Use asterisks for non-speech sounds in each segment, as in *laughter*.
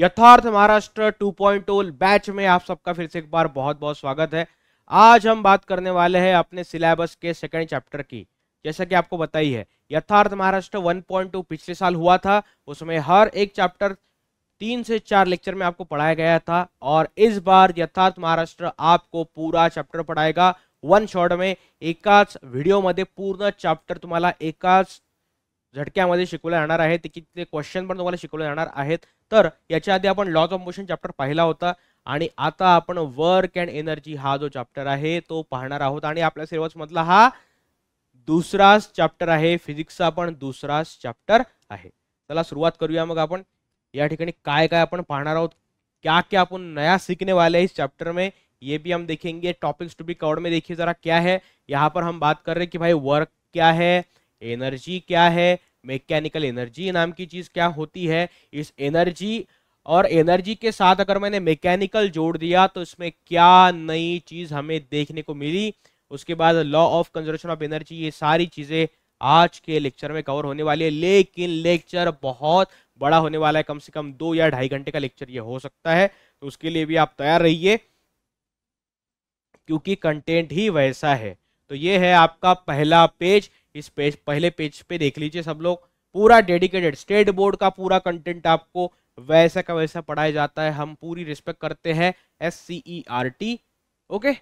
यथार्थ महाराष्ट्र 2.0 बैच में आप सबका फिर से एक बार बहुत बहुत स्वागत है आज हम बात करने वाले हैं अपने सिलेबस के सेकंड चैप्टर की जैसा कि आपको बताई है यथार्थ महाराष्ट्र 1.2 पिछले साल हुआ था उसमें हर एक चैप्टर तीन से चार लेक्चर में आपको पढ़ाया गया था और इस बार यथार्थ महाराष्ट्र आपको पूरा चैप्टर पढ़ाएगा वन शॉर्ट में एकाच मध्य पूर्ण चैप्टर तुम्हारा एकाच झटक्या शिकवलं जाणार आहे ते किती क्वेश्चन पण तुम्हाला शिकवले जाणार आहेत तर याच्या आधी आपण लॉज ऑफ मोशन चॅप्टर पाहिला होता आणि आता आपण वर्क अँड एनर्जी हा जो चॅप्टर आहे तो पाहणार आहोत आणि आपल्या सिलेबस मधला हा दुसराच चॅप्टर आहे फिजिक्सचा पण दुसराच चॅप्टर आहे चला सुरुवात करूया मग आपण या ठिकाणी काय काय आपण पाहणार आहोत क्या क्या आपण नया सीखने वाले इस चॅप्टर में ये भी हम देखेंगे टॉपिक्स टू बी कवर्ड में देखिए जरा क्या है यहाँ पर हम बात कर रहे हैं कि भाई वर्क क्या है एनर्जी क्या है मैकेनिकल एनर्जी नाम की चीज़ क्या होती है इस एनर्जी और एनर्जी के साथ अगर मैंने मैकेनिकल जोड़ दिया तो इसमें क्या नई चीज़ हमें देखने को मिली उसके बाद law of conservation of energy ये सारी चीज़ें आज के लेक्चर में कवर होने वाली है लेकिन लेक्चर बहुत बड़ा होने वाला है कम से कम दो या ढाई घंटे का लेक्चर ये हो सकता है तो उसके लिए भी आप तैयार रहिए क्योंकि कंटेंट ही वैसा है तो ये है आपका पहला पेज इस पेज पहले पेज पे देख लीजिए सब लोग पूरा डेडिकेटेड स्टेट बोर्ड का पूरा कंटेंट आपको वैसा का वैसा पढ़ाया जाता है हम पूरी रिस्पेक्ट करते हैं S C E R T okay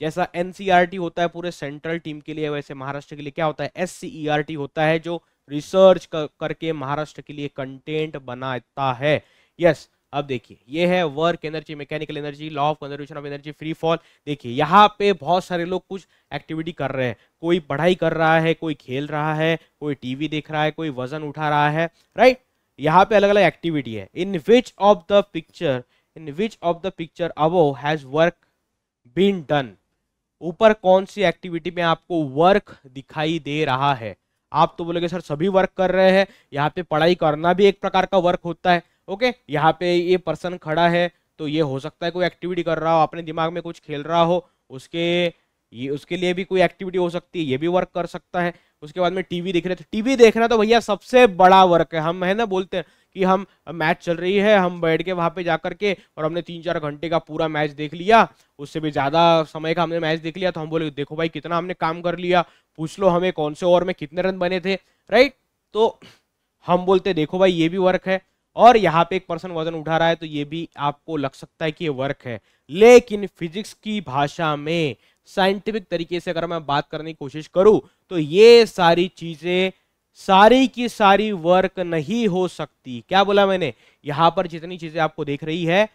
जैसा एन सी आर टी होता है पूरे सेंट्रल टीम के लिए वैसे महाराष्ट्र के लिए क्या होता है S C E R T होता है जो रिसर्च कर, करके महाराष्ट्र के लिए कंटेंट बनाता है यस yes, अब देखिए ये है work energy mechanical energy law of conservation of energy free fall देखिए यहाँ पे बहुत सारे लोग कुछ एक्टिविटी कर रहे हैं कोई पढ़ाई कर रहा है कोई खेल रहा है कोई टीवी देख रहा है कोई वजन उठा रहा है राइट यहाँ पे अलग अलग एक्टिविटी है in which of the picture in which of the picture above has work been done ऊपर कौन सी एक्टिविटी में आपको वर्क दिखाई दे रहा है आप तो बोलोगे सर सभी वर्क कर रहे हैं यहाँ पे पढ़ाई करना भी एक प्रकार का वर्क होता है ओके यहाँ पे ये पर्सन खड़ा है तो ये हो सकता है कोई एक्टिविटी कर रहा हो अपने दिमाग में कुछ खेल रहा हो उसके ये उसके लिए भी कोई एक्टिविटी हो सकती है ये भी वर्क कर सकता है उसके बाद में टीवी देख रहे थे टीवी देखना तो भैया सबसे बड़ा वर्क है हम है ना बोलते हैं कि हम मैच चल रही है हम बैठ के वहाँ पे जा करके और हमने तीन चार घंटे का पूरा मैच देख लिया उससे भी ज़्यादा समय का हमने मैच देख लिया तो हम बोले देखो भाई कितना हमने काम कर लिया पूछ लो हमें कौन से ओवर में कितने रन बने थे राइट तो हम बोलते देखो भाई ये भी वर्क है और यहाँ पे एक पर्सन वजन उठा रहा है तो ये भी आपको लग सकता है कि ये वर्क है लेकिन फिजिक्स की भाषा में साइंटिफिक तरीके से अगर मैं बात करने की कोशिश करूं तो ये सारी चीजें सारी की सारी वर्क नहीं हो सकती क्या बोला मैंने यहां पर जितनी चीजें आपको देख रही है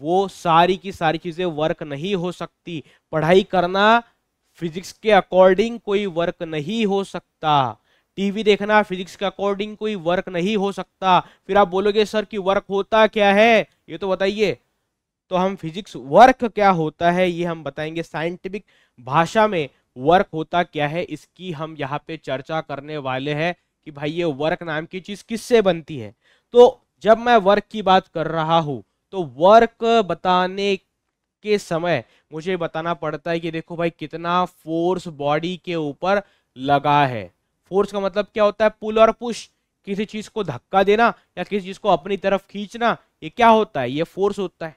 वो सारी की सारी चीजें वर्क नहीं हो सकती पढ़ाई करना फिजिक्स के अकॉर्डिंग कोई वर्क नहीं हो सकता टीवी देखना फिजिक्स के अकॉर्डिंग कोई वर्क नहीं हो सकता फिर आप बोलोगे सर कि वर्क होता क्या है ये तो बताइए तो हम फिजिक्स वर्क क्या होता है ये हम बताएंगे साइंटिफिक भाषा में वर्क होता क्या है इसकी हम यहाँ पे चर्चा करने वाले हैं कि भाई ये वर्क नाम की चीज किससे बनती है तो जब मैं वर्क की बात कर रहा हूँ तो वर्क बताने के समय मुझे बताना पड़ता है कि देखो भाई कितना फोर्स बॉडी के ऊपर लगा है फोर्स का मतलब क्या होता है पुल और पुश किसी चीज को धक्का देना या किसी चीज को अपनी तरफ खींचना ये क्या होता है ये फोर्स होता है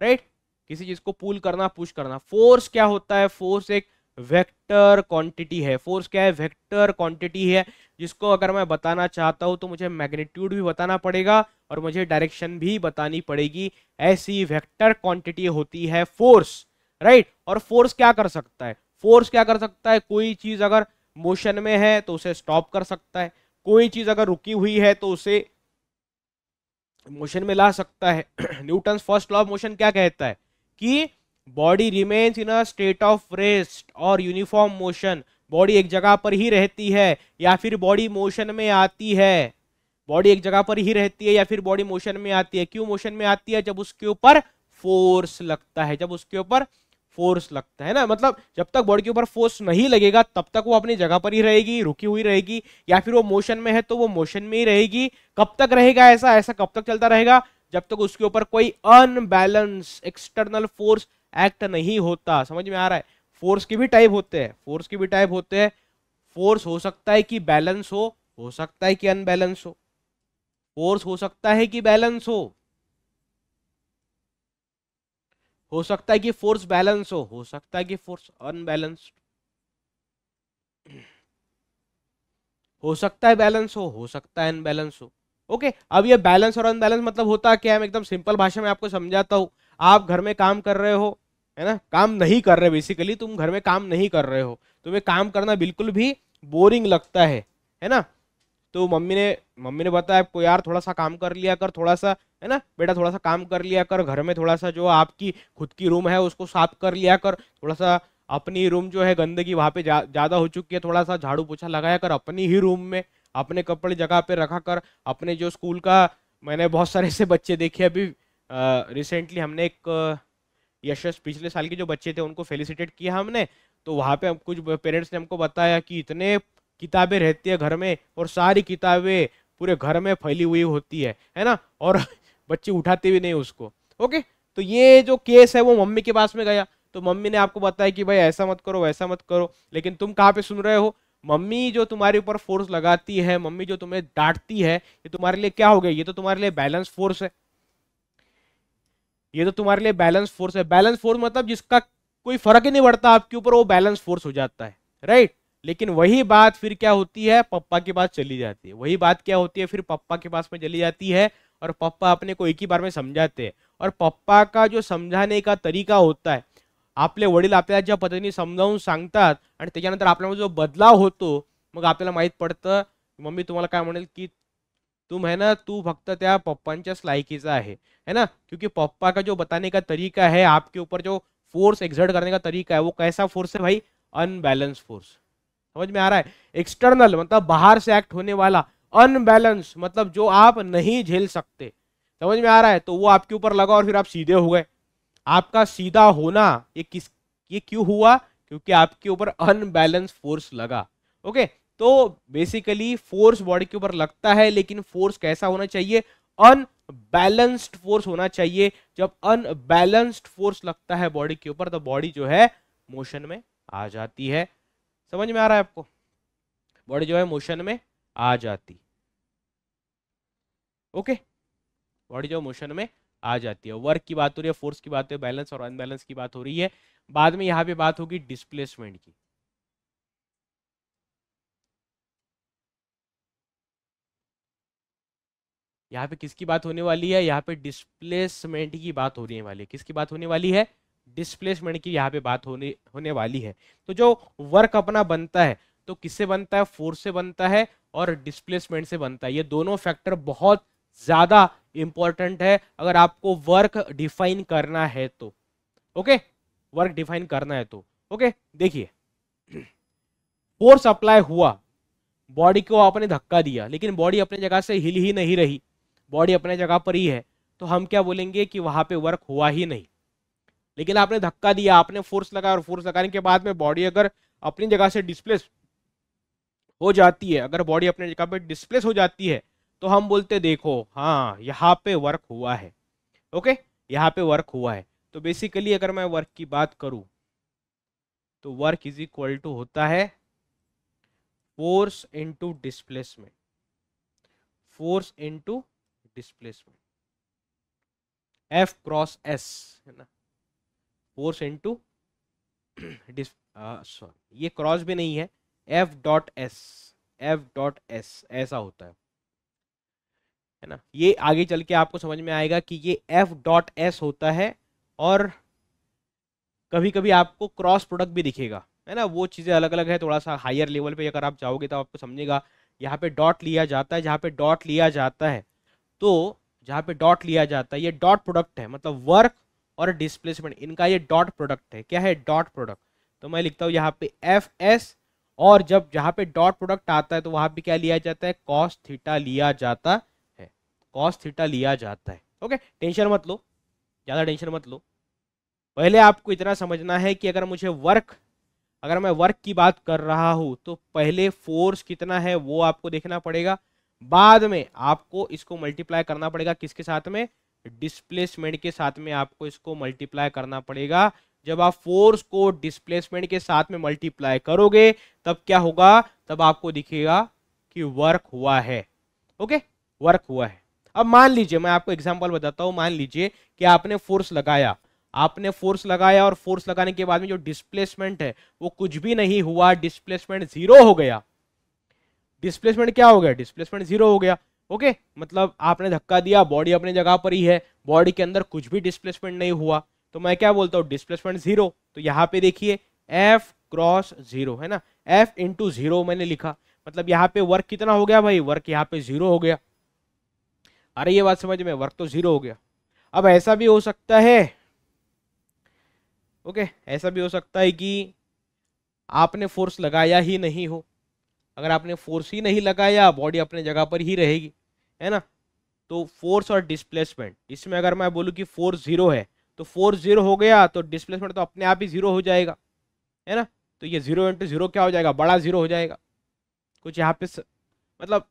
राइट right? किसी चीज को पुल करना पुश करना फोर्स क्या होता है फोर्स एक वेक्टर क्वांटिटी है फोर्स क्या है वेक्टर क्वांटिटी है जिसको अगर मैं बताना चाहता हूं तो मुझे मैग्नीट्यूड भी बताना पड़ेगा और मुझे डायरेक्शन भी बतानी पड़ेगी ऐसी वेक्टर क्वांटिटी होती है फोर्स राइट और फोर्स क्या कर सकता है फोर्स क्या कर सकता है कोई चीज अगर मोशन में है तो उसे स्टॉप कर सकता है कोई चीज़ अगर रुकी हुई है तो उसे मोशन में ला सकता है *clears throat* Newton first law of motion क्या कहता है कि body remains in a state of rest और यूनिफॉर्म मोशन बॉडी एक जगह पर ही रहती है या फिर बॉडी मोशन में आती है बॉडी एक जगह पर ही रहती है या फिर बॉडी मोशन में आती है क्यों मोशन में आती है जब उसके ऊपर फोर्स लगता है जब उसके ऊपर फोर्स लगता है ना मतलब जब तक बॉडी के ऊपर फोर्स नहीं लगेगा तब तक वो अपनी जगह पर ही रहेगी रुकी हुई रहेगी या फिर वो मोशन में है तो वो मोशन में ही रहेगी कब तक रहेगा ऐसा ऐसा कब तक चलता रहेगा जब तक उसके ऊपर कोई अनबैलेंस एक्सटर्नल फोर्स एक्ट नहीं होता समझ में आ रहा है फोर्स की भी टाइप होते हैं फोर्स के भी टाइप होते हैं फोर्स हो सकता है कि बैलेंस हो हो सकता है कि अनबैलेंस हो फोर्स हो सकता है कि बैलेंस हो हो सकता है कि फोर्स बैलेंस हो हो सकता है कि फोर्स अनबैलेंस हो सकता है बैलेंस हो हो सकता है अनबैलेंस हो ओके अब ये बैलेंस और अनबैलेंस मतलब होता क्या है मैं एकदम सिंपल भाषा में आपको समझाता हूं आप घर में काम कर रहे हो है ना काम नहीं कर रहे बेसिकली तुम घर में काम नहीं कर रहे हो तुम्हें काम करना बिल्कुल भी बोरिंग लगता है है ना तो मम्मी ने मम्मी ने बताया आपको यार थोड़ा सा काम कर लिया कर थोड़ा सा है ना बेटा थोड़ा सा काम कर लिया कर घर में थोड़ा सा जो आपकी खुद की रूम है उसको साफ कर लिया कर थोड़ा सा अपनी रूम जो है गंदगी वहाँ पे ज़्यादा जा, हो चुकी है थोड़ा सा झाड़ू पोछा लगाया कर अपनी ही रूम में अपने कपड़े जगह पे रखा कर अपने जो स्कूल का मैंने बहुत सारे ऐसे बच्चे देखे अभी रिसेंटली हमने एक यशस पिछले साल के जो बच्चे थे उनको फेलिसिटेट किया हमने तो वहाँ पे कुछ पेरेंट्स ने हमको बताया कि इतने किताबें रहती है घर में और सारी किताबें पूरे घर में फैली हुई होती है है ना और *laughs* बच्चे उठाते भी नहीं उसको ओके तो ये जो केस है वो मम्मी के पास में गया तो मम्मी ने आपको बताया कि भाई ऐसा मत करो वैसा मत करो लेकिन तुम कहाँ पे सुन रहे हो मम्मी जो तुम्हारे ऊपर फोर्स लगाती है मम्मी जो तुम्हें डांटती है ये तुम्हारे लिए क्या हो गया ये तो तुम्हारे लिए बैलेंस फोर्स है ये तो तुम्हारे लिए बैलेंस फोर्स है बैलेंस फोर्स मतलब जिसका कोई फर्क ही नहीं पड़ता आपके ऊपर वो बैलेंस फोर्स हो जाता है राइट लेकिन वही बात फिर क्या होती है पप्पा के पास चली जाती है वही बात क्या होती है फिर पप्पा के पास में चली जाती है और पप्पा अपने को एक ही बार में समझाते हैं और पप्पा का जो समझाने का तरीका होता है आपले वडील आपल्याला ज्या पद्धतीने समजावून सांगतात आणि जो बदलाव हो तो मग आप महित पड़ता मम्मी तुम्हारा का मेल कि तुम है ना तू फक्त त्या लायकी है है ना क्योंकि पप्पा का जो बताने का तरीका है आपके ऊपर जो फोर्स एक्सर्ट करने का तरीका है वो कैसा फोर्स है भाई अनबैलेंस फोर्स समझ में आ रहा है एक्सटर्नल मतलब बाहर से एक्ट होने वाला अनबैलेंस मतलब जो आप नहीं झेल सकते समझ में आ रहा है तो वो आपके ऊपर लगा और फिर आप सीधे हो गए आपका सीधा होना ये किस ये क्यों हुआ क्योंकि आपके ऊपर अनबैलेंस फोर्स लगा ओके तो बेसिकली फोर्स बॉडी के ऊपर लगता है लेकिन फोर्स कैसा होना चाहिए अनबैलेंस्ड फोर्स होना चाहिए जब अनबैलेंस्ड फोर्स लगता है बॉडी के ऊपर तो बॉडी जो है मोशन में आ जाती है समझ में आ रहा है आपको बॉडी जो है मोशन में आ जाती ओके बॉडी जो मोशन में आ जाती है वर्क की बात हो रही है फोर्स की बात हो रही है बैलेंस और अनबैलेंस की बात हो रही है बाद में यहां पे बात होगी डिस्प्लेसमेंट की यहां पे किसकी बात होने वाली है यहां पे डिस्प्लेसमेंट की बात हो रही है वाली किसकी बात होने वाली है डिस्प्लेसमेंट की यहाँ पे बात होने होने वाली है तो जो वर्क अपना बनता है तो किससे बनता है फोर्स से बनता है और डिस्प्लेसमेंट से बनता है ये दोनों फैक्टर बहुत ज़्यादा इंपॉर्टेंट है अगर आपको वर्क डिफाइन करना है तो ओके वर्क डिफाइन करना है तो ओके देखिए फोर्स अप्लाई हुआ बॉडी को आपने धक्का दिया लेकिन बॉडी अपने जगह से हिल ही नहीं रही बॉडी अपने जगह पर ही है तो हम क्या बोलेंगे कि वहां पे वर्क हुआ ही नहीं लेकिन आपने धक्का दिया आपने फोर्स लगाया और फोर्स लगाने के बाद में बॉडी अगर अपनी जगह से डिस्प्लेस हो जाती है अगर बॉडी अपने जगह पे डिस्प्लेस हो जाती है तो हम बोलते देखो हाँ यहाँ पे वर्क हुआ है ओके यहाँ पे वर्क हुआ है तो बेसिकली अगर मैं वर्क की बात करूं तो वर्क इज इक्वल टू होता है force into displacement force into displacement F cross S है ना फोर्स इनटू टू सॉरी ये क्रॉस भी नहीं है F dot S F dot S ऐसा होता है है ना ये आगे चल के आपको समझ में आएगा कि ये एफ डॉट एस होता है और कभी कभी आपको क्रॉस प्रोडक्ट भी दिखेगा है ना वो चीज़ें अलग अलग है थोड़ा सा हायर लेवल पे अगर आप जाओगे तो आपको समझेगा यहाँ पे डॉट लिया जाता है जहाँ पे डॉट लिया जाता है तो जहाँ पे डॉट लिया जाता है ये डॉट प्रोडक्ट है मतलब वर्क और डिस्प्लेसमेंट इनका ये डॉट प्रोडक्ट है क्या है डॉट प्रोडक्ट तो मैं लिखता हूँ यहाँ पे एफ एस और जब जहाँ पे डॉट प्रोडक्ट आता है तो वहाँ पे क्या लिया जाता है कॉस थीटा लिया जाता है कॉस थीटा लिया जाता है ओके टेंशन मत लो ज़्यादा टेंशन मत लो पहले आपको इतना समझना है कि अगर मुझे वर्क अगर मैं वर्क की बात कर रहा हूँ तो पहले फोर्स कितना है वो आपको देखना पड़ेगा बाद में आपको इसको मल्टीप्लाई करना पड़ेगा किसके साथ में डिस्प्लेसमेंट के साथ में आपको इसको मल्टीप्लाई करना पड़ेगा जब आप फोर्स को डिस्प्लेसमेंट के साथ में मल्टीप्लाई करोगे तब क्या होगा तब आपको दिखेगा कि वर्क हुआ है ओके वर्क हुआ है अब मान लीजिए मैं आपको एग्जाम्पल बताता हूँ मान लीजिए कि आपने फोर्स लगाया आपने फोर्स लगाया और फोर्स लगाने के बाद में जो डिस्प्लेसमेंट है वो कुछ भी नहीं हुआ डिस्प्लेसमेंट जीरो हो गया डिस्प्लेसमेंट क्या हो गया डिस्प्लेसमेंट जीरो हो गया ओके मतलब आपने धक्का दिया बॉडी अपने जगह पर ही है बॉडी के अंदर कुछ भी डिस्प्लेसमेंट नहीं हुआ तो मैं क्या बोलता हूँ डिस्प्लेसमेंट जीरो तो यहाँ पे देखिए एफ क्रॉस जीरो है ना एफ इंटू जीरो मैंने लिखा मतलब यहाँ पे वर्क कितना हो गया भाई वर्क यहाँ पे जीरो हो गया अरे ये बात समझ में वर्क तो जीरो हो गया अब ऐसा भी हो सकता है ओके ऐसा भी हो सकता है कि आपने फोर्स लगाया ही नहीं हो अगर आपने फोर्स ही नहीं लगाया बॉडी अपने जगह पर ही रहेगी है ना तो फोर्स और डिस्प्लेसमेंट इसमें अगर मैं बोलूँ कि फोर्स जीरो है तो फोर्स जीरो हो गया तो डिस्प्लेसमेंट तो अपने आप ही जीरो हो जाएगा है ना तो ये जीरो इंटू जीरो क्या हो जाएगा बड़ा जीरो हो जाएगा कुछ यहाँ पे स... मतलब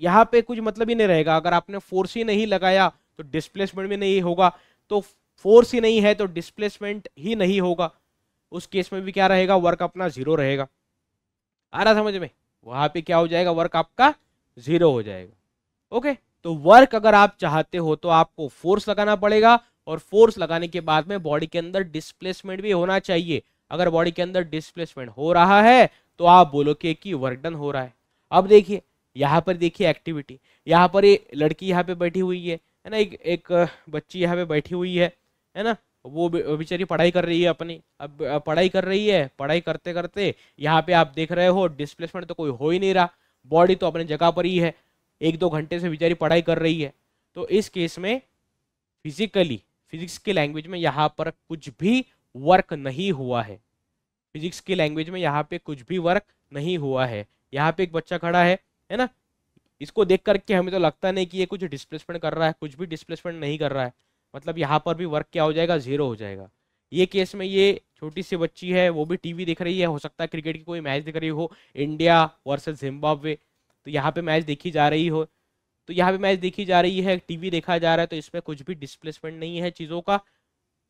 यहाँ पे कुछ मतलब ही नहीं रहेगा अगर आपने फोर्स ही नहीं लगाया तो डिस्प्लेसमेंट भी नहीं होगा तो फोर्स ही नहीं है तो डिस्प्लेसमेंट ही नहीं होगा उस केस में भी क्या रहेगा वर्क अपना जीरो रहेगा आ रहा समझ में वहां पे क्या हो जाएगा वर्क आपका जीरो हो जाएगा ओके तो वर्क अगर आप चाहते हो तो आपको फोर्स लगाना पड़ेगा और फोर्स लगाने के बाद में बॉडी के अंदर डिस्प्लेसमेंट भी होना चाहिए अगर बॉडी के अंदर डिस्प्लेसमेंट हो रहा है तो आप बोलो कि वर्क डन हो रहा है अब देखिए यहाँ पर देखिए एक्टिविटी यहाँ पर ये लड़की यहाँ पे बैठी हुई है है ना एक एक बच्ची यहाँ पे बैठी हुई है है ना वो बेचारी पढ़ाई कर रही है अपनी अब पढ़ाई कर रही है पढ़ाई करते करते यहाँ पे आप देख रहे हो डिस्प्लेसमेंट तो कोई हो ही नहीं रहा बॉडी तो अपने जगह पर ही है एक दो घंटे से बेचारी पढ़ाई कर रही है तो इस केस में फिजिकली फिजिक्स की लैंग्वेज में यहाँ पर कुछ भी वर्क नहीं हुआ है फिजिक्स की लैंग्वेज में यहाँ पे कुछ भी वर्क नहीं हुआ है यहाँ पे एक बच्चा खड़ा है है ना इसको देख करके हमें तो लगता नहीं कि ये कुछ डिस्प्लेसमेंट कर रहा है कुछ भी डिस्प्लेसमेंट नहीं कर रहा है मतलब यहाँ पर भी वर्क क्या हो जाएगा जीरो हो जाएगा ये केस में ये छोटी सी बच्ची है वो भी टीवी देख रही है हो सकता है क्रिकेट की कोई मैच देख रही हो इंडिया वर्सेस जिम्बाब्वे तो यहाँ पे मैच देखी जा रही हो तो यहाँ पे मैच देखी जा रही है टीवी देखा जा रहा है तो इसमें कुछ भी डिस्प्लेसमेंट नहीं है चीज़ों का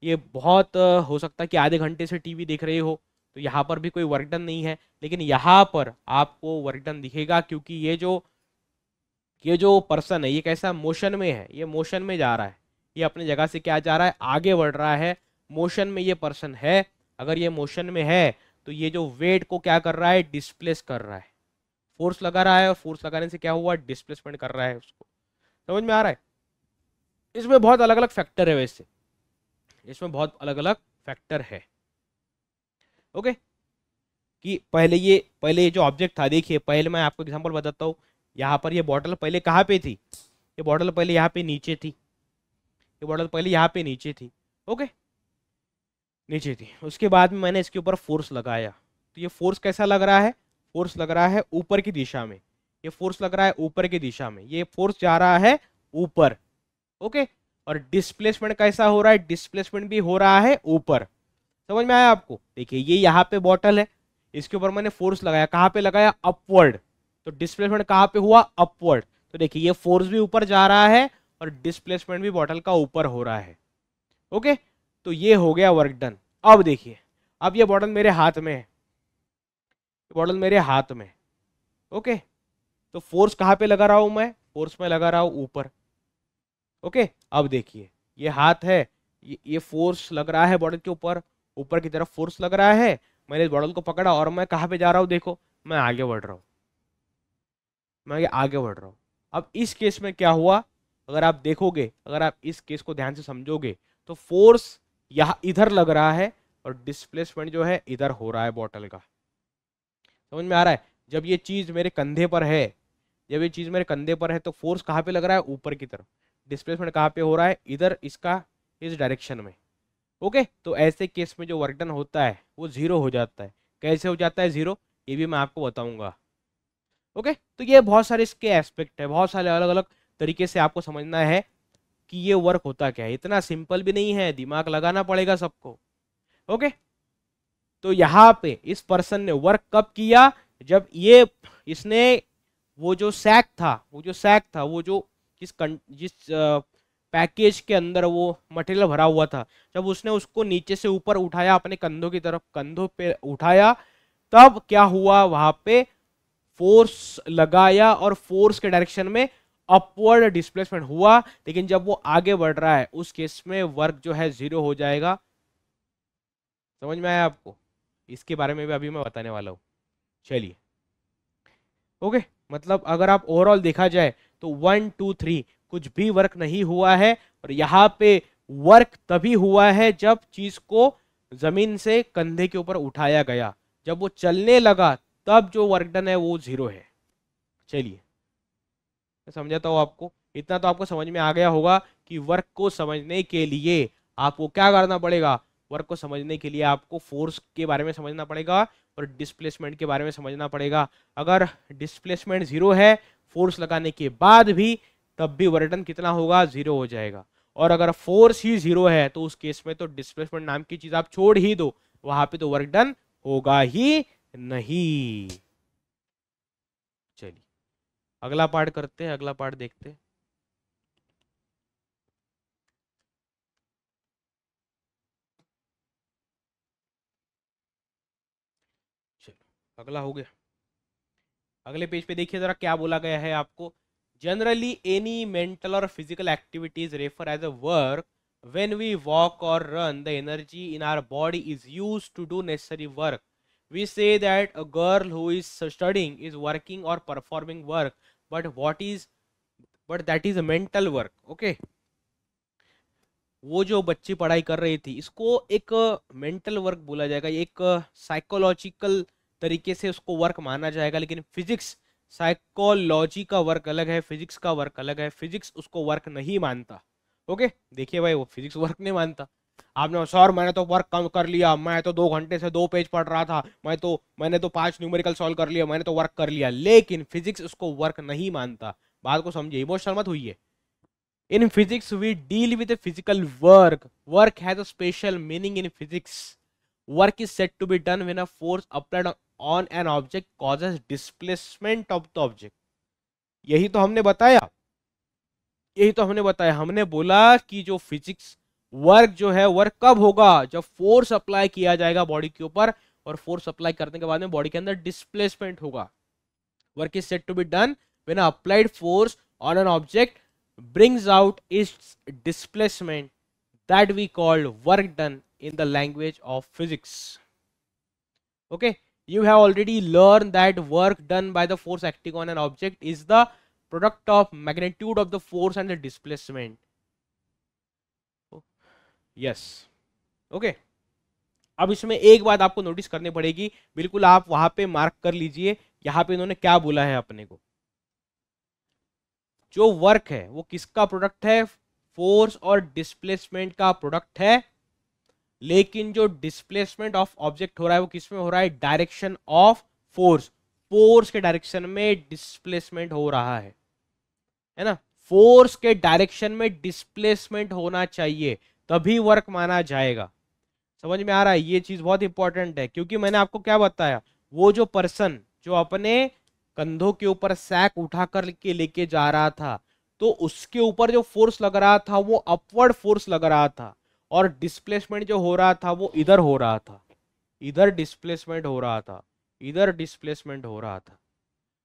ये बहुत हो सकता है कि आधे घंटे से टीवी देख रही हो तो यहाँ पर भी कोई वर्कडन नहीं है लेकिन यहाँ पर आपको वर्कडन दिखेगा क्योंकि ये जो ये जो पर्सन है ये कैसा मोशन में है ये मोशन में जा रहा है ये अपने जगह से क्या जा रहा है आगे बढ़ रहा है मोशन में ये पर्सन है अगर ये मोशन में है तो ये जो वेट को क्या कर रहा है डिस्प्लेस कर रहा है फोर्स लगा रहा है और फोर्स लगाने से क्या हुआ डिस्प्लेसमेंट कर रहा है उसको समझ में आ रहा है इसमें बहुत अलग अलग फैक्टर है वैसे इसमें बहुत अलग अलग फैक्टर है ओके कि पहले ये पहले ये जो ऑब्जेक्ट था देखिए पहले मैं आपको एग्जांपल बताता हूँ यहाँ पर ये बॉटल पहले कहाँ पे थी ये बॉटल पहले यहाँ पे नीचे थी ये बॉटल पहले यहाँ पे नीचे थी ओके नीचे थी उसके बाद में मैंने इसके ऊपर फोर्स लगाया तो ये फोर्स कैसा लग रहा है फोर्स लग रहा है ऊपर की दिशा में ये फोर्स लग रहा है ऊपर की दिशा में ये फोर्स जा रहा है ऊपर ओके और डिस्प्लेसमेंट कैसा हो रहा है डिस्प्लेसमेंट भी हो रहा है ऊपर समझ में आया आपको देखिए ये यहाँ पे बॉटल है इसके ऊपर मैंने फोर्स लगाया कहाँ पे लगाया अपवर्ड तो डिस्प्लेसमेंट कहाँ पे हुआ अपवर्ड तो देखिए ये फोर्स भी ऊपर जा रहा है और डिस्प्लेसमेंट भी बॉटल का ऊपर हो रहा है ओके तो ये हो गया वर्क डन अब देखिए अब ये बॉटल मेरे हाथ में है बॉटल मेरे हाथ में ओके तो फोर्स कहाँ पे लगा रहा हूँ मैं फोर्स में लगा रहा हूँ ऊपर ओके अब देखिए ये हाथ है ये, ये फोर्स लग रहा है बॉटल के ऊपर ऊपर की तरफ फोर्स लग रहा है मैंने इस बॉटल को पकड़ा और मैं कहाँ पे जा रहा हूँ देखो मैं आगे बढ़ रहा हूँ मैं आगे बढ़ रहा हूँ अब इस केस में क्या हुआ अगर आप देखोगे अगर आप इस केस को ध्यान से समझोगे तो फोर्स यहाँ इधर लग रहा है और डिस्प्लेसमेंट जो है इधर हो रहा है बॉटल का समझ में आ रहा है जब ये चीज़ मेरे कंधे पर है जब ये चीज़ मेरे कंधे पर है तो फोर्स कहाँ पे लग रहा है ऊपर की तरफ डिस्प्लेसमेंट कहाँ पे हो रहा है इधर इसका इस डायरेक्शन में ओके तो ऐसे केस में जो वर्क डन होता है वो ज़ीरो हो जाता है कैसे हो जाता है ज़ीरो ये भी मैं आपको बताऊँगा ओके तो ये बहुत सारे इसके एस्पेक्ट है बहुत सारे अलग अलग तरीके से आपको समझना है कि ये वर्क होता क्या है इतना सिंपल भी नहीं है दिमाग लगाना पड़ेगा सबको ओके तो यहाँ पे इस पर्सन ने वर्क कब किया जब ये इसने वो जो सैक था वो जो सैक था वो जो जिस कं, जिस पैकेज के अंदर वो मटेरियल भरा हुआ था जब उसने उसको नीचे से ऊपर उठाया अपने कंधों की तरफ कंधों पे उठाया तब क्या हुआ वहाँ पे फोर्स लगाया और फोर्स के डायरेक्शन में अपवर्ड डिस्प्लेसमेंट हुआ लेकिन जब वो आगे बढ़ रहा है उस केस में वर्क जो है जीरो हो जाएगा समझ में आया आपको इसके बारे में भी अभी मैं बताने वाला हूँ चलिए ओके मतलब अगर आप ओवरऑल देखा जाए तो वन टू थ्री कुछ भी वर्क नहीं हुआ है और यहाँ पे वर्क तभी हुआ है जब चीज को जमीन से कंधे के ऊपर उठाया गया जब वो चलने लगा तब जो वर्क डन है वो जीरो है चलिए मैं समझाता हूँ आपको इतना तो आपको समझ में आ गया होगा कि वर्क को समझने के लिए आपको क्या करना पड़ेगा वर्क को समझने के लिए आपको फोर्स के बारे में समझना पड़ेगा और डिस्प्लेसमेंट के बारे में समझना पड़ेगा अगर डिस्प्लेसमेंट जीरो है फोर्स लगाने के बाद भी तब भी वर्टन कितना होगा जीरो हो जाएगा और अगर फोर्स ही जीरो है तो उस केस में तो डिस्प्लेसमेंट नाम की चीज आप छोड़ ही दो वहां पे तो वर्क डन होगा ही नहीं अगला पार्ट करते हैं अगला पार्ट देखते हैं अगला हो गया अगले पेज पे देखिए जरा क्या बोला गया है आपको जनरली एनी मेंटल और physical activities refer as a work when we walk और run the energy in our body is use to do ने work we say that a girl who is studying is working और performing work but what is but that is a mental work okay वो जो बच्ची पढ़ाई कर रही थी इसको एक मेंटल वर्क बोला जाएगा एक साइकोलॉजिकल तरीके से उसको वर्क माना जाएगा लेकिन फिजिक्स साइकोलॉजी का वर्क अलग है फिजिक्स का वर्क अलग है फिजिक्स उसको वर्क नहीं मानता ओके देखिए भाई वो फिजिक्स वर्क नहीं मानता आपने सर मैंने तो वर्क कम कर लिया मैं तो दो घंटे से दो पेज पढ़ रहा था मैं तो मैंने तो पांच न्यूमेरिकल सॉल्व कर लिया मैंने तो वर्क कर लिया लेकिन फिजिक्स उसको वर्क नहीं मानता बात को समझिए इमोशनल मत हुई है in physics we deal with physical work work has a special meaning in physics work is set to be done when a force applied on an object causes displacement of the object यही तो हमने बताया यही तो हमने बताया हमने बोला कि जो फिजिक्स वर्क जो है वर्क कब होगा जब फोर्स अप्लाई किया जाएगा बॉडी के ऊपर और फोर्स अप्लाई करने के बाद में बॉडी के अंदर डिस्प्लेसमेंट होगा work is set to be done when applied force on an object brings out its displacement that we called work done in the language of physics okay you have already learn that work done by the force acting on an object is the product of magnitude of the force and the displacement yes okay अब इसमें एक बात आपको notice करनी पड़ेगी बिल्कुल आप वहां पे मार्क कर लीजिए यहां पे इन्होंने क्या बोला है अपने को जो वर्क है वो किसका प्रोडक्ट है फोर्स और डिस्प्लेसमेंट का प्रोडक्ट है लेकिन जो डिस्प्लेसमेंट ऑफ ऑब्जेक्ट हो रहा है वो किसमें हो रहा है डायरेक्शन ऑफ फोर्स फोर्स के डायरेक्शन में डिस्प्लेसमेंट हो रहा है है ना फोर्स के डायरेक्शन में डिस्प्लेसमेंट होना चाहिए तभी वर्क माना जाएगा समझ में आ रहा है ये चीज़ बहुत इंपॉर्टेंट है क्योंकि मैंने आपको क्या बताया वो जो पर्सन जो अपने कंधों के ऊपर सैक उठा कर के लेके जा रहा था तो उसके ऊपर जो फोर्स लग रहा था वो अपवर्ड फोर्स लग रहा था और डिस्प्लेसमेंट जो हो रहा था वो इधर हो रहा था इधर डिस्प्लेसमेंट हो रहा था इधर डिस्प्लेसमेंट हो रहा था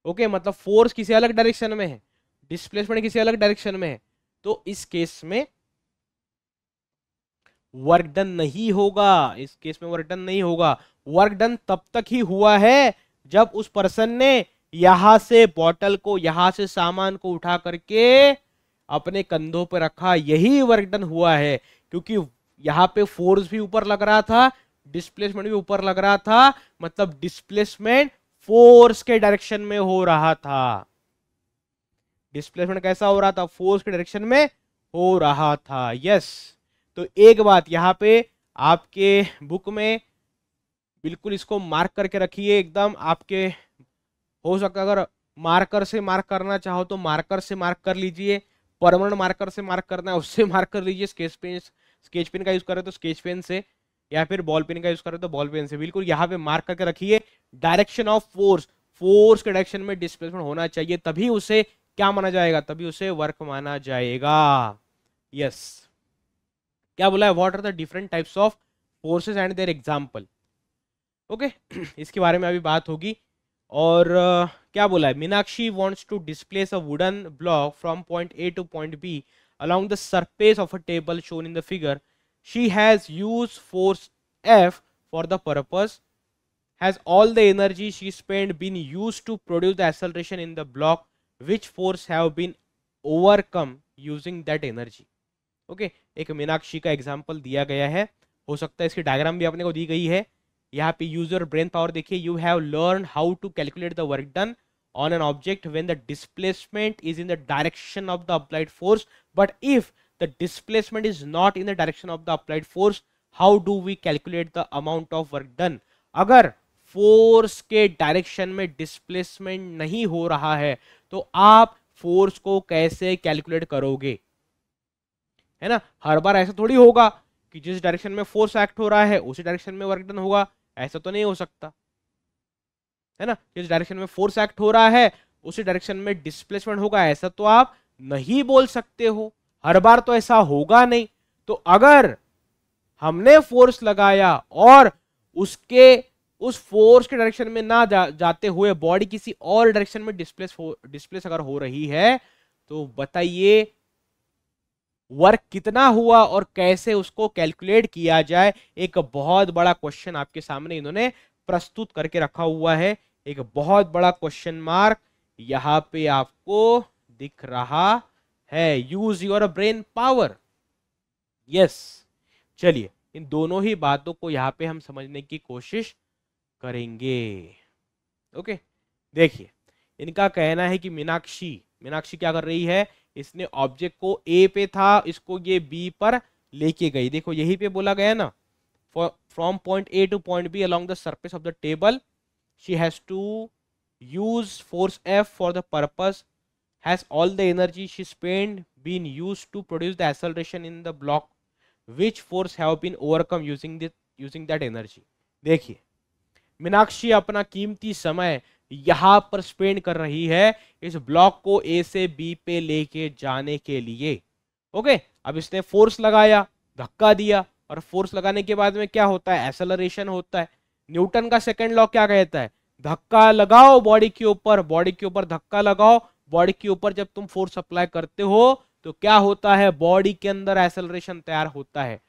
ओके okay, मतलब फोर्स किसी अलग डायरेक्शन में है डिस्प्लेसमेंट किसी अलग डायरेक्शन में है तो इस केस में वर्क डन नहीं होगा इस केस में वर्क डन नहीं होगा वर्क डन तब तक ही हुआ है जब उस पर्सन ने यहां से बॉटल को यहां से सामान को उठा करके अपने कंधों पर रखा यही वर्क डन हुआ है क्योंकि यहां पे फोर्स भी ऊपर लग रहा था डिस्प्लेसमेंट भी ऊपर लग रहा था मतलब डिस्प्लेसमेंट फोर्स के डायरेक्शन में हो रहा था डिस्प्लेसमेंट कैसा हो रहा था फोर्स के डायरेक्शन में हो रहा था यस yes. तो एक बात यहाँ पे आपके बुक में बिल्कुल इसको मार्क करके रखिए एकदम आपके हो सकता अगर मार्कर से मार्क करना चाहो तो मार्कर से मार्क कर लीजिए परमानेंट मार्कर से मार्क करना है उससे मार्क कर लीजिए स्केच पेन स्केच पेन का यूज़ करें तो स्केच पेन से या फिर बॉल पेन का यूज़ करें तो बॉल पेन से बिल्कुल यहाँ पे मार्क करके रखिए डायरेक्शन ऑफ फोर्स फोर्स के डायरेक्शन में डिस्प्लेसमेंट होना चाहिए तभी उसे क्या माना जाएगा तभी उसे वर्क माना जाएगा यस yes. क्या बोला है what are the different types of forces and their example okay इसके बारे में अभी बात होगी और क्या बोला है Meenakshi wants to displace a wooden block from point A to point B along the surface of a table shown in the figure she has use force F for the purpose has all the energy she spend been use to produce the in the block which force have been overcome using that energy okay एक मीनाक्षी का example दिया गया है हो सकता है इसकी diagram भी अपने को दी गई है यहाँ पे यूजर ब्रेन पावर देखिए you have learn how to calculate the work done on an object when the displacement is in the direction of the applied force but if the displacement is not in the direction of the applied force how do we calculate the amount of work done अगर force के direction में displacement नहीं हो रहा है तो आप force को कैसे कैलकुलेट करोगे है ना हर बार ऐसा थोड़ी होगा कि जिस डायरेक्शन में फोर्स एक्ट हो रहा है उसी डायरेक्शन में वर्क डन होगा ऐसा तो नहीं हो सकता है ना जिस डायरेक्शन में फोर्स एक्ट हो रहा है उसी डायरेक्शन में डिस्प्लेसमेंट होगा ऐसा तो आप नहीं बोल सकते हो हर बार तो ऐसा होगा नहीं तो अगर हमने फोर्स लगाया और उसके उस फोर्स के डायरेक्शन में ना जा, जाते हुए बॉडी किसी और डायरेक्शन में डिस्प्लेस हो डिस्प्लेस अगर हो रही है तो बताइए वर्क कितना हुआ और कैसे उसको कैलकुलेट किया जाए एक बहुत बड़ा क्वेश्चन आपके सामने इन्होंने प्रस्तुत करके रखा हुआ है एक बहुत बड़ा क्वेश्चन मार्क यहाँ पे आपको दिख रहा है use your brain power yes चलिए इन दोनों ही बातों को यहाँ पे हम समझने की कोशिश करेंगे ओके देखिए इनका कहना है कि मीनाक्षी मीनाक्षी क्या कर रही है इसने ऑब्जेक्ट को ए पे था इसको ये बी पर लेके गई देखो यही पे बोला गया ना from point A to point B along the surface of the table she has to use force F for the purpose has all the energy she spend been use to produce the acceleration in the block which force have been overcome using using that energy देखिए मीनाक्षी अपना कीमती समय यहां पर spend कर रही है इस ब्लॉक को ए से बी पे लेके जाने के लिए ओके अब इसने फोर्स लगाया धक्का दिया और फोर्स लगाने के बाद में क्या होता है एसेलरेशन होता है न्यूटन का सेकेंड लॉ क्या कहता है धक्का लगाओ बॉडी के ऊपर बॉडी के ऊपर धक्का लगाओ बॉडी के ऊपर जब तुम फोर्स अप्लाई करते हो तो क्या होता है बॉडी के अंदर एसेलरेशन तैयार होता है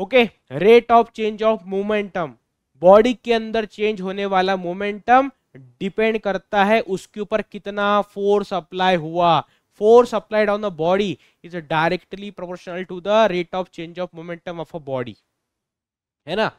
okay rate of change of momentum body के अंदर चेंज होने वाला मोमेंटम डिपेंड करता है उसके ऊपर कितना फोर्स अप्लाई हुआ force applied on the body is directly proportional to the rate of change of momentum of a body है ना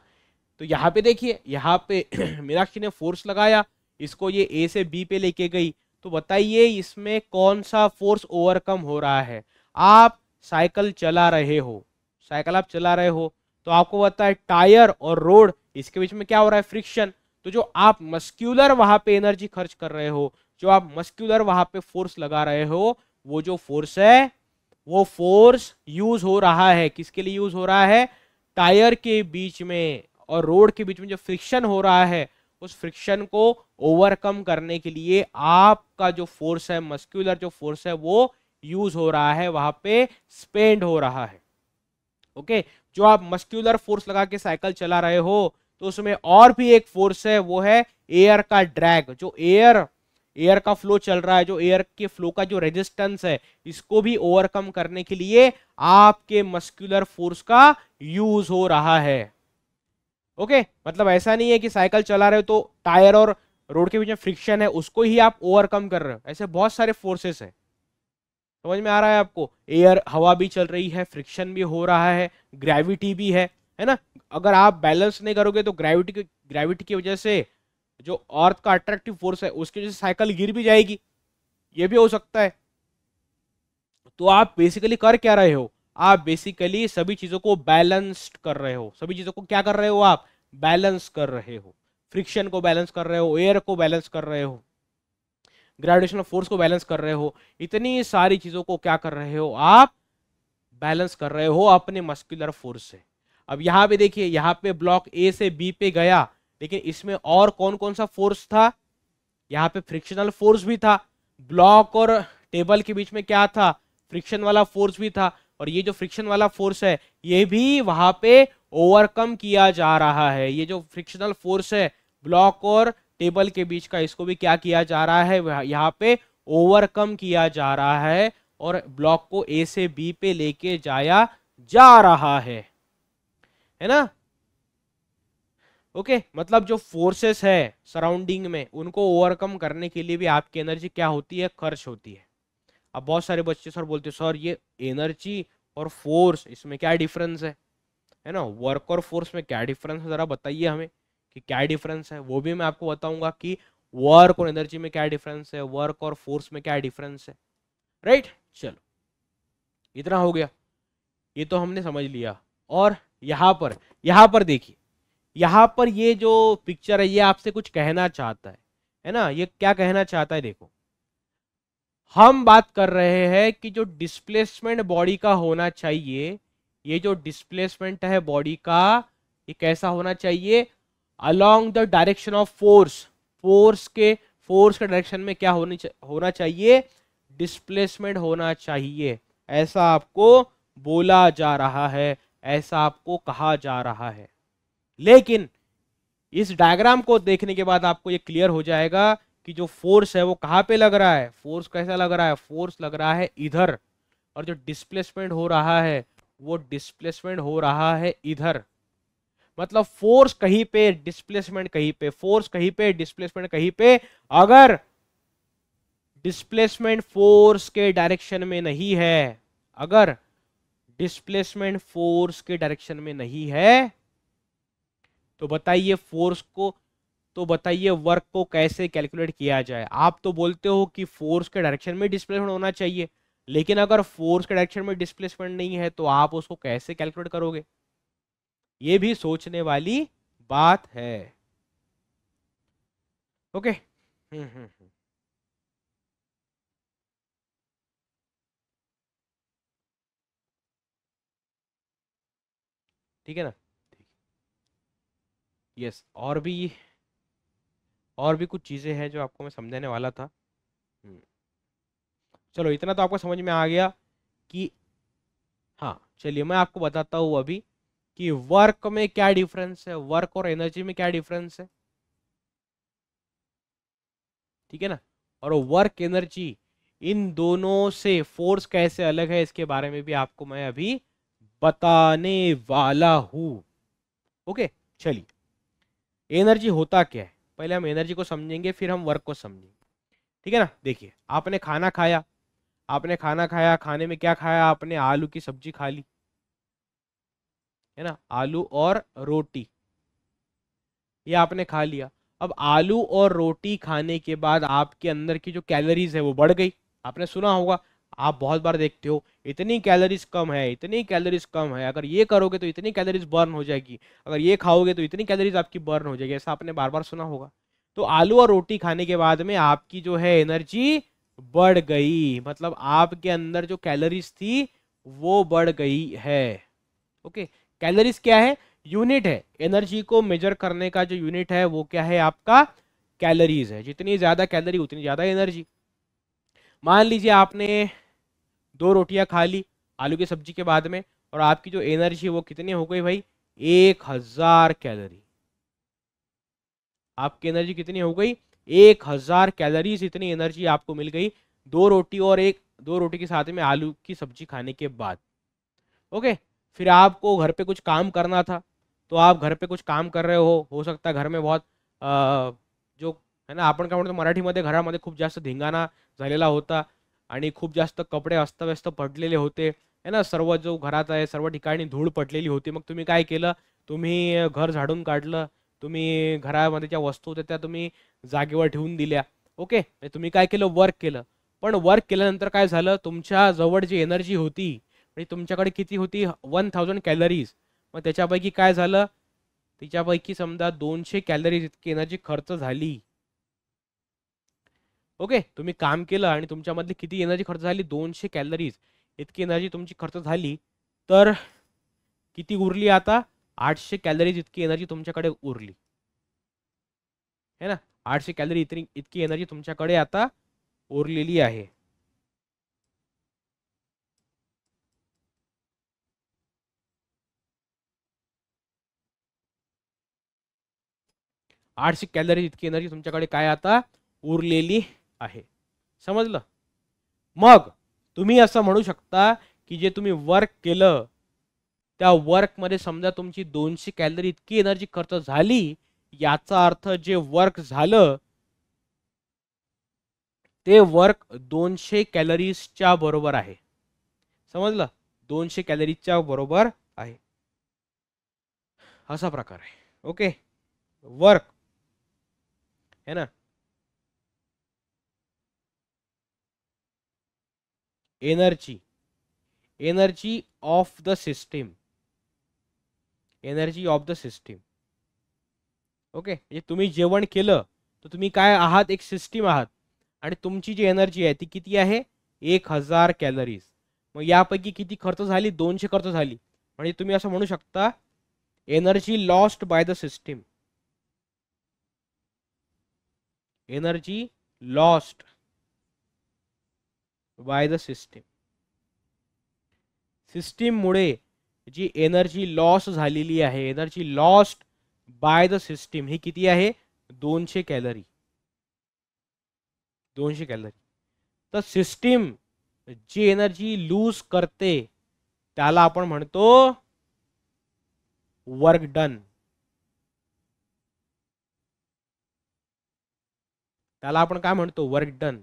तो यहाँ पे देखिए यहाँ पे *clears throat* मीनाक्षी ने फोर्स लगाया इसको ये ए से बी पे लेके गई तो बताइए इसमें कौन सा फोर्स ओवरकम हो रहा है आप साइकिल चला रहे हो साइकिल आप चला रहे हो तो आपको पता है टायर और रोड इसके बीच में क्या हो रहा है फ्रिक्शन तो जो आप मस्क्यूलर वहां पे एनर्जी खर्च कर रहे हो जो आप मस्क्यूलर वहां पे फोर्स लगा रहे हो वो जो फोर्स है वो फोर्स यूज हो रहा है किसके लिए यूज हो रहा है टायर के बीच में और रोड के बीच में जो फ्रिक्शन हो रहा है उस फ्रिक्शन को ओवरकम करने के लिए आपका जो फोर्स है मस्क्यूलर जो फोर्स है वो यूज हो रहा है वहां पे स्पेंड हो रहा है ओके जो आप मस्क्यूलर फोर्स लगा के साइकिल चला रहे हो तो उसमें और भी एक फोर्स है वो है एयर का ड्रैग जो एयर एयर का फ्लो चल रहा है जो एयर के फ्लो का जो रेजिस्टेंस है इसको भी ओवरकम करने के लिए आपके मस्कुलर फोर्स का यूज हो रहा है ओके मतलब ऐसा नहीं है कि साइकिल चला रहे हो तो टायर और रोड के बीच में फ्रिक्शन है उसको ही आप ओवरकम कर रहे हो ऐसे बहुत सारे फोर्सेस है समझ में आ रहा है आपको एयर हवा भी चल रही है फ्रिक्शन भी हो रहा है ग्रेविटी भी है है ना अगर आप बैलेंस नहीं करोगे तो ग्रेविटी की ग्रेविटी की वजह से जो अर्थ का अट्रैक्टिव फोर्स है उसकी वजह से साइकिल गिर भी जाएगी ये भी हो सकता है तो आप बेसिकली कर क्या रहे हो आप बेसिकली सभी चीज़ों को बैलेंस्ड कर रहे हो सभी चीज़ों को क्या कर रहे हो आप बैलेंस कर रहे हो फ्रिक्शन को बैलेंस कर रहे हो एयर को बैलेंस कर रहे हो ग्रेविटेशनल फोर्स को बैलेंस कर रहे हो इतनी सारी चीज़ों को क्या कर रहे हो आप बैलेंस कर रहे हो अपने मस्कुलर फोर्स से अब यहाँ पे देखिए यहाँ पे ब्लॉक ए से बी पे गया लेकिन इसमें और कौन कौन सा फोर्स था यहाँ पे फ्रिक्शनल फोर्स भी था ब्लॉक और टेबल के बीच में क्या था फ्रिक्शन वाला फोर्स भी था और ये जो फ्रिक्शन वाला फोर्स है ये भी वहां पे ओवरकम किया जा रहा है ये जो फ्रिक्शनल फोर्स है ब्लॉक और टेबल के बीच का इसको भी क्या किया जा रहा है यहाँ पे ओवरकम किया जा रहा है और ब्लॉक को ए से बी पे लेके जाया जा रहा है है ना ओके okay, मतलब जो फोर्सेस है सराउंडिंग में उनको ओवरकम करने के लिए भी आपकी एनर्जी क्या होती है खर्च होती है अब बहुत सारे बच्चे सर बोलते हैं सर ये एनर्जी और फोर्स इसमें क्या डिफरेंस है है ना वर्क और फोर्स में क्या डिफरेंस है ज़रा बताइए हमें कि क्या डिफरेंस है वो भी मैं आपको बताऊंगा कि वर्क और एनर्जी में क्या डिफरेंस है वर्क और फोर्स में क्या डिफरेंस है राइट चलो इतना हो गया ये तो हमने समझ लिया और यहाँ पर यहाँ पर देखिए यहाँ पर ये जो पिक्चर है ये आपसे कुछ कहना चाहता है है ना ये क्या कहना चाहता है देखो हम बात कर रहे हैं कि जो डिस्प्लेसमेंट बॉडी का होना चाहिए ये जो डिस्प्लेसमेंट है बॉडी का ये कैसा होना चाहिए along the direction of force force के फोर्स के डायरेक्शन में क्या होनी चा, होना चाहिए डिस्प्लेसमेंट होना चाहिए ऐसा आपको बोला जा रहा है ऐसा आपको कहा जा रहा है लेकिन इस डायग्राम को देखने के बाद आपको ये क्लियर हो जाएगा कि जो फोर्स है वो कहाँ पे लग रहा है फोर्स कैसा लग रहा है फोर्स लग रहा है इधर और जो डिस्प्लेसमेंट हो रहा है वो डिस्प्लेसमेंट हो रहा है इधर मतलब फोर्स कहीं पे डिस्प्लेसमेंट कहीं पे फोर्स कहीं पे डिस्प्लेसमेंट कहीं पे अगर डिस्प्लेसमेंट फोर्स के डायरेक्शन में नहीं है अगर डिस्प्लेसमेंट फोर्स के डायरेक्शन में नहीं है तो बताइए फोर्स को तो बताइए वर्क को कैसे कैलकुलेट किया जाए आप तो बोलते हो कि फोर्स के डायरेक्शन में डिस्प्लेसमेंट होना चाहिए लेकिन अगर फोर्स के डायरेक्शन में डिस्प्लेसमेंट नहीं है तो आप उसको कैसे कैलकुलेट करोगे ये भी सोचने वाली बात है ओके हम्म हम्म, हम्म। ठीक है ना ठीक यस और भी और भी कुछ चीज़ें हैं जो आपको मैं समझाने वाला था हम्म। चलो इतना तो आपको समझ में आ गया कि हाँ चलिए मैं आपको बताता हूँ अभी कि वर्क में क्या डिफरेंस है वर्क और एनर्जी में क्या डिफरेंस है ठीक है ना और वर्क एनर्जी इन दोनों से फोर्स कैसे अलग है इसके बारे में भी आपको मैं अभी बताने वाला हूं ओके चलिए एनर्जी होता क्या है पहले हम एनर्जी को समझेंगे फिर हम वर्क को समझेंगे ठीक है ना देखिए आपने खाना खाया आपने खाना खाया खाने में क्या खाया आपने आलू की सब्जी खा ली है ना आलू और रोटी ये आपने खा लिया अब आलू और रोटी खाने के बाद आपके अंदर की जो कैलोरीज है वो बढ़ गई आपने सुना होगा आप बहुत बार देखते हो इतनी कैलोरीज कम है इतनी कैलोरीज कम है अगर ये करोगे तो इतनी कैलोरीज बर्न हो जाएगी अगर ये खाओगे तो इतनी कैलोरीज आपकी बर्न हो जाएगी ऐसा आपने बार बार सुना होगा तो आलू और रोटी खाने के बाद में आपकी जो है एनर्जी बढ़ गई मतलब आपके अंदर जो कैलोरीज थी वो बढ़ गई है ओके कैलोरीज क्या है यूनिट है एनर्जी को मेजर करने का जो यूनिट है वो क्या है आपका कैलोरीज है जितनी ज़्यादा कैलोरी उतनी ज़्यादा एनर्जी मान लीजिए आपने दो रोटियां खा ली आलू की सब्जी के बाद में और आपकी जो एनर्जी वो कितनी हो गई भाई एक हज़ार कैलोरी आपकी एनर्जी कितनी हो गई एक हज़ार कैलोरीज इतनी एनर्जी आपको मिल गई दो रोटी और एक दो रोटी के साथ में आलू की सब्जी खाने के बाद ओके फिर आपको घर पे कुछ काम करना था तो आप घर पे कुछ काम कर रहे हो हो सकता है घर में बहुत आ, जो है ना आपण तो मराठी मध्य घर मध्य खूब जास्त धिंगाणा झालेला होता आणि खूप जास्त कपडे अस्तव्यस्त पडलेले होते है ना सर्व जो घरात आहे सर्व ठिकाणी धूळ पडलेली होती मग तुम्ही काय केलं तुम्ही घर झाडून काढलं तुम्ही घरामध्ये ज्या वस्तू होत्या त्या तुम्ही जागेवर ठेवून दिल्या ओके म्हणजे तुम्ही काय केलं वर्क केलं पण वर्क केल्यानंतर काय झालं तुमच्या जवळ जी एनर्जी होती म्हणजे तुमच्याकडे किती होती वन थाउजंड कॅलरीज मग त्याच्यापैकी काय झालं तिच्यापैकी समजा दोनशे कॅलरीज इतकी एनर्जी खर्च झाली ओके तुम्ही काम केलं आणि तुमच्यामधली किती एनर्जी खर्च झाली दोनशे कॅलरीज इतकी एनर्जी तुमची खर्च झाली तर किती उरली आता आठशे कॅलरीज इतकी एनर्जी तुमच्याकडे उरली है ना आठशे कॅलरी इतकी इतकी एनर्जी तुमच्याकडे आता उरलेली आहे आठशे कॅलरीज इतकी एनर्जी तुमच्याकडे काय आता उरलेली आहे समजलं मग तुम्ही असं म्हणू शकता की जे तुम्ही वर्क केलं त्या वर्कमध्ये समजा तुमची दोनशे कॅलरी इतकी एनर्जी खर्च झाली याचा अर्थ जे वर्क झालं ते वर्क दोनशे कॅलरीजच्या बरोबर आहे समजलं दोनशे कॅलरीजच्या बरोबर आहे असा प्रकार आहे ओके वर्क है ना energy energy of the system energy of the system okay म्हणजे तुम्ही जेवण केलं तर तुम्ही काय आहात एक सिस्टीम आहात आणि तुमची जी एनर्जी आहे ती किती आहे एक हजार कॅलरीज मग यापैकी किती खर्च झाली दोनशे खर्च झाली म्हणजे तुम्ही असं म्हणू शकता energy lost by the system energy lost by the system सिस्टीममुळे जी एनर्जी लॉस झालेली आहे energy lost by the system ही किती आहे दोनशे कॅलरी दोनशे कॅलरी तर सिस्टीम जी एनर्जी लूज करते त्याला आपण म्हणतो वर्क डन त्याला आपण काय म्हणतो वर्क डन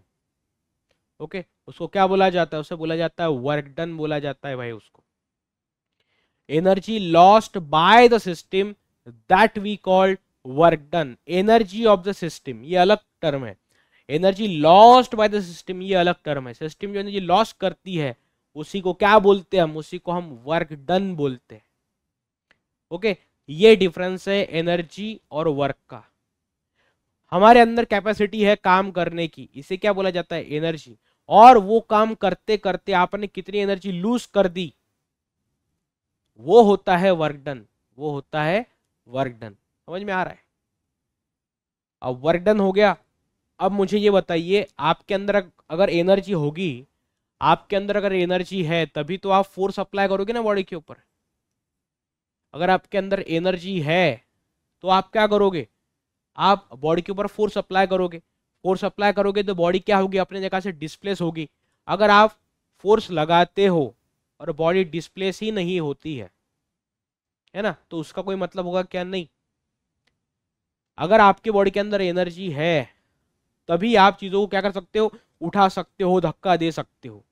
ओके उसको क्या बोला जाता है उसे बोला जाता है वर्क डन बोला जाता है भाई उसको energy lost by the system that we called work done energy of the system ये अलग टर्म है energy lost by the system ये अलग टर्म है सिस्टम जो एनर्जी लॉस करती है उसी को क्या बोलते हैं हम उसी को हम वर्क डन बोलते हैं ओके okay? ये डिफरेंस है एनर्जी और वर्क का हमारे अंदर कैपेसिटी है काम करने की इसे क्या बोला जाता है एनर्जी और वो काम करते करते आपने कितनी एनर्जी लूज कर दी वो होता है वर्क डन वो होता है वर्क डन समझ में आ रहा है अब वर्क डन हो गया अब मुझे ये बताइए आपके अंदर अगर एनर्जी होगी आपके अंदर अगर एनर्जी है तभी तो आप फोर्स अप्लाई करोगे ना बॉडी के ऊपर अगर आपके अंदर एनर्जी है तो आप क्या करोगे आप बॉडी के ऊपर फोर्स अप्लाई करोगे फोर्स अप्लाई करोगे तो बॉडी क्या होगी अपने जगह से डिस्प्लेस होगी अगर आप फोर्स लगाते हो और बॉडी डिस्प्लेस ही नहीं होती है है ना तो उसका कोई मतलब होगा क्या नहीं अगर आपके बॉडी के अंदर एनर्जी है तभी आप चीज़ों को क्या कर सकते हो उठा सकते हो धक्का दे सकते हो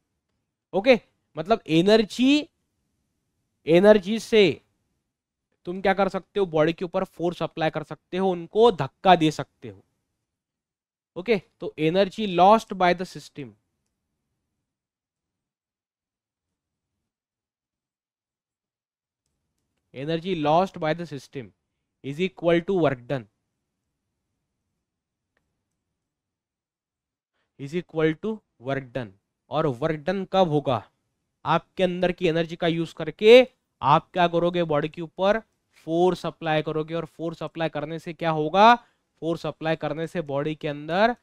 ओके मतलब एनर्जी एनर्जी से तुम क्या कर सकते हो बॉडी के ऊपर फोर्स अप्लाई कर सकते हो उनको धक्का दे सकते हो ओके तो energy lost by the system energy lost by the system is equal to work done is equal to work done और वर्क डन कब होगा आपके अंदर की एनर्जी का यूज करके आप क्या करोगे बॉडी के ऊपर फोर्स अप्लाई करोगे और फोर्स अप्लाई करने से क्या होगा फोर्स अप्लाई करने से बॉडी के अंदर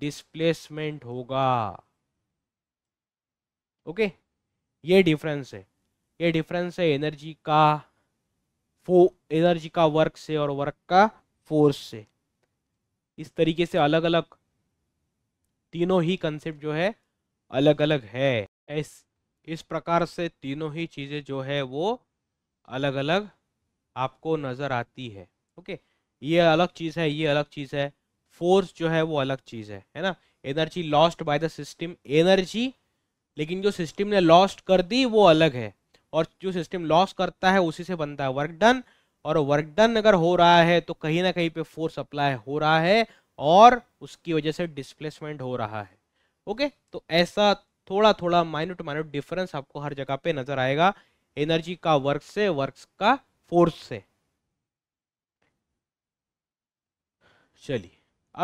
डिस्प्लेसमेंट होगा ओके ये डिफरेंस है ये डिफरेंस है एनर्जी का फो एनर्जी का वर्क से और वर्क का फोर्स से इस तरीके से अलग अलग तीनों ही कंसेप्ट जो है अलग अलग है इस इस प्रकार से तीनों ही चीज़ें जो है वो अलग अलग आपको नज़र आती है ओके ये अलग चीज़ है ये अलग चीज़ है फोर्स जो है वो अलग चीज़ है है ना energy lost by the system energy लेकिन जो सिस्टम ने लॉस्ट कर दी वो अलग है और जो सिस्टम लॉस करता है उसी से बनता है वर्क डन और वर्क डन अगर हो रहा है तो कहीं ना कहीं पे फोर्स अप्लाई हो रहा है और उसकी वजह से डिस्प्लेसमेंट हो रहा है ओके तो ऐसा थोड़ा थोड़ा माइन्यूट माइन्यूट डिफरेंस आपको हर जगह पे नजर आएगा एनर्जी का वर्क से वर्क का फोर्स से चलिए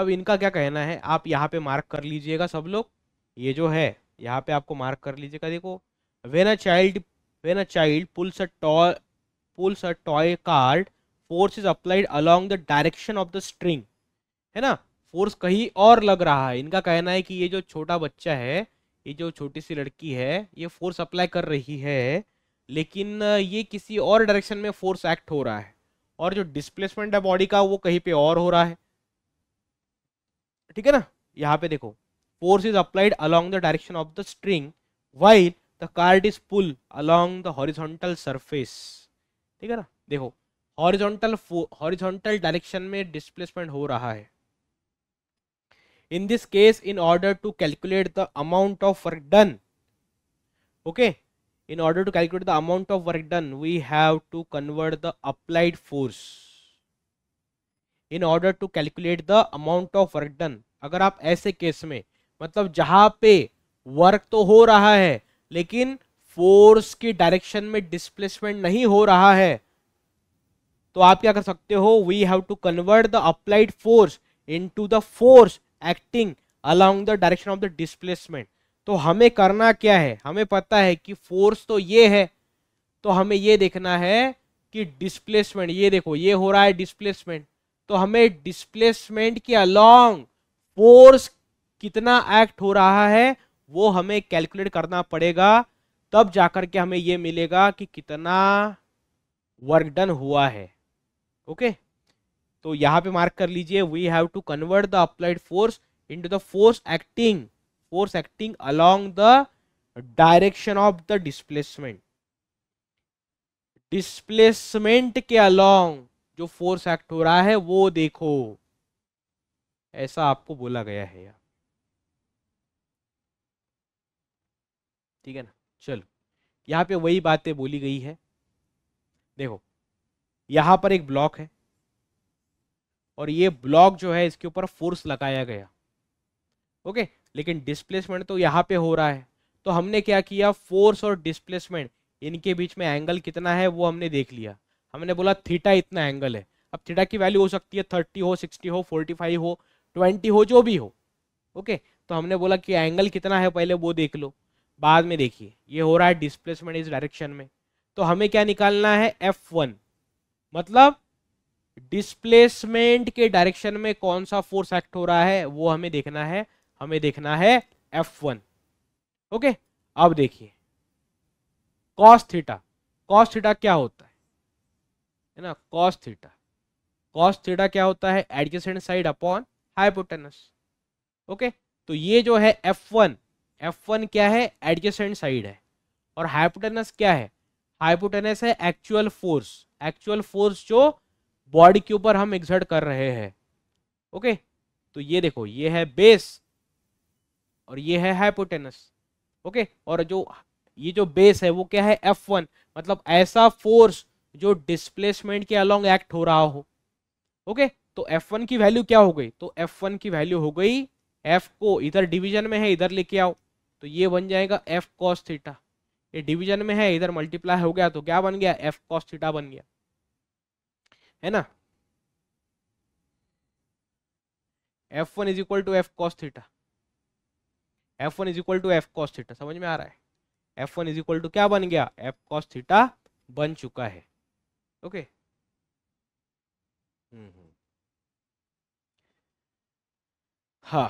अब इनका क्या कहना है आप यहाँ पे मार्क कर लीजिएगा सब लोग ये जो है यहाँ पे आपको मार्क कर लीजिएगा देखो when a child when a child pulls a toy pulls a toy card force is applied along the direction of the string है ना फोर्स कहीं और लग रहा है इनका कहना है कि ये जो छोटा बच्चा है ये जो छोटी सी लड़की है ये फोर्स अप्लाई कर रही है लेकिन ये किसी और डायरेक्शन में फोर्स एक्ट हो रहा है और जो डिस्प्लेसमेंट है बॉडी का वो कहीं पे और हो रहा है ठीक है ना यहाँ पे देखो force is applied along the direction of the string while the card is pull along the horizontal surface ठीक है ना देखो हॉरिजोंटल हॉरिजोंटल डायरेक्शन में डिस्प्लेसमेंट हो रहा है in this case in order to calculate the amount of work done okay in order to calculate the amount of work done we have to convert the applied force in order to calculate the amount of work done अगर आप ऐसे case में मतलब जहाँ पे work तो हो रहा है लेकिन फोर्स की डायरेक्शन में डिस्प्लेसमेंट नहीं हो रहा है तो आप क्या कर सकते हो we have to convert the applied force into the force acting along the direction of the displacement तो हमें करना क्या है हमें पता है कि फोर्स तो ये है तो हमें ये देखना है कि डिस्प्लेसमेंट ये देखो ये हो रहा है डिस्प्लेसमेंट तो हमें डिस्प्लेसमेंट के अलोंग फोर्स कितना एक्ट हो रहा है वो हमें कैलकुलेट करना पड़ेगा तब जाकर के हमें ये मिलेगा कि कितना वर्क डन हुआ है ओके तो यहाँ पे मार्क कर लीजिए we have to convert the applied force into the force acting force acting along the direction of the displacement displacement के अलोंग जो फोर्स एक्ट हो रहा है वो देखो ऐसा आपको बोला गया है यार ठीक है ना चलो यहाँ पे वही बातें बोली गई है देखो यहाँ पर एक ब्लॉक है और ये ब्लॉक जो है इसके ऊपर फोर्स लगाया गया ओके लेकिन डिस्प्लेसमेंट तो यहाँ पे हो रहा है तो हमने क्या किया फोर्स और डिस्प्लेसमेंट इनके बीच में एंगल कितना है वो हमने देख लिया हमने बोला थीटा इतना एंगल है अब थीटा की वैल्यू हो सकती है थर्टी हो सिक्सटी हो फोर्टी फाइव हो ट्वेंटी हो जो भी हो ओके तो हमने बोला कि एंगल कितना है पहले वो देख लो बाद में देखिए ये हो रहा है डिस्प्लेसमेंट इस डायरेक्शन में तो हमें क्या निकालना है एफ वन मतलब डिस्प्लेसमेंट के डायरेक्शन में कौन सा फोर्स एक्ट हो रहा है वो हमें देखना है हमें देखना है एफ वन ओके अब देखिए कॉस थीटा कॉस थीटा क्या होता है है ना कॉस थीटा कॉस थीटा क्या होता है adjacent side upon hypotenuse okay तो ये जो है एफ वन एफ वन क्या है एडजेसेंट साइड है और हाइपोटेनस क्या है हाइपोटेनस है एक्चुअल फोर्स एक्चुअल फोर्स जो बॉडी के ऊपर हम एग्जर्ट कर रहे हैं ओके तो ये देखो ये है बेस और ये है हाइपोटेनस ओके और जो ये जो बेस है वो क्या है एफ वन मतलब ऐसा फोर्स जो डिस्प्लेसमेंट के अलोंग एक्ट हो रहा हो ओके तो एफ वन की वैल्यू क्या हो गई तो एफ वन की वैल्यू हो गई एफ को इधर डिवीजन में है इधर लेके आओ तो ये बन जाएगा एफ कॉस थीटा ये डिवीजन में है इधर मल्टीप्लाई हो गया तो क्या बन गया एफ कॉस थीटा बन गया है ना F one is equal to F cos theta F one is equal to F cos theta समझ में आ रहा है F one is equal to क्या बन गया एफ कॉस थीटा बन चुका है ओके mm-hmm. हाँ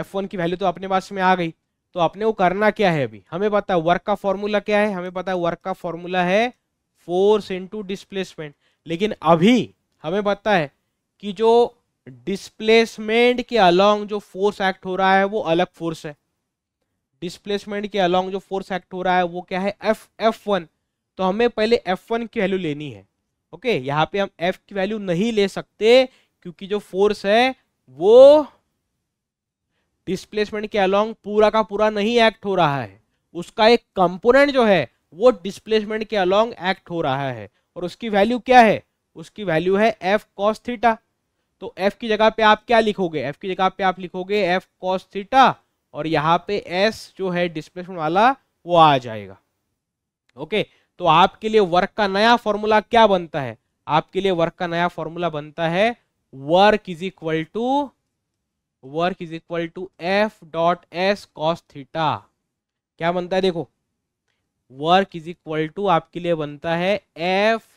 एफ वन की वैल्यू तो अपने पास में आ गई तो अपने वो करना क्या है अभी हमें पता है वर्क का फॉर्मूला क्या है हमें पता है वर्क का फॉर्मूला है फोर्स इनटू डिस्प्लेसमेंट लेकिन अभी हमें पता है कि जो डिस्प्लेसमेंट के अलोंग जो फोर्स एक्ट हो रहा है वो अलग फोर्स है डिस्प्लेसमेंट के अलोंग जो फोर्स एक्ट हो रहा है वो क्या है एफ एफ वन तो हमें पहले एफ वन की वैल्यू लेनी है ओके यहाँ पे हम एफ की वैल्यू नहीं ले सकते क्योंकि जो फोर्स है वो डिस्प्लेसमेंट के अलोंग पूरा का पूरा नहीं एक्ट हो रहा है उसका एक कंपोनेंट जो है वो डिस्प्लेसमेंट के अलोंग एक्ट हो रहा है और उसकी वैल्यू क्या है उसकी वैल्यू है एफ कॉस थीटा तो एफ की जगह पे आप क्या लिखोगे एफ की जगह पे आप लिखोगे एफ कॉस थीटा और यहाँ पे एस जो है डिस्प्लेसमेंट वाला वो आ जाएगा ओके okay? तो आपके लिए वर्क का नया फॉर्मूला क्या बनता है आपके लिए वर्क का नया फॉर्मूला बनता है work is equal to work is equal to F dot S cos theta क्या बनता है देखो वर्क इज इक्वल टू आपके लिए बनता है एफ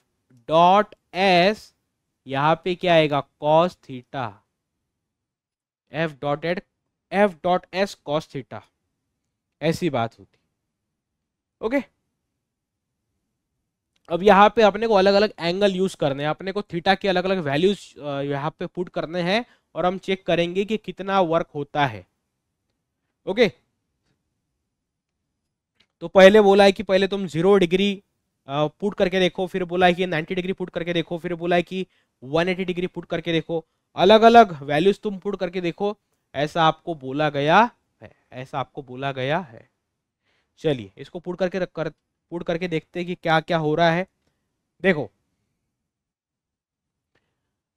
डॉट एस यहां पे क्या आएगा कॉस थीटा एफ डॉट एड F dot S cos theta ऐसी बात होती ओके okay? अब यहाँ पे अपने को अलग अलग एंगल यूज करने हैं अपने को थीटा के अलग अलग वैल्यूज यहाँ पे पुट करने हैं और हम चेक करेंगे कि कितना वर्क होता है ओके तो पहले बोला है कि पहले तुम जीरो डिग्री पुट करके देखो फिर बोला है कि नाइन्टी डिग्री पुट करके देखो फिर बोला है कि वन डिग्री पुट करके देखो अलग अलग वैल्यूज तुम पुट करके देखो ऐसा आपको बोला गया है ऐसा आपको बोला गया है चलिए इसको पुट करके रख कर, पुट करके देखते हैं कि क्या क्या हो रहा है देखो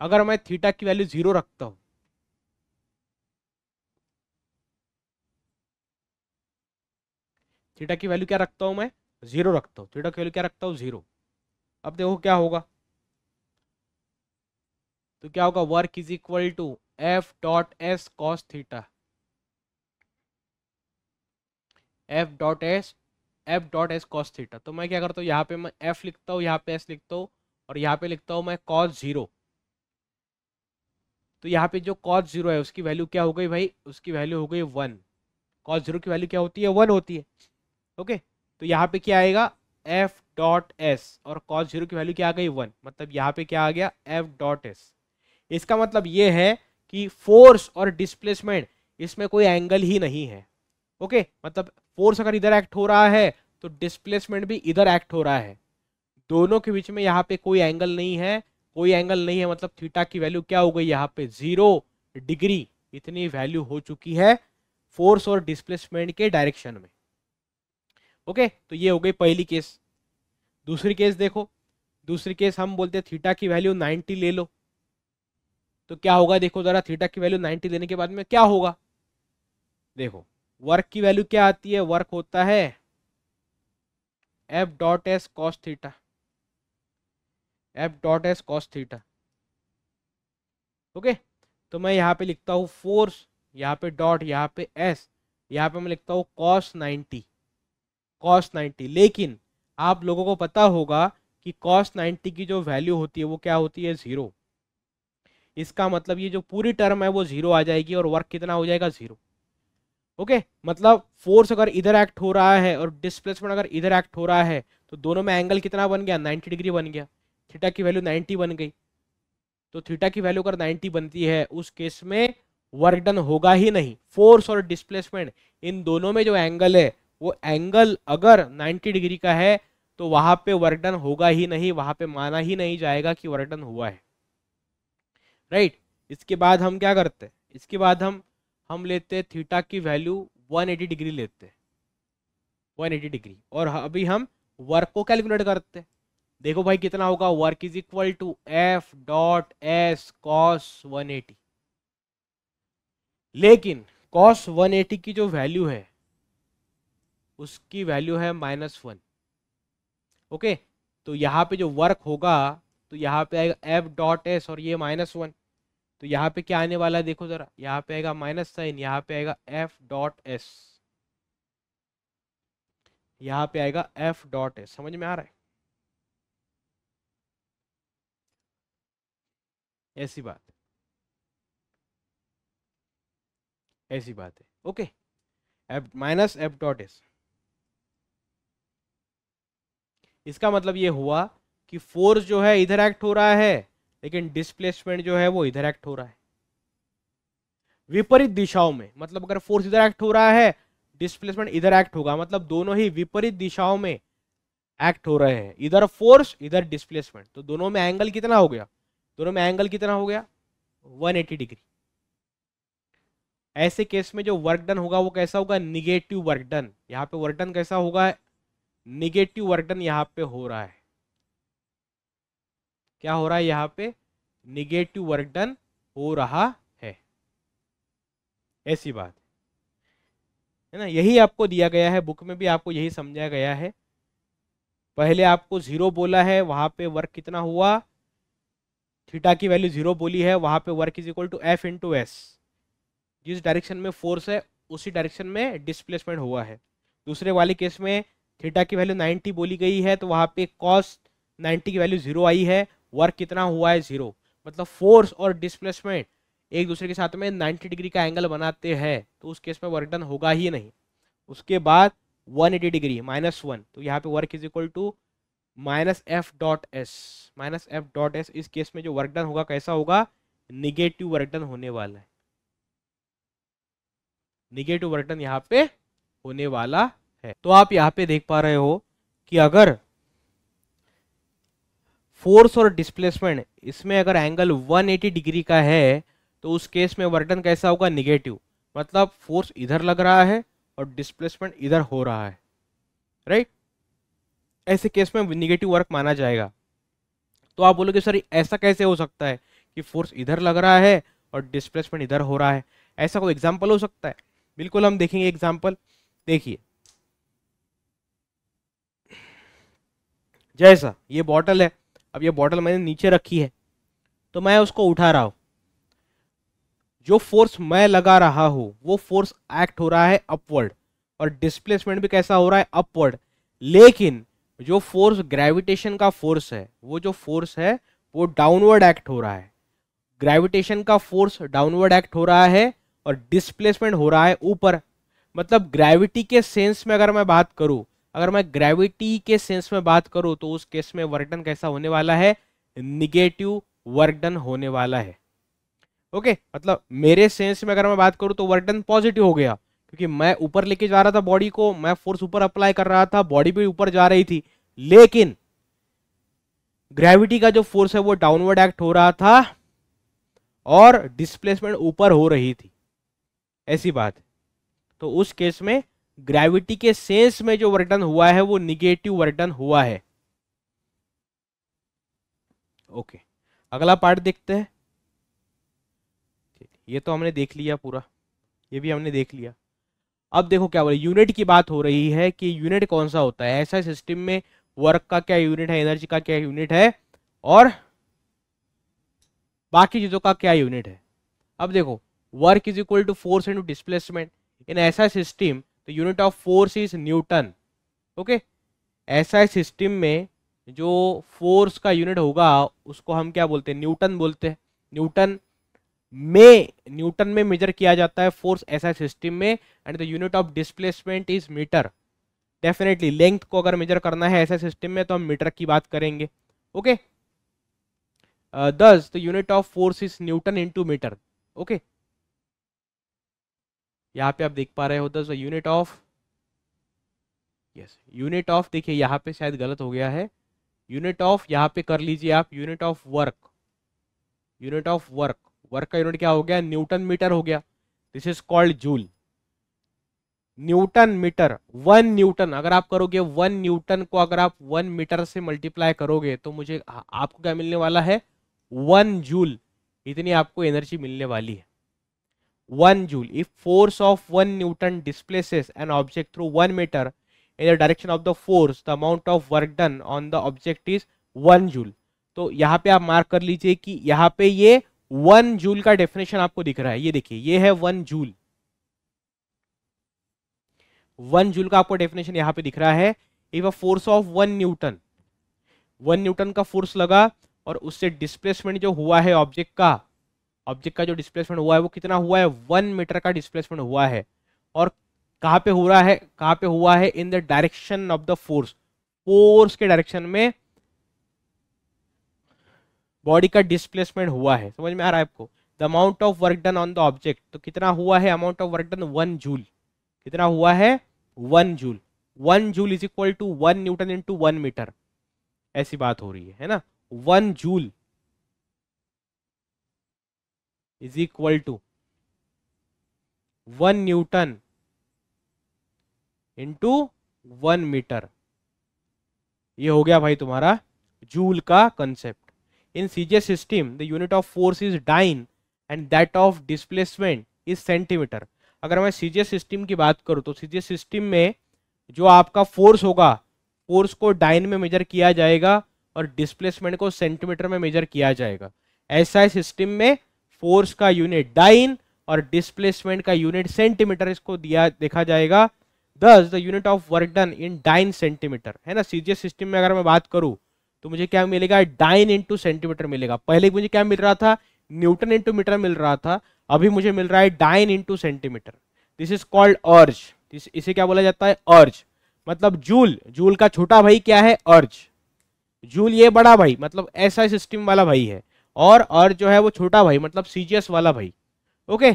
अगर मैं थीटा की वैल्यू जीरो रखता हूं थीटा की वैल्यू क्या रखता हूं मैं जीरो रखता हूं थीटा की वैल्यू क्या रखता हूं जीरो अब देखो क्या होगा तो क्या होगा work is equal to F dot S cos theta F dot S F dot S cos theta तो मैं क्या करता हूँ यहाँ पे मैं एफ लिखता हूँ यहाँ पे एस लिखता हूँ और यहाँ पे लिखता हूँ मैं कॉस जीरो तो यहाँ पे जो कॉस जीरो है उसकी वैल्यू क्या हो गई भाई उसकी वैल्यू हो गई वन कॉस जीरो की वैल्यू क्या होती है वन होती है ओके तो यहाँ पे क्या आएगा एफ डॉट एस और कॉस जीरो की वैल्यू क्या आ गई वन मतलब यहाँ पे क्या आ गया एफ डॉट एस इसका मतलब ये है कि फोर्स और डिस्प्लेसमेंट इसमें कोई एंगल ही नहीं है ओके मतलब फोर्स अगर इधर एक्ट हो रहा है तो डिस्प्लेसमेंट भी इधर एक्ट हो रहा है दोनों के बीच में यहाँ पे कोई एंगल नहीं है कोई एंगल नहीं है मतलब थीटा की वैल्यू क्या हो गई यहाँ पे जीरो डिग्री इतनी वैल्यू हो चुकी है फोर्स और डिस्प्लेसमेंट के डायरेक्शन में ओके तो ये हो गई पहली केस दूसरी केस देखो दूसरी केस हम बोलते हैं थीटा की वैल्यू 90 ले लो तो क्या होगा देखो जरा थीटा की वैल्यू 90 लेने के बाद में क्या होगा देखो वर्क की वैल्यू क्या आती है वर्क होता है F dot S cos theta F dot S cos theta okay तो मैं यहाँ पे लिखता हूँ फोर्स यहाँ पे डॉट यहाँ पे एस यहाँ पे मैं लिखता हूँ कॉस नाइन्टी कॉस नाइन्टी लेकिन आप लोगों को पता होगा कि कॉस नाइन्टी की जो वैल्यू होती है वो क्या होती है ज़ीरो इसका मतलब ये जो पूरी टर्म है वो ज़ीरो आ जाएगी और वर्क कितना हो जाएगा ज़ीरो ओके मतलब फोर्स अगर इधर एक्ट हो रहा है और डिस्प्लेसमेंट अगर इधर एक्ट हो रहा है तो दोनों में एंगल कितना बन गया 90 डिग्री बन गया थीटा की वैल्यू 90 बन गई तो थीटा की वैल्यू अगर 90 बनती है उस केस में वर्क डन होगा ही नहीं फोर्स और डिस्प्लेसमेंट इन दोनों में जो एंगल है वो एंगल अगर 90 डिग्री का है तो वहां पे वर्क डन होगा ही नहीं वहां पे माना ही नहीं जाएगा कि वर्क डन हुआ है राइट right? इसके बाद हम क्या करते हैं इसके बाद हम हम लेते हैं थीटा की वैल्यू 180 डिग्री लेते हैं 180 डिग्री और अभी हम वर्क को कैलकुलेट करते हैं देखो भाई कितना होगा work is equal to F dot S cos one लेकिन कॉस 180 की जो वैल्यू है उसकी वैल्यू है माइनस वन ओके तो यहाँ पे जो वर्क होगा तो यहाँ पे आएगा एफ डॉट एस और ये माइनस वन तो यहाँ पे क्या आने वाला है देखो ज़रा यहाँ पे आएगा माइनस साइन यहाँ पे आएगा एफ डॉट एस यहाँ पे आएगा एफ डॉट एस समझ में आ रहा है ऐसी बात ऐसी बात है okay F minus F dot S इसका मतलब ये हुआ कि फोर्स जो है इधर एक्ट हो रहा है लेकिन डिस्प्लेसमेंट जो है वो इधर एक्ट हो रहा है विपरीत दिशाओं में मतलब अगर फोर्स इधर एक्ट हो रहा है डिस्प्लेसमेंट इधर एक्ट होगा मतलब दोनों ही विपरीत दिशाओं में एक्ट हो रहे हैं इधर फोर्स इधर डिस्प्लेसमेंट तो दोनों में एंगल कितना हो गया दोनों में एंगल कितना हो गया 180 डिग्री ऐसे केस में जो वर्क डन होगा वो कैसा होगा निगेटिव वर्क डन यहाँ पे वर्क डन कैसा होगा निगेटिव वर्क डन यहाँ पे हो रहा है क्या हो रहा है यहाँ पे निगेटिव वर्क डन हो रहा है ऐसी बात है ना यही आपको दिया गया है बुक में भी आपको यही समझाया गया है पहले आपको जीरो बोला है वहां पे वर्क कितना हुआ थीटा की वैल्यू जीरो बोली है वहां पे work is equal to F into S जिस डायरेक्शन में फोर्स है उसी डायरेक्शन में डिस्प्लेसमेंट हुआ है दूसरे वाले केस में थीटा की वैल्यू 90 बोली गई है तो वहां पे कॉस 90 की वैल्यू जीरो आई है वर्क कितना हुआ है जीरो मतलब फोर्स और डिस्प्लेसमेंट एक दूसरे के साथ में 90 डिग्री का एंगल बनाते हैं तो उस केस में वर्क डन होगा ही नहीं उसके बाद 180 डिग्री माइनस वन तो यहाँ पे work is equal to minus F dot S minus F dot S इस केस में जो वर्क डन होगा कैसा होगा निगेटिव वर्क डन होने वाला है निगेटिव वर्क डन यहाँ पे होने वाला है तो आप यहाँ पे देख पा रहे हो कि अगर फोर्स और डिस्प्लेसमेंट इसमें अगर एंगल 180 डिग्री का है तो उस केस में वर्टन कैसा होगा निगेटिव मतलब फोर्स इधर लग रहा है और डिस्प्लेसमेंट इधर हो रहा है राइट ऐसे केस में निगेटिव वर्क माना जाएगा तो आप बोलोगे सर ऐसा कैसे हो सकता है कि फोर्स इधर लग रहा है और डिस्प्लेसमेंट इधर हो रहा है ऐसा कोई एग्जाम्पल हो सकता है बिल्कुल हम देखेंगे एग्जाम्पल देखिए जैसा ये बॉटल है अब ये बॉटल मैंने नीचे रखी है तो मैं उसको उठा रहा हूँ जो फोर्स मैं लगा रहा हूँ वो फोर्स एक्ट हो रहा है अपवर्ड और डिस्प्लेसमेंट भी कैसा हो रहा है अपवर्ड लेकिन जो फोर्स ग्रेविटेशन का फोर्स है वो जो फोर्स है वो डाउनवर्ड एक्ट हो रहा है ग्रेविटेशन का फोर्स डाउनवर्ड एक्ट हो रहा है और डिस्प्लेसमेंट हो रहा है ऊपर मतलब ग्रेविटी के सेंस में अगर मैं बात करूं अगर मैं ग्रेविटी के सेंस में बात करूं तो उस केस में वर्कडन कैसा होने वाला है निगेटिव वर्कडन होने वाला है ओके okay, मतलब मेरे सेंस में अगर मैं बात करूं तो वर्कडन पॉजिटिव हो गया क्योंकि मैं ऊपर लेके जा रहा था बॉडी को मैं फोर्स ऊपर अप्लाई कर रहा था बॉडी भी ऊपर जा रही थी लेकिन ग्रेविटी का जो फोर्स है वो डाउनवर्ड एक्ट हो रहा था और डिस्प्लेसमेंट ऊपर हो रही थी ऐसी बात तो उस केस में ग्रेविटी के सेंस में जो वर्टन हुआ है वो निगेटिव वर्टन हुआ है ओके okay. अगला पार्ट देखते हैं ये तो हमने देख लिया पूरा ये भी हमने देख लिया अब देखो क्या बोले यूनिट की बात हो रही है कि यूनिट कौन सा होता है ऐसा सिस्टम में वर्क का क्या यूनिट है एनर्जी का क्या यूनिट है और बाकी चीज़ों का क्या यूनिट है अब देखो work is equal to force into displacement in ऐसा सिस्टम तो unit of force is newton okay ऐसा सिस्टम में जो फोर्स का यूनिट होगा उसको हम क्या बोलते हैं न्यूटन बोलते हैं न्यूटन में न्यूटन में मेजर किया जाता है फोर्स ऐसा सिस्टम में and the unit of displacement is metre definitely length को अगर मेजर करना है ऐसा सिस्टम में तो हम मीटर की बात करेंगे okay thus the unit of force is newton into metre okay यहाँ पे आप देख पा रहे हो thus unit of yes unit of देखिए यहाँ पे शायद गलत हो गया है यूनिट ऑफ यहाँ पे कर लीजिए आप unit of work unit of work work का यूनिट क्या हो गया न्यूटन मीटर हो गया this is called joule newton metre one newton अगर आप करोगे वन न्यूटन को अगर आप वन मीटर से मल्टीप्लाई करोगे तो मुझे आपको क्या मिलने वाला है वन जूल इतनी आपको एनर्जी मिलने वाली है 1 joule if force of 1 newton displaces an object through 1 meter in the direction of the force the amount of work done on the object is 1 joule तो यहाँ पे आप मार्क कर लीजिए कि यहाँ पे ये वन जूल का डेफिनेशन आपको दिख रहा है ये देखिए ये है वन जूल वन जूल का आपको डेफिनेशन यहाँ पे दिख रहा है if a force of one newton one newton का फोर्स लगा और उससे डिस्प्लेसमेंट जो हुआ है ऑब्जेक्ट का ऑब्जेक्ट का जो डिस्प्लेसमेंट हुआ है वो कितना हुआ है वन मीटर का डिस्प्लेसमेंट हुआ है और कहाँ पे हो रहा है कहाँ पे हुआ है in the direction of the force force के डायरेक्शन में बॉडी का डिस्प्लेसमेंट हुआ है समझ में आ रहा है आपको the amount of work done on the object तो कितना हुआ है amount of work done one joule कितना हुआ है one joule one joule is equal to one newton into one metre ऐसी बात हो रही है है ना one joule is equal to one newton into one metre ये हो गया भाई तुम्हारा जूल का concept in CGS system the unit of force is dyne and that of displacement is centimetre अगर मैं सीजे सिस्टम की बात करूँ तो सीजे सिस्टम में जो आपका फोर्स होगा फोर्स को डाइन में मेजर किया जाएगा और डिस्प्लेसमेंट को सेंटीमीटर में मेजर किया जाएगा ऐसा सिस्टम में फोर्स का यूनिट डाइन और डिस्प्लेसमेंट का यूनिट सेंटीमीटर इसको दिया देखा जाएगा thus the unit of work done in dyne centimetre है ना सीजीएस सिस्टम में अगर मैं बात करूं तो मुझे क्या मिलेगा डाइन इंटू सेंटीमीटर मिलेगा पहले मुझे क्या मिल रहा था न्यूटन इंटू मीटर मिल रहा था अभी मुझे मिल रहा है dyne into centimetre this is called erg इसे क्या बोला जाता है अर्ज मतलब जूल जूल का छोटा भाई क्या है अर्ज जूल ये बड़ा भाई मतलब ऐसा सिस्टम वाला भाई है और अर जो है वो छोटा भाई मतलब सीजीएस वाला भाई ओके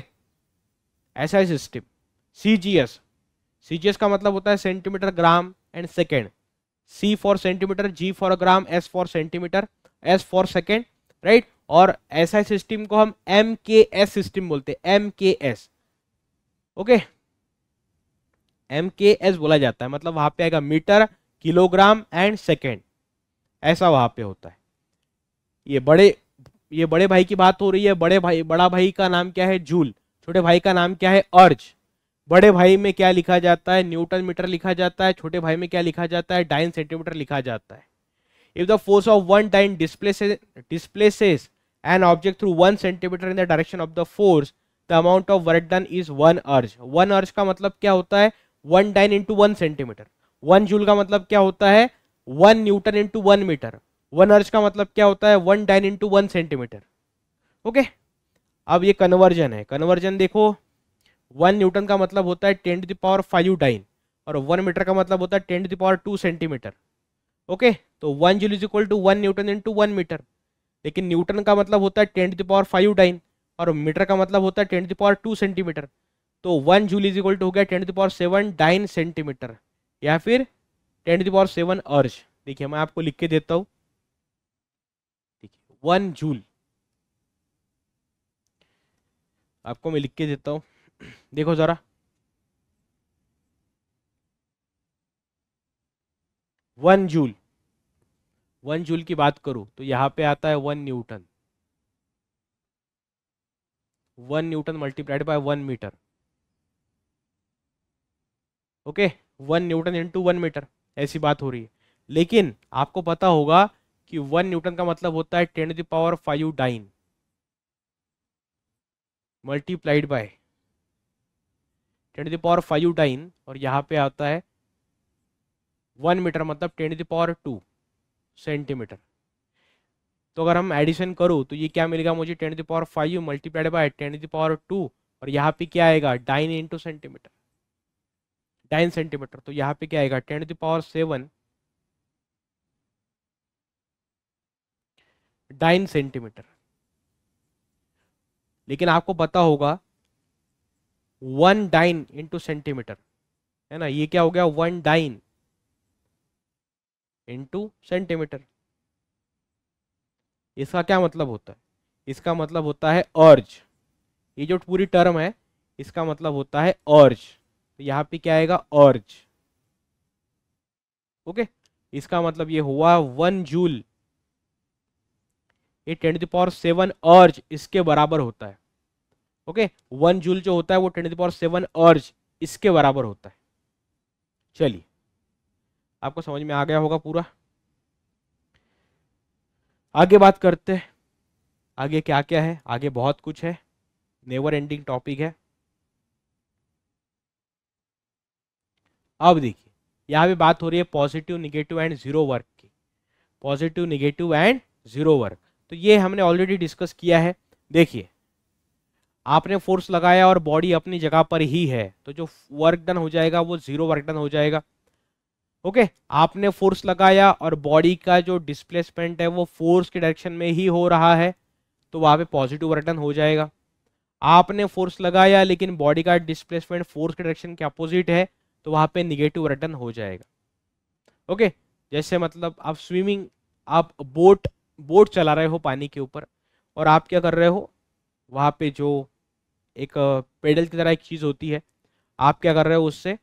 ऐसा है सिस्टम सीजीएस सीजीएस का मतलब होता है centimetre gram and second C for centimetre G for gram S for centimetre S for second right और ऐसा सिस्टम को हम एम के एस सिस्टम बोलते हैं M K S okay M K S बोला जाता है मतलब वहां पे आएगा मीटर किलोग्राम एंड सेकेंड ऐसा वहां पे होता है ये बड़े ये बड़े भाई की बात हो रही है बड़े भाई बड़ा भाई का नाम क्या है जूल छोटे भाई का नाम क्या है अर्ज बड़े भाई में क्या लिखा जाता है न्यूटन मीटर लिखा जाता है छोटे भाई में क्या लिखा जाता है डाइन सेंटीमीटर लिखा जाता है if the force of one dyne displaces displaces an object through one centimetre in the direction of the force the amount of work done is one erg one erg का मतलब क्या होता है one dyne into one centimetre one joule का मतलब क्या होता है one newton into one metre one erg का मतलब क्या होता है one dyne into one centimetre okay अब ये कन्वर्जन है कन्वर्जन देखो वन न्यूटन का मतलब होता है ten to the power five dyne और वन मीटर का मतलब होता है ten to the power two centimetre okay तो one joule is equal to one newton into one metre लेकिन न्यूटन का मतलब होता है ten to the power five dyne और मीटर का मतलब होता है ten to the power two centimetre तो one joule is equal to हो गया ten to the power seven dyne centimetre या फिर टेन टू दावर सेवन अर्ज देखिए मैं आपको लिख के देता हूँ वन जूल आपको मैं लिख के देता हूं देखो ज़रा वन जूल वन जूल की बात करूं तो यहां पे आता है one newton one newton multiplied by one metre okay one newton into one metre ऐसी बात हो रही है लेकिन आपको पता होगा कि वन न्यूटन का मतलब होता है ten the power five dyne multiplied by ten to power five dyne और यहां पे आता है वन मीटर मतलब ten the power two centimetre तो अगर हम एडिशन करो तो ये क्या मिलेगा मुझे ten the power five multiplied by ten to power two और यहाँ पे क्या आएगा dyne into centimetre dyne centimetre तो यहाँ पे क्या आएगा ten the power seven dyne centimetre लेकिन आपको पता होगा वन डाइन इंटू सेंटीमीटर है ना ये क्या हो गया वन डाइन इंटू सेंटीमीटर इसका क्या मतलब होता है इसका मतलब होता है अर्ज ये जो पूरी टर्म है इसका मतलब होता है अर्ज तो यहां पे क्या आएगा अर्ज ओके इसका मतलब ये हुआ वन जूल ये ten to power seven erg इसके बराबर होता है ओके वन जूल जो होता है वो ten to power seven erg इसके बराबर होता है चलिए आपको समझ में आ गया होगा पूरा आगे बात करते हैं आगे क्या क्या है आगे बहुत कुछ है नेवर एंडिंग टॉपिक है अब देखिए यहां पे बात हो रही है positive negative and zero work की positive negative and zero work तो ये हमने ऑलरेडी डिस्कस किया है देखिए आपने फोर्स लगाया और बॉडी अपनी जगह पर ही है तो जो वर्क डन हो जाएगा वो जीरो वर्क डन हो जाएगा ओके okay? आपने फोर्स लगाया और बॉडी का जो डिस्प्लेसमेंट है वो फोर्स के डायरेक्शन में ही हो रहा है तो वहाँ पे पॉजिटिव वर्क डन हो जाएगा आपने फोर्स लगाया लेकिन बॉडी का डिस्प्लेसमेंट फोर्स के डायरेक्शन के अपोजिट है तो वहाँ पे निगेटिव रिटर्न हो जाएगा ओके okay? जैसे मतलब आप स्विमिंग आप बोट बोट चला रहे हो पानी के ऊपर और आप क्या कर रहे हो वहाँ पे जो एक पेडल की तरह एक चीज़ होती है आप क्या कर रहे हो उससे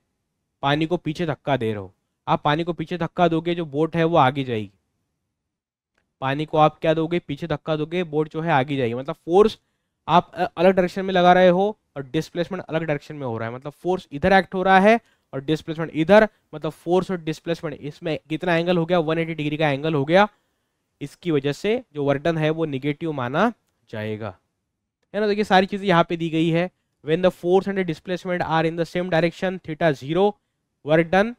पानी को पीछे धक्का दे रहे हो आप पानी को पीछे धक्का दोगे जो बोट है वो आगे जाएगी पानी को आप क्या दोगे पीछे धक्का दोगे बोट जो है आगे जाएगी मतलब फोर्स आप अलग डायरेक्शन में लगा रहे हो और डिस्प्लेसमेंट अलग डायरेक्शन में हो रहा है मतलब फोर्स इधर एक्ट हो रहा है और डिस्प्लेसमेंट इधर मतलब फोर्स और डिस्प्लेसमेंट इसमें कितना एंगल हो गया 180 डिग्री का एंगल हो गया इसकी वजह से जो वर्डन है वो निगेटिव माना जाएगा है ना देखिए सारी चीजें यहाँ पे दी गई है when the force and displacement are in the same direction theta zero work done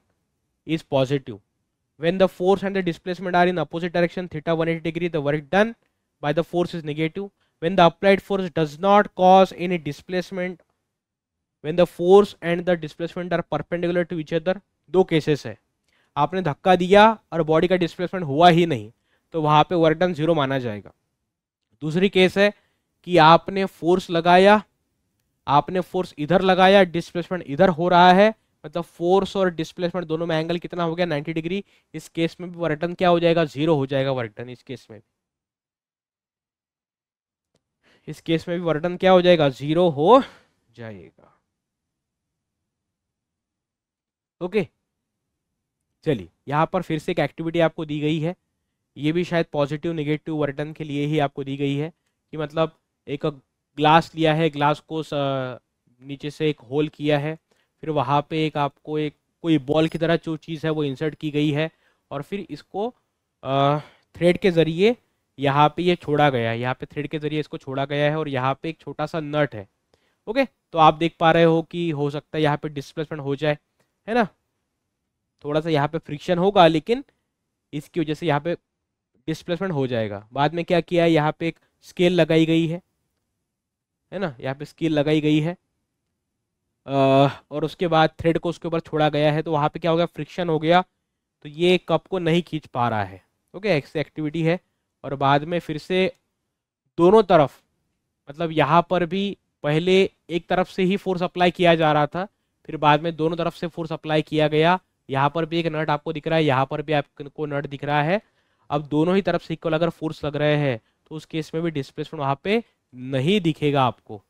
is positive when the force and the displacement are in opposite direction theta one eighty degree the work done by the force is negative when the applied force does not cause any displacement when the force and the displacement are perpendicular to each other दो cases है आपने धक्का दिया और body का displacement हुआ ही नहीं तो वहां पे वर्क डन जीरो माना जाएगा दूसरी केस है कि आपने फोर्स लगाया आपने फोर्स इधर लगाया डिस्प्लेसमेंट इधर हो रहा है मतलब फोर्स और डिस्प्लेसमेंट दोनों में एंगल कितना हो गया 90 डिग्री इस केस में भी वर्क डन क्या हो जाएगा जीरो हो जाएगा वर्क डन इस केस में भी इस केस में भी वर्क डन क्या हो जाएगा जीरो हो जाएगा ओके चलिए यहां पर फिर से एक एक्टिविटी आपको दी गई है ये भी शायद पॉजिटिव निगेटिव वर्टन के लिए ही आपको दी गई है कि मतलब एक ग्लास लिया है ग्लास को नीचे से एक होल किया है फिर वहाँ पे एक आपको एक कोई बॉल की तरह जो चीज़ है वो इंसर्ट की गई है और फिर इसको थ्रेड के ज़रिए यहाँ पे ये यह छोड़ा गया है यहाँ पे थ्रेड के ज़रिए इसको छोड़ा गया है और यहाँ पे एक छोटा सा नट है ओके तो आप देख पा रहे हो कि हो सकता है यहाँ पे डिस्प्लेसमेंट हो जाए है ना थोड़ा सा यहाँ पे फ्रिक्शन होगा लेकिन इसकी वजह से यहाँ पे डिस्प्लेसमेंट हो जाएगा बाद में क्या किया है यहाँ पे एक स्केल लगाई गई है है ना यहाँ पे स्केल लगाई गई है आ, और उसके बाद थ्रेड को उसके ऊपर छोड़ा गया है तो वहाँ पे क्या हो गया फ्रिक्शन हो गया तो ये कप को नहीं खींच पा रहा है ओके एक्स एक्टिविटी है और बाद में फिर से दोनों तरफ मतलब यहाँ पर भी पहले एक तरफ से ही फोर्स अप्लाई किया जा रहा था फिर बाद में दोनों तरफ से फोर्स अप्लाई किया गया यहाँ पर भी एक नट आपको दिख रहा है यहाँ पर भी आपको नट दिख रहा है अब दोनों ही तरफ से इक्वल अगर फोर्स लग रहे हैं तो उस केस में भी डिस्प्लेसमेंट वहां पे नहीं दिखेगा आपको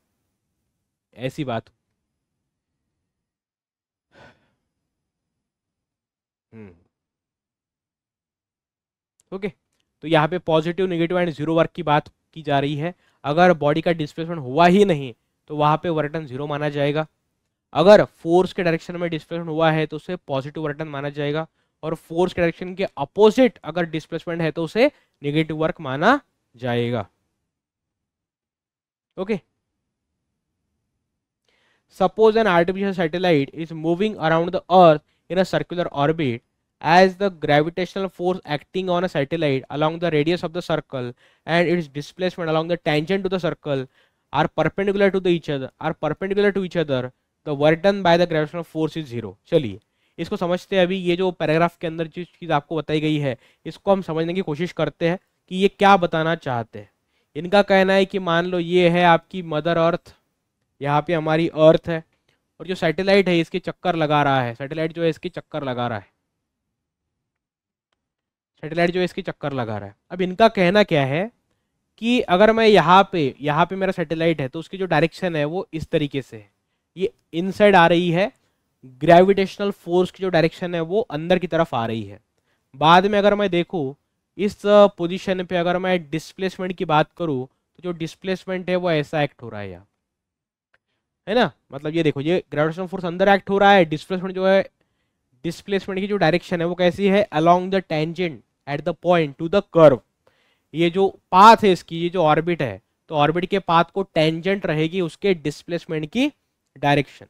ऐसी बात हम्म। ओके तो यहाँ पे positive negative and zero work की बात की जा रही है अगर बॉडी का डिस्प्लेसमेंट हुआ ही नहीं तो वहां पे वर्टन जीरो माना जाएगा अगर फोर्स के डायरेक्शन में डिस्प्लेसमेंट हुआ है तो उसे पॉजिटिव वर्टन माना जाएगा और फोर्स डायरेक्शन के अपोजिट अगर डिस्प्लेसमेंट है तो उसे निगेटिव वर्क माना जाएगा okay suppose an artificial satellite is moving around the earth in a circular orbit as the gravitational force acting on a satellite along the radius of the circle and its displacement along the tangent to the circle are perpendicular to their are perpendicular to each other the work done by the gravitational force is zero चलिए इसको समझते हैं अभी ये जो paragraph के अंदर जिस चीज़ आपको बताई गई है इसको हम समझने की कोशिश करते हैं कि ये क्या बताना चाहते हैं इनका कहना है कि मान लो ये है आपकी मदर अर्थ यहाँ पे हमारी अर्थ है और जो सैटेलाइट है इसके चक्कर लगा रहा है सैटेलाइट जो है इसके चक्कर लगा रहा है सैटेलाइट जो है इसके चक्कर लगा रहा है अब इनका कहना क्या है कि अगर मैं यहाँ पे यहाँ पे मेरा सैटेलाइट है तो उसकी जो डायरेक्शन है वो इस तरीके से है ये इनसाइड आ रही है ग्रेविटेशनल फोर्स की जो डायरेक्शन है वो अंदर की तरफ आ रही है बाद में अगर मैं देखूँ इस पोजीशन पे अगर मैं डिस्प्लेसमेंट की बात करूँ तो जो डिस्प्लेसमेंट है वो ऐसा एक्ट हो रहा है यहाँ है ना मतलब ये देखो ये ग्रेविटेशन फोर्स अंदर एक्ट हो रहा है डिस्प्लेसमेंट जो है डिस्प्लेसमेंट की जो डायरेक्शन है वो कैसी है along the tangent at the point to the curve ये जो पाथ है इसकी ये जो ऑर्बिट है तो ऑर्बिट के पाथ को टेंजेंट रहेगी उसके डिस्प्लेसमेंट की डायरेक्शन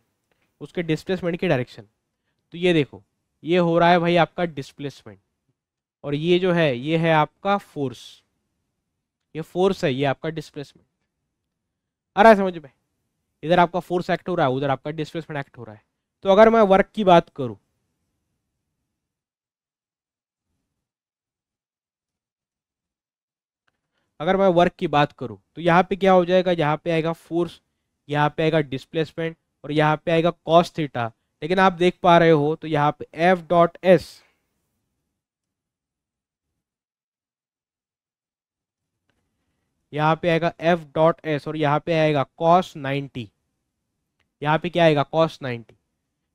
उसके डिस्प्लेसमेंट की डायरेक्शन तो ये देखो ये हो रहा है भाई आपका डिस्प्लेसमेंट और ये जो है ये है आपका फोर्स ये फोर्स है ये आपका डिस्प्लेसमेंट आ रहा है समझ में इधर आपका फोर्स एक्ट हो रहा है उधर आपका डिस्प्लेसमेंट एक्ट हो रहा है तो अगर मैं वर्क की बात करूं अगर मैं वर्क की बात करूं तो यहाँ पे क्या हो जाएगा यहां पे आएगा फोर्स यहाँ पे आएगा डिस्प्लेसमेंट और यहाँ पे आएगा कॉस थीटा लेकिन आप देख पा रहे हो तो यहाँ पे एफ डॉट एस यहाँ पे आएगा एफ डॉट एस और यहाँ पे आएगा कॉस 90 यहाँ पे क्या आएगा कॉस 90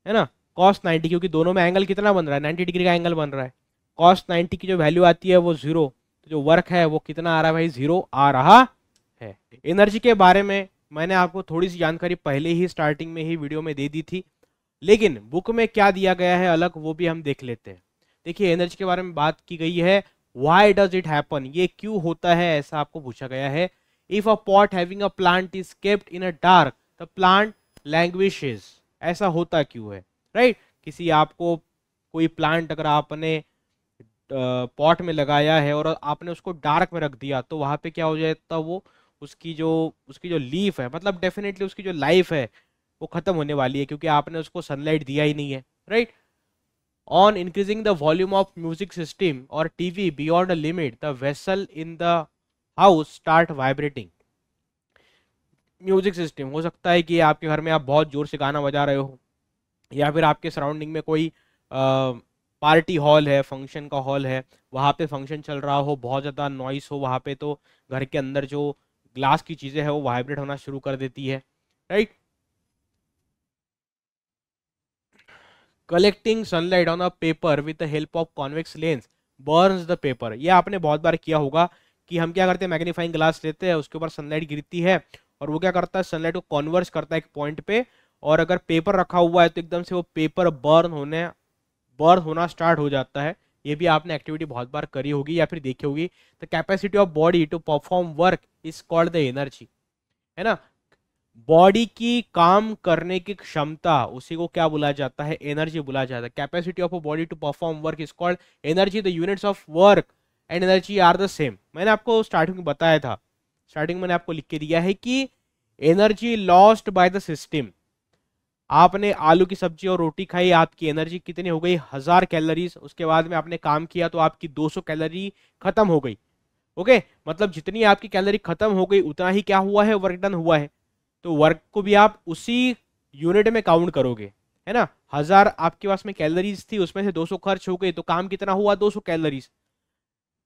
है ना कॉस 90 क्योंकि दोनों में एंगल कितना बन रहा है 90 डिग्री का एंगल बन रहा है कॉस 90 की जो वैल्यू आती है वो जीरो तो जो वर्क है वो कितना आ रहा है भाई जीरो आ रहा है एनर्जी के बारे में मैंने आपको थोड़ी सी जानकारी पहले ही स्टार्टिंग में ही वीडियो में दे दी थी लेकिन बुक में क्या दिया गया है अलग वो भी हम देख लेते हैं देखिए एनर्जी के बारे में बात की गई है वाई डज इट हैपन ये क्यों होता है ऐसा आपको पूछा गया है if a pot having a plant is kept in a dark the plant languishes ऐसा होता क्यों है राइट right? किसी आपको कोई प्लांट अगर आपने पॉट में लगाया है और आपने उसको डार्क में रख दिया तो वहां पे क्या हो जाता वो उसकी जो उसकी जो लीफ है मतलब डेफिनेटली उसकी जो लाइफ है वो ख़त्म होने वाली है क्योंकि आपने उसको सनलाइट दिया ही नहीं है right on increasing the volume of music system और TV beyond a limit the vessel in the house start vibrating music system हो सकता है कि आपके घर में आप बहुत ज़ोर से गाना बजा रहे हो या फिर आपके सराउंडिंग में कोई आ, पार्टी हॉल है फंक्शन का हॉल है वहाँ पे फंक्शन चल रहा हो बहुत ज़्यादा नॉइस हो वहाँ पे तो घर के अंदर जो ग्लास की चीज़ें है वो वाइब्रेट होना शुरू कर देती है right collecting sunlight on a paper with the help of convex lens burns the paper ये आपने बहुत बार किया होगा कि हम क्या करते हैं मैग्नीफाइंग ग्लास लेते हैं उसके ऊपर सनलाइट गिरती है और वो क्या करता है सनलाइट को कॉन्वर्स करता है एक पॉइंट पे और अगर पेपर रखा हुआ है तो एकदम से वो पेपर बर्न होने बर्न होना स्टार्ट हो जाता है ये भी आपने एक्टिविटी बहुत बार करी होगी या फिर देखी होगी the capacity of body to perform work is called the energy है ना बॉडी की काम करने की क्षमता उसी को क्या बुलाया जाता है एनर्जी बुलाया जाता है capacity of a body to perform work is called energy the units of work and energy are the same मैंने आपको स्टार्टिंग में बताया था स्टार्टिंग मैंने आपको लिख के दिया है कि energy lost by the system आपने आलू की सब्जी और रोटी खाई आपकी एनर्जी कितनी हो गई हजार कैलोरीज उसके बाद में आपने काम किया तो आपकी 200 कैलोरी खत्म हो गई ओके मतलब जितनी आपकी कैलोरी खत्म हो गई उतना ही क्या हुआ है वर्क डन हुआ है तो वर्क को भी आप उसी यूनिट में काउंट करोगे है ना हजार आपके पास में कैलोरीज थी उसमें से 200 खर्च हो गई तो काम कितना हुआ 200 कैलोरीज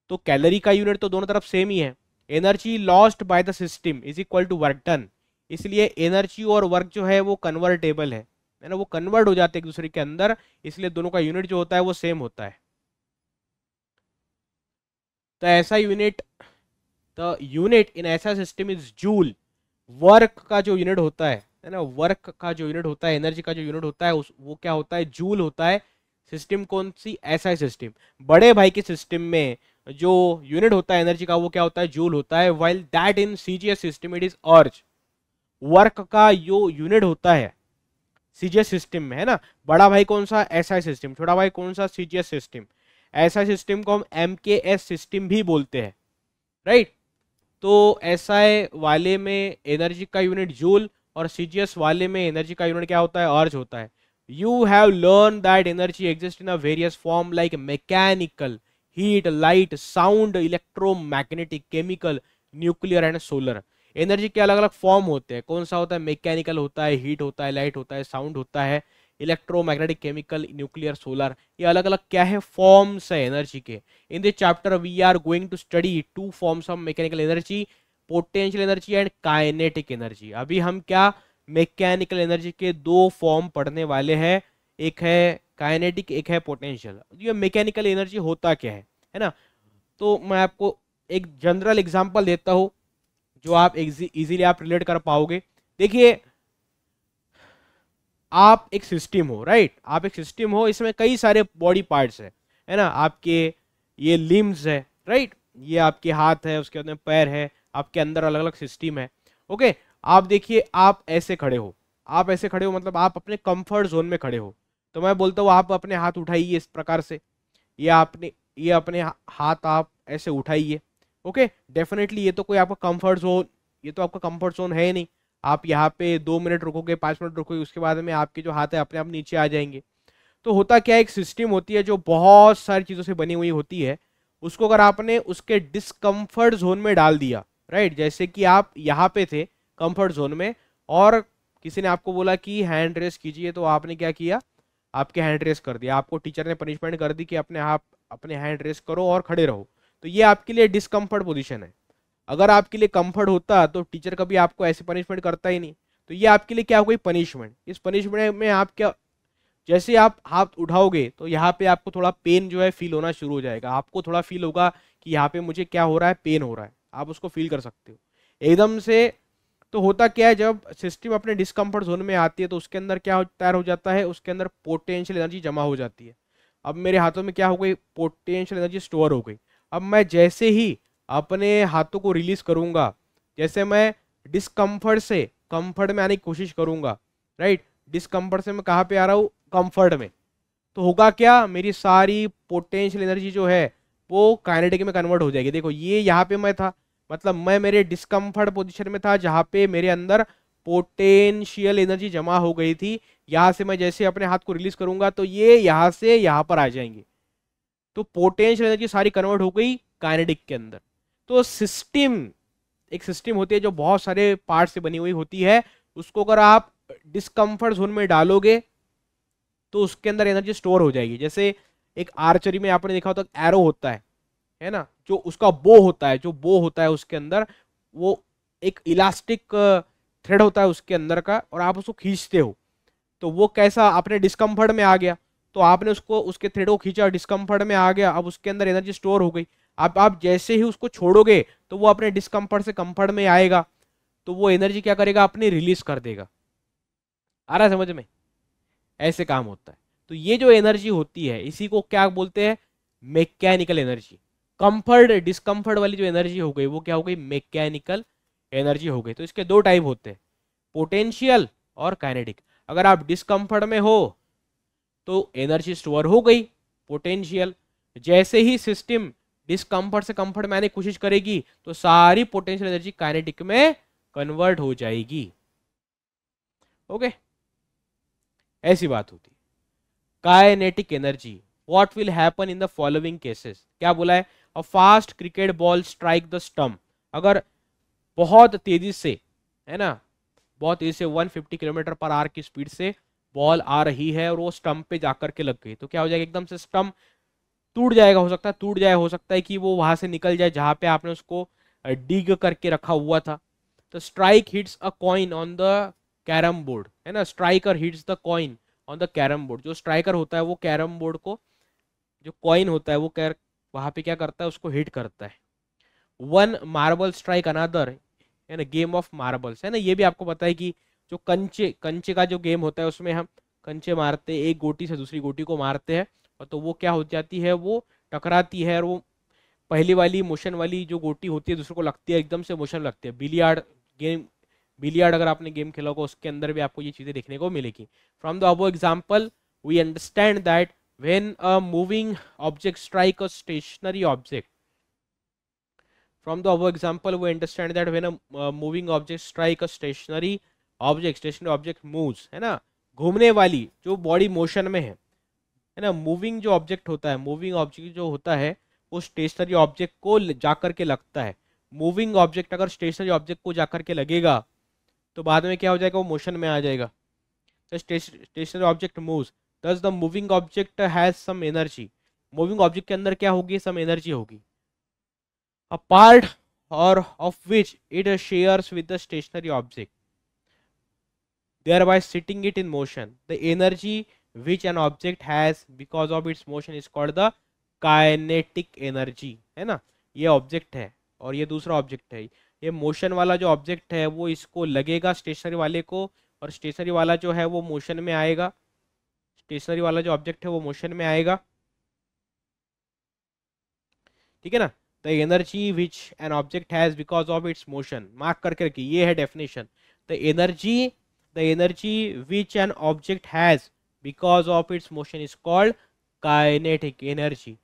तो कैलोरी का यूनिट तो दोनों तरफ सेम ही है energy lost by the system is equal to work done इसलिए एनर्जी और वर्क जो है वो कन्वर्टेबल है है ना वो कन्वर्ट हो जाते हैं एक दूसरे के अंदर इसलिए दोनों का यूनिट जो होता है वो सेम होता है तो ऐसा यूनिट द यूनिट इन ऐसा सिस्टम इज जूल वर्क का जो यूनिट होता है है ना वर्क का जो यूनिट होता है एनर्जी का जो यूनिट होता है उस वो क्या होता है जूल होता है सिस्टम कौन सी ऐसा सिस्टम बड़े भाई के सिस्टम में जो यूनिट होता है एनर्जी का वो क्या होता है जूल होता है while that in CGS system it is erg work का जो यूनिट होता है सीजीएस सिस्टम में है ना बड़ा भाई कौन सा एसआई सिस्टम छोटा भाई कौन सा सीजीएस सिस्टम एसआई सिस्टम को हम एमकेएस सिस्टम भी बोलते हैं राइट तो एसआई वाले में एनर्जी का यूनिट जूल और सीजीएस वाले में एनर्जी का यूनिट क्या होता है अर्ज होता है you have learn that energy exist in a various form like mechanical heat light sound electromagnetic chemical nuclear and solar energy के अलग अलग फॉर्म होते हैं कौन सा होता है मैकेनिकल होता है हीट होता है लाइट होता है साउंड होता है इलेक्ट्रोमैग्नेटिक केमिकल न्यूक्लियर सोलर ये अलग अलग क्या है फॉर्म्स है एनर्जी के in this chapter we are going to study two forms of mechanical energy potential energy and kinetic energy अभी हम क्या मैकेनिकल एनर्जी के दो फॉर्म पढ़ने वाले हैं एक है काइनेटिक एक है पोटेंशियल ये मैकेनिकल एनर्जी होता क्या है है ना तो मैं आपको एक जनरल एग्जांपल देता हूँ जो आप इजीली आप रिलेट कर पाओगे देखिए आप एक सिस्टम हो राइट आप एक सिस्टम हो इसमें कई सारे बॉडी पार्ट्स है है ना आपके ये लिम्स है राइट ये आपके हाथ है उसके अंदर पैर है आपके अंदर अलग अलग सिस्टम है ओके आप देखिए आप ऐसे खड़े हो आप ऐसे खड़े हो मतलब आप अपने कंफर्ट जोन में खड़े हो तो मैं बोलता हूँ आप अपने हाथ उठाइए इस प्रकार से ये आपने ये अपने हाथ आप ऐसे उठाइए ओके डेफिनेटली ये तो कोई आपका कम्फर्ट जोन ये तो आपका कम्फर्ट जोन है नहीं आप यहाँ पे दो मिनट रुकोगे पाँच मिनट रुकोगे उसके बाद में आपके जो हाथ है अपने आप नीचे आ जाएंगे तो होता क्या एक सिस्टम होती है जो बहुत सारी चीज़ों से बनी हुई होती है उसको अगर आपने उसके डिसकम्फर्ट जोन में डाल दिया राइट जैसे कि आप यहाँ पे थे कंफर्ट जोन में और किसी ने आपको बोला कि हैंड रेस कीजिए तो आपने क्या किया आपके हैंड रेस कर दिया आपको टीचर ने पनिशमेंट कर दी कि अपने आप अपने हैंड रेस करो और खड़े रहो तो ये आपके लिए डिसकम्फर्ट पोजिशन है अगर आपके लिए कम्फर्ट होता तो टीचर कभी आपको ऐसी पनिशमेंट करता ही नहीं तो ये आपके लिए क्या हो गई पनिशमेंट इस पनिशमेंट में आप क्या जैसे आप हाथ उठाओगे तो यहाँ पे आपको थोड़ा पेन जो है फील होना शुरू हो जाएगा आपको थोड़ा फील होगा कि यहाँ पे मुझे क्या हो रहा है पेन हो रहा है आप उसको फील कर सकते हो एकदम से तो होता क्या है जब सिस्टम अपने डिस्कम्फर्ट जोन में आती है तो उसके अंदर क्या तैयार हो जाता है उसके अंदर पोटेंशियल एनर्जी जमा हो जाती है अब मेरे हाथों में क्या हो गई पोटेंशियल एनर्जी स्टोर हो गई अब मैं जैसे ही अपने हाथों को रिलीज करूँगा जैसे मैं डिसकम्फर्ट से कम्फर्ट में आने की कोशिश करूंगा राइट डिसकम्फर्ट से मैं कहाँ पे आ रहा हूँ कम्फर्ट में तो होगा क्या मेरी सारी पोटेंशियल एनर्जी जो है वो काइनेटिक में कन्वर्ट हो जाएगी देखो ये यहाँ पे मैं था मतलब मैं मेरे डिसकम्फर्ट पोजिशन में था जहाँ पे मेरे अंदर पोटेंशियल एनर्जी जमा हो गई थी यहाँ से मैं जैसे अपने हाथ को रिलीज करूँगा तो ये यहाँ से यहाँ पर आ जाएंगे तो पोटेंशियल एनर्जी सारी कन्वर्ट हो गई काइनेटिक के अंदर तो सिस्टम एक सिस्टम होती है जो बहुत सारे पार्ट से बनी हुई होती है उसको अगर आप डिस्कम्फर्ट जोन में डालोगे तो उसके अंदर एनर्जी स्टोर हो जाएगी जैसे एक आर्चरी में आपने देखा होता एरो होता है है ना जो उसका बो होता है जो बो होता है उसके अंदर वो एक इलास्टिक थ्रेड होता है उसके अंदर का और आप उसको खींचते हो तो वो कैसा आपने डिस्कम्फर्ट में आ गया तो आपने उसको उसके थ्रेड को खींचा डिस्कम्फर्ट में आ गया अब उसके अंदर एनर्जी स्टोर हो गई अब आप जैसे ही उसको छोड़ोगे तो वो अपने डिस्कम्फर्ट से कम्फर्ट में आएगा तो वो एनर्जी क्या करेगा अपनी रिलीज कर देगा आ रहा है समझ में ऐसे काम होता है तो ये जो एनर्जी होती है इसी को क्या बोलते हैं मैकेनिकल एनर्जी कंफर्ट डिस्कम्फर्ट वाली जो एनर्जी हो गई वो क्या हो गई मैकेनिकल एनर्जी हो गई तो इसके दो टाइप होते हैं पोटेंशियल और काइनेटिक अगर आप डिस्कम्फर्ट में हो तो एनर्जी स्टोर हो गई पोटेंशियल जैसे ही सिस्टम डिसकंफर्ट से कंफर्ट में आने की कोशिश करेगी तो सारी पोटेंशियल एनर्जी काइनेटिक में कन्वर्ट हो जाएगी ओके ऐसी बात होती kinetic energy what will happen in the following cases क्या बोला है a fast cricket ball strike the stump अगर बहुत तेजी से है ना बहुत तेजी से 150 किलोमीटर पर आर की स्पीड से बॉल आ रही है और वो स्टम्प पे जाकर के लग गई तो क्या हो जाएगा एकदम से स्टम्प टूट जाएगा हो सकता है टूट जाए हो सकता है कि वो वहां से निकल जाए जहाँ पे आपने उसको डिग करके रखा हुआ था तो strike hits a coin on the carrom board है ना striker hits the coin on the carrom board जो स्ट्राइकर होता है वो कैरम बोर्ड को जो कॉइन होता है वो कैर वहां पे क्या करता है उसको हिट करता है वन मार्बल स्ट्राइक अनादर है ना गेम ऑफ मार्बल्स है ना ये भी आपको पता है कि जो कंचे कंचे का जो गेम होता है उसमें हम कंचे मारते एक गोटी से दूसरी गोटी को मारते हैं और तो वो क्या हो जाती है वो टकराती है और वो पहली वाली मोशन वाली जो गोटी होती है दूसरे को लगती है एकदम से मोशन लगती है बिलियार्ड गेम बिलियार्ड अगर आपने गेम खेला होगा उसके अंदर भी आपको ये चीज़ें देखने को मिलेगी from the above example we understand that when a moving object strike a stationary object from the above example we understand that when a moving object strike a stationary object stationary object moves है ना घूमने वाली जो body motion में है है ना moving जो ऑब्जेक्ट होता है मूविंग ऑब्जेक्ट जो होता है वो स्टेशनरी ऑब्जेक्ट को जा कर के लगता है मूविंग ऑब्जेक्ट अगर स्टेशनरी ऑब्जेक्ट को जा कर के लगेगा तो बाद में क्या हो जाएगा वो मोशन में आ जाएगा तो stationary object moves thus the moving object has some energy moving object के अंदर क्या होगी सम एनर्जी होगी अ पार्ट और of which it shares with the stationary object thereby setting it in motion. The energy which an object has because of its motion is called the kinetic energy है ना ये object है और ये दूसरा object है ये मोशन वाला जो ऑब्जेक्ट है वो इसको लगेगा स्टेशनरी वाले को और स्टेशनरी वाला जो है वो मोशन में आएगा स्टेशनरी वाला जो ऑब्जेक्ट है वो मोशन में आएगा ठीक है ना the energy which an object has because of its motion mark करके रखिए ये है definition the energy the energy which an object has because of its motion is called kinetic energy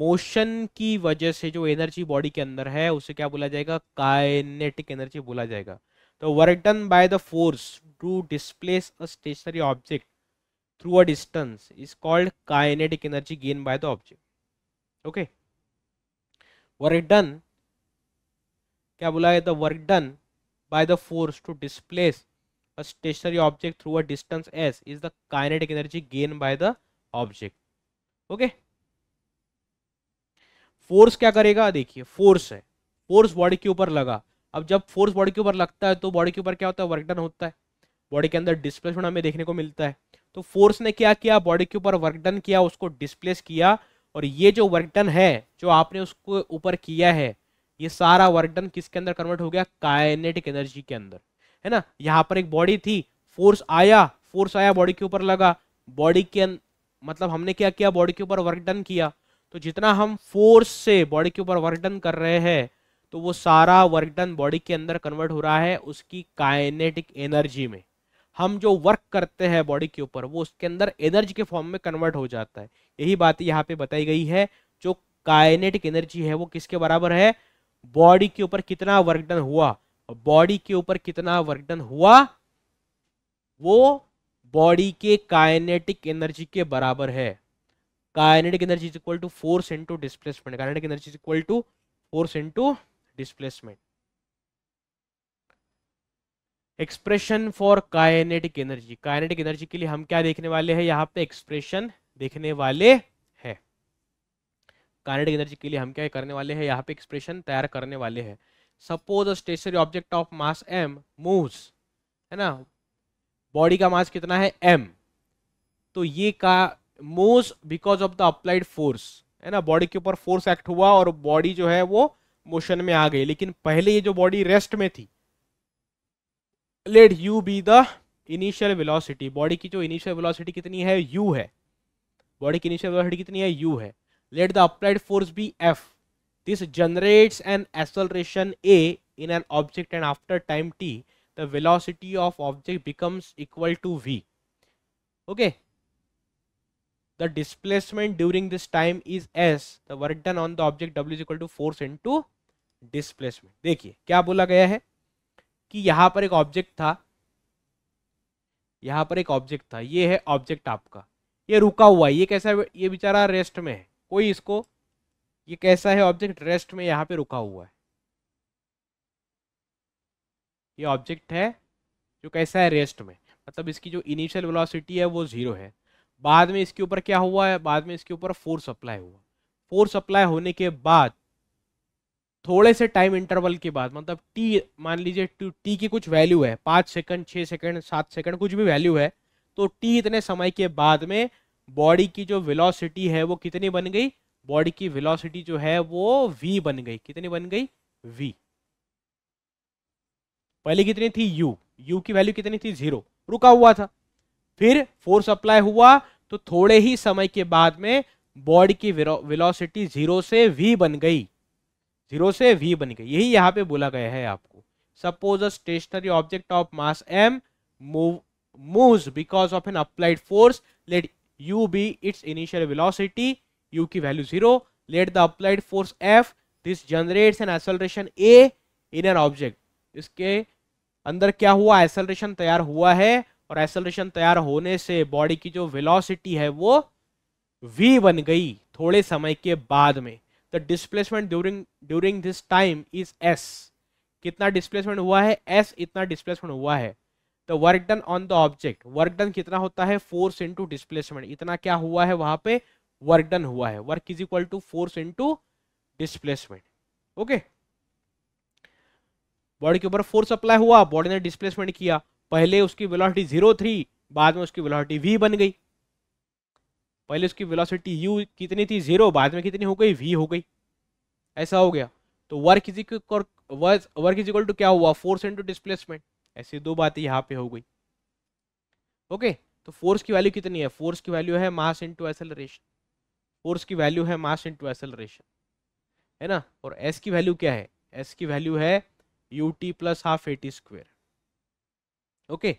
motion की वजह से जो एनर्जी बॉडी के अंदर है उसे क्या बोला जाएगा काइनेटिक एनर्जी बोला जाएगा तो work done by the force to displace a stationary object through a distance is called kinetic energy gain by the object okay work done क्या बोला है the work done by the force to displace a stationary object through a distance s is the kinetic energy gained by the object okay okay? Force क्या करेगा देखिए force है force body के ऊपर लगा अब जब फोर्स बॉडी के ऊपर लगता है तो बॉडी के ऊपर क्या होता है वर्कडन होता है बॉडी के अंदर डिस्प्लेसमेंट हमें देखने को मिलता है तो फोर्स ने क्या किया बॉडी के ऊपर वर्कडन किया उसको डिस्प्लेस किया और ये जो वर्कडन है जो आपने उसको ऊपर किया है ये सारा वर्कडन किसके अंदर कन्वर्ट हो गया काइनेटिक एनर्जी के अंदर है ना यहाँ पर एक बॉडी थी फोर्स आया फोर्स आया बॉडी के ऊपर लगा बॉडी के मतलब हमने क्या किया बॉडी के ऊपर वर्क डन किया तो जितना हम फोर्स से बॉडी के ऊपर वर्क डन कर रहे हैं तो वो सारा वर्क डन बॉडी के अंदर कन्वर्ट हो रहा है उसकी काइनेटिक एनर्जी में हम जो वर्क करते हैं बॉडी के ऊपर वो उसके अंदर एनर्जी के फॉर्म में कन्वर्ट हो जाता है यही बात यहाँ पे बताई गई है जो काइनेटिक एनर्जी है वो किसके बराबर है बॉडी के ऊपर कितना वर्क डन हुआ बॉडी के ऊपर कितना वर्क डन हुआ वो बॉडी के काइनेटिक एनर्जी के बराबर है kinetic energy is equal to force into displacement kinetic energy is equal to force into displacement expression for kinetic energy kinetic energy के लिए हम क्या देखने वाले हैं यहां पे एक्सप्रेशन देखने वाले हैं काइनेटिक एनर्जी के लिए हम क्या करने वाले हैं यहाँ पे एक्सप्रेशन तैयार करने वाले हैं suppose a stationary object of mass m moves है ना बॉडी का मास कितना है एम तो ये का moves because of the applied force है ना बॉडी के ऊपर फोर्स एक्ट हुआ और बॉडी जो है वो मोशन में आ गई लेकिन पहले ये जो बॉडी रेस्ट में थी let u be the initial velocity body की जो इनिशियल वेलोसिटी कितनी है यू है बॉडी की इनिशियल वेलोसिटी कितनी है यू है let the applied force be f this generates an acceleration a in an object and after time t the velocity of object becomes equal to v okay the displacement during this time is s the work done on the object w is equal to force into displacement dekhiye kya bola gaya hai ki yahan par ek object tha यहाँ पर एक object था ये है object आपका ये रुका हुआ है ये कैसा है ये बेचारा रेस्ट में है कोई इसको ये कैसा है ऑब्जेक्ट रेस्ट में यहां पे रुका हुआ है ये ऑब्जेक्ट है जो कैसा है रेस्ट में मतलब इसकी जो इनिशियल वेलोसिटी है वो ज़ीरो है बाद में इसके ऊपर क्या हुआ है बाद में इसके ऊपर फोर्स अप्लाई हुआ फोर्स अप्लाई होने के बाद थोड़े से टाइम इंटरवल के बाद मतलब टी मान लीजिए टी की कुछ वैल्यू है पाँच सेकंड छः सेकंड सात सेकंड कुछ भी वैल्यू है तो टी इतने समय के बाद में बॉडी की जो वेलोसिटी है वो कितनी बन गई बॉडी की वेलोसिटी जो है वो v बन गई कितनी बन गई v पहले कितनी थी u u की वैल्यू कितनी थी जीरो रुका हुआ था फिर फोर्स अप्लाई हुआ तो थोड़े ही समय के बाद में बॉडी की वेलोसिटी जीरो से v बन गई जीरो से v बन गई यही यहां पे बोला गया है आपको suppose a stationary object of mass m move move because of an applied force let u be its initial velocity u की value zero let the applied force f this generates an acceleration a in an object इसके अंदर क्या हुआ acceleration तैयार हुआ है और acceleration तैयार होने से बॉडी की जो वेलोसिटी है वो v बन गई थोड़े समय के बाद में the displacement during during this time is s कितना डिस्प्लेसमेंट हुआ है s इतना डिस्प्लेसमेंट हुआ है the work done on the object work done कितना होता है फोर्स इंटू डिस्प्लेसमेंट इतना क्या हुआ है वहां पे वर्क डन हुआ है work is equal to force into displacement okay body के ऊपर फोर्स अप्लाई हुआ बॉडी ने डिस्प्लेसमेंट किया पहले उसकी वेलोसिटी जीरो थ्री बाद में उसकी वेलोसिटी वी बन गई पहले उसकी वेलोसिटी यू कितनी थी जीरो बाद में कितनी हो गई वी हो गई ऐसा हो गया तो work is equal work is equal to क्या हुआ फोर्स इंटू डिस्प्लेसमेंट ऐसी दो बातें यहाँ पे हो गई ओके okay, तो फोर्स की वैल्यू कितनी है फोर्स की वैल्यू है मास इंटू एक्सेलरेशन फोर्स की वैल्यू है मास इंटू एसलेशन है ना और एस की वैल्यू क्या है एस की वैल्यू है u t plus half a t square okay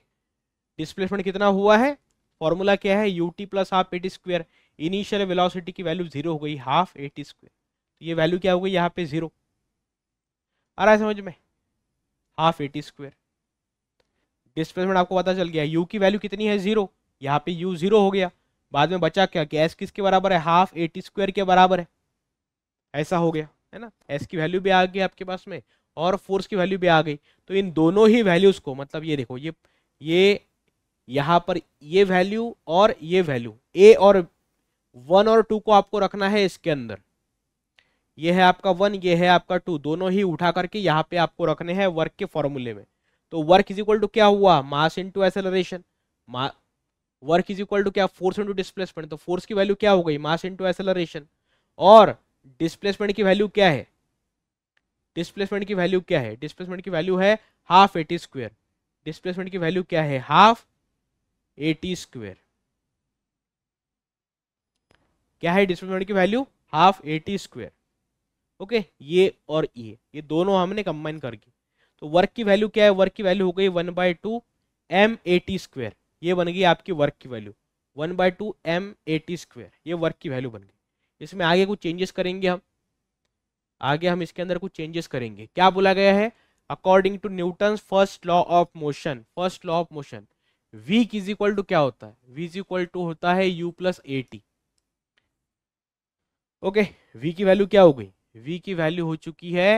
displacement कितना हुआ है फॉर्मूला क्या है u t plus half a t square initial velocity की वैल्यू जीरो हो गई हाफ ए टी स्क्वेयर तो ये वैल्यू क्या हो गई यहाँ पे जीरो आ रहा है समझ में half a t square displacement आपको पता चल गया यू की वैल्यू कितनी है जीरो यहाँ पे यू जीरो हो गया बाद में बचा क्या कि एस किसके बराबर है हाफ ए टी स्क्वायर के बराबर है ऐसा हो गया है ना एस की वैल्यू भी आ गई आपके पास में और फोर्स की वैल्यू भी आ गई तो इन दोनों ही वैल्यूज़ को मतलब ये देखो ये ये यहाँ पर ये वैल्यू और ये वैल्यू ए और वन और टू को आपको रखना है इसके अंदर ये है आपका वन ये है आपका टू दोनों ही उठा करके यहाँ पे आपको रखने हैं वर्क के फॉर्मूले में तो वर्क इज इक्वल टू क्या हुआ mass into acceleration work is equal to क्या फोर्स इंटू डिस्प्लेसमेंट तो फोर्स की वैल्यू क्या हो गई मास इंटू एसेलरेशन और डिस्प्लेसमेंट की वैल्यू क्या है डिस्प्लेसमेंट की वैल्यू क्या है डिस्प्लेसमेंट की वैल्यू है हाफ एटी स्क्वेयर डिस्प्लेसमेंट की वैल्यू क्या है हाफ एटी स्क्वेयर क्या है डिस्प्लेसमेंट की value half a t square okay ये और ये ये दोनों हमने कंबाइन करके तो वर्क की वैल्यू क्या है वर्क की वैल्यू हो गई one by two m a t square ये बन गई आपकी वर्क की value one by two m a t square ये वर्क की वैल्यू बन गई इसमें आगे कुछ चेंजेस करेंगे हम आगे हम इसके अंदर कुछ चेंजेस करेंगे क्या बोला गया है according to Newton first law of motion first law of motion v is equal to क्या होता है वी इज इक्वल टू होता है u plus a t okay v की वैल्यू क्या हो गई वी की वैल्यू हो चुकी है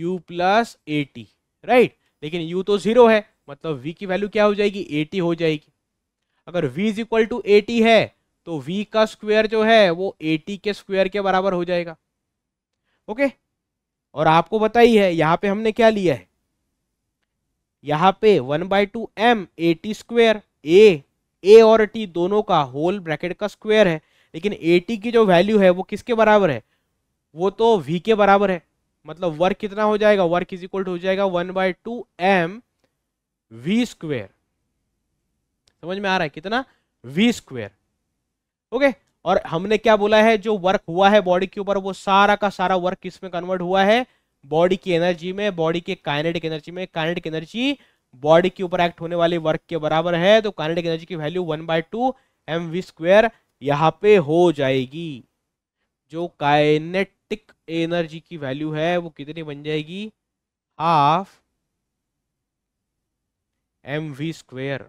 u plus a t right लेकिन यू तो जीरो है मतलब वी की वैल्यू क्या हो जाएगी ए टी हो जाएगी अगर v is equal to a t है तो v का स्क्वायर जो है वो 80 के स्क्वायर के बराबर हो जाएगा ओके और आपको बताइए है यहाँ पे हमने क्या लिया है यहाँ पे one by two m a t square a a और टी दोनों का होल ब्रैकेट का स्क्वायर है लेकिन एटी की जो वैल्यू है वो किसके बराबर है वो तो वी के बराबर है मतलब वर्क कितना हो जाएगा वर्क इज इक्वल हो जाएगा one by two M we square समझ में आ रहा है कितना वी स्क्वेयर ओके और हमने क्या बोला है जो वर्क हुआ है बॉडी के ऊपर वो सारा का सारा वर्क किस में कन्वर्ट हुआ है बॉडी की एनर्जी में बॉडी के काइनेटिक एनर्जी में काइनेटिक एनर्जी बॉडी के ऊपर एक्ट होने वाले वर्क के बराबर है तो काइनेटिक एनर्जी की value one by two M we square यहाँ पे हो जाएगी जो काइनेटिक एनर्जी की वैल्यू है वो कितनी बन जाएगी हाफ एम वी स्क्वेयर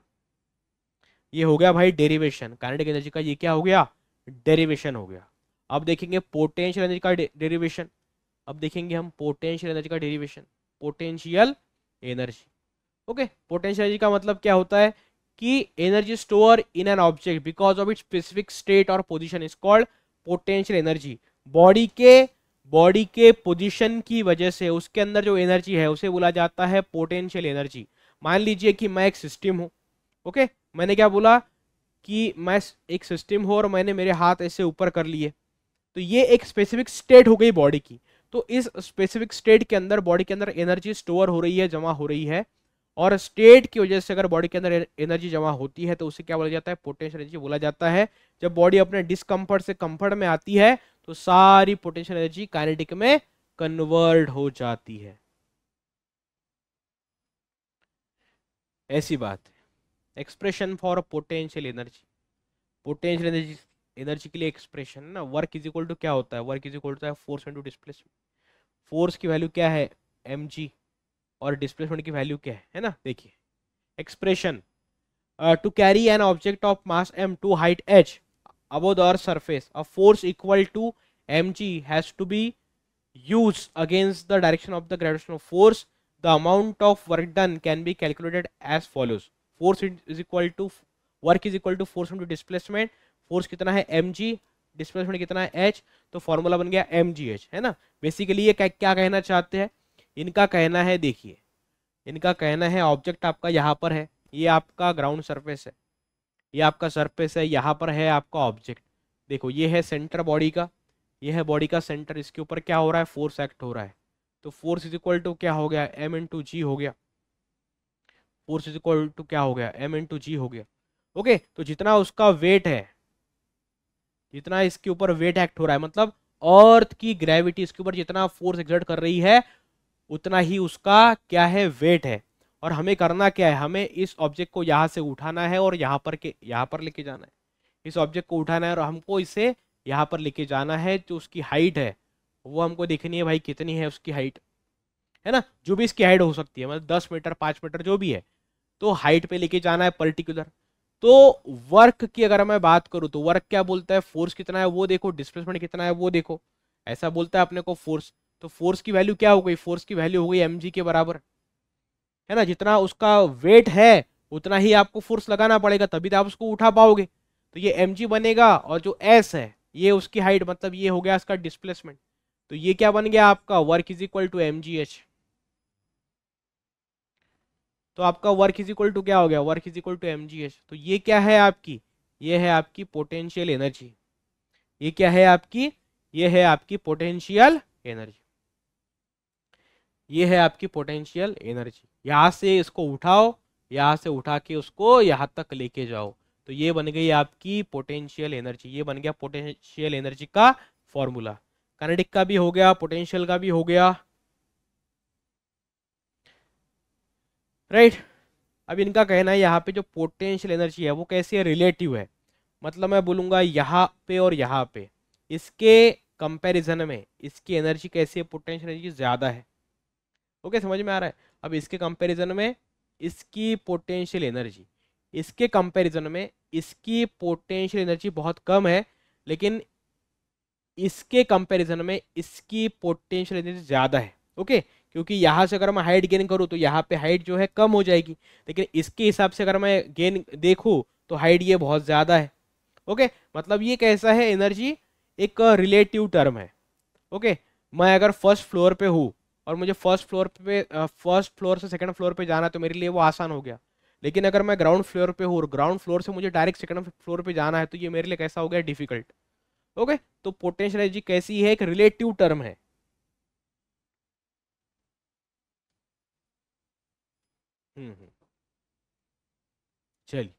ये हो गया भाई डेरिवेशन काइनेटिक एनर्जी का ये क्या हो गया डेरिवेशन हो गया अब देखेंगे पोटेंशियल एनर्जी का डेरिवेशन अब देखेंगे हम पोटेंशियल एनर्जी का derivation potential energy okay potential energy का मतलब क्या होता है कि energy store in an object because of it specific state और position is called potential energy body के बॉडी के पोजिशन की वजह से उसके अंदर जो एनर्जी है उसे बोला जाता है पोटेंशियल एनर्जी मान लीजिए कि मैं एक सिस्टम हूँ ओके मैंने क्या बोला कि मैं एक सिस्टम हो और मैंने मेरे हाथ ऐसे ऊपर कर लिए तो ये एक स्पेसिफिक स्टेट हो गई बॉडी की तो इस स्पेसिफिक स्टेट के अंदर बॉडी के अंदर एनर्जी स्टोर हो रही है जमा हो रही है और स्टेट की वजह से अगर बॉडी के अंदर एनर्जी जमा होती है तो उसे क्या बोला जाता है पोटेंशियल एनर्जी बोला जाता है जब बॉडी अपने डिसकम्फर्ट से कंफर्ट में आती है तो सारी पोटेंशियल एनर्जी काइनेटिक में कन्वर्ट हो जाती है ऐसी बात है expression for potential energy potential energy energy के लिए एक्सप्रेशन ना वर्क इज इक्वल टू क्या होता है work is equal to force into displacement force की वैल्यू क्या है एम जी और डिस्प्लेसमेंट की वैल्यू क्या है है ना देखिए expression to carry an object of mass m to height h above the earth surface a force equal to m g has to be use against the direction of the gravitational force the amount of work done can be calculated as follows force is equal to work is equal to force into displacement force कितना है M जी displacement कितना है H तो formula बन गया M G H है ना basically ये क्या, क्या कहना चाहते हैं इनका कहना है देखिए इनका कहना है ऑब्जेक्ट आपका यहाँ पर है ये आपका ग्राउंड सरफेस है ये आपका सरफेस है यहाँ पर है आपका ऑब्जेक्ट देखो ये है सेंटर बॉडी का ये है बॉडी का सेंटर इसके ऊपर क्या हो रहा है फोर्स एक्ट हो रहा है तो फोर्स इज इक्वल टू क्या हो गया एम इन टू जी हो गया फोर्स इज इक्वल टू क्या हो गया एम टू जी हो गया ओके तो जितना उसका वेट है जितना इसके ऊपर वेट एक्ट हो रहा है मतलब अर्थ की ग्रेविटी इसके ऊपर जितना फोर्स एग्जर्ट कर रही है उतना ही उसका क्या है वेट है और हमें करना क्या है हमें इस ऑब्जेक्ट को यहाँ से उठाना है और यहाँ पर के यहाँ पर लेके जाना है इस ऑब्जेक्ट को उठाना है और हमको इसे यहाँ पर लेके जाना है जो उसकी हाइट है वो हमको देखनी है भाई कितनी है उसकी हाइट है ना जो भी इसकी हाइट हो सकती है मतलब दस मीटर पाँच मीटर जो भी है तो हाइट पे लेके जाना है पर्टिकुलर तो वर्क की अगर मैं बात करूं तो वर्क क्या बोलता है फोर्स कितना है वो देखो डिस्प्लेसमेंट कितना है वो देखो ऐसा बोलता है अपने को फोर्स तो फोर्स की वैल्यू क्या हो गई फोर्स की वैल्यू हो गई एम के बराबर है ना जितना उसका वेट है उतना ही आपको फोर्स लगाना पड़ेगा तभी तो आप उसको उठा पाओगे तो ये एम बनेगा और जो एस है ये उसकी हाइट मतलब ये हो गया इसका डिस्प्लेसमेंट तो ये क्या बन गया आपका work is equal to m ji H तो आपका वर्क इज इक्वल टू क्या हो गया work is equal to m तो ये क्या है आपकी ये है आपकी पोटेंशियल एनर्जी ये क्या है आपकी ये है आपकी पोटेंशियल एनर्जी ये है आपकी पोटेंशियल एनर्जी यहां से इसको उठाओ यहां से उठा के उसको यहां तक लेके जाओ तो ये बन गई आपकी पोटेंशियल एनर्जी ये बन गया पोटेंशियल एनर्जी का फॉर्मूला कनेडिक का भी हो गया पोटेंशियल का भी हो गया राइट अब इनका कहना है यहाँ पे जो पोटेंशियल एनर्जी है वो कैसी है रिलेटिव है मतलब मैं बोलूँगा यहाँ पे और यहाँ पे इसके कंपैरिजन में इसकी एनर्जी कैसी है पोटेंशियल एनर्जी ज़्यादा है ओके समझ में आ रहा है अब इसके कंपैरिजन में इसकी पोटेंशियल एनर्जी इसके कंपैरिजन में इसकी पोटेंशियल एनर्जी बहुत कम है लेकिन इसके कंपैरिजन में इसकी पोटेंशियल एनर्जी ज़्यादा है ओके क्योंकि यहाँ से अगर मैं हाइट गेन करूँ तो यहाँ पे हाइट जो है कम हो जाएगी लेकिन इसके हिसाब से अगर मैं गेन देखूँ तो हाइट ये बहुत ज़्यादा है ओके मतलब ये कैसा है एनर्जी एक रिलेटिव टर्म है ओके मैं अगर फर्स्ट फ्लोर पे हूँ और मुझे फर्स्ट फ्लोर पे फर्स्ट फ्लोर से सेकंड फ्लोर पे जाना तो मेरे लिए वो आसान हो गया लेकिन अगर मैं ग्राउंड फ्लोर पे हूँ और ग्राउंड फ्लोर से मुझे डायरेक्ट सेकंड फ्लोर पे जाना है तो ये मेरे लिए कैसा हो गया डिफिकल्ट ओके तो पोटेंशियल एनर्जी कैसी है एक रिलेटिव टर्म है हम्म, हम्म। चलिए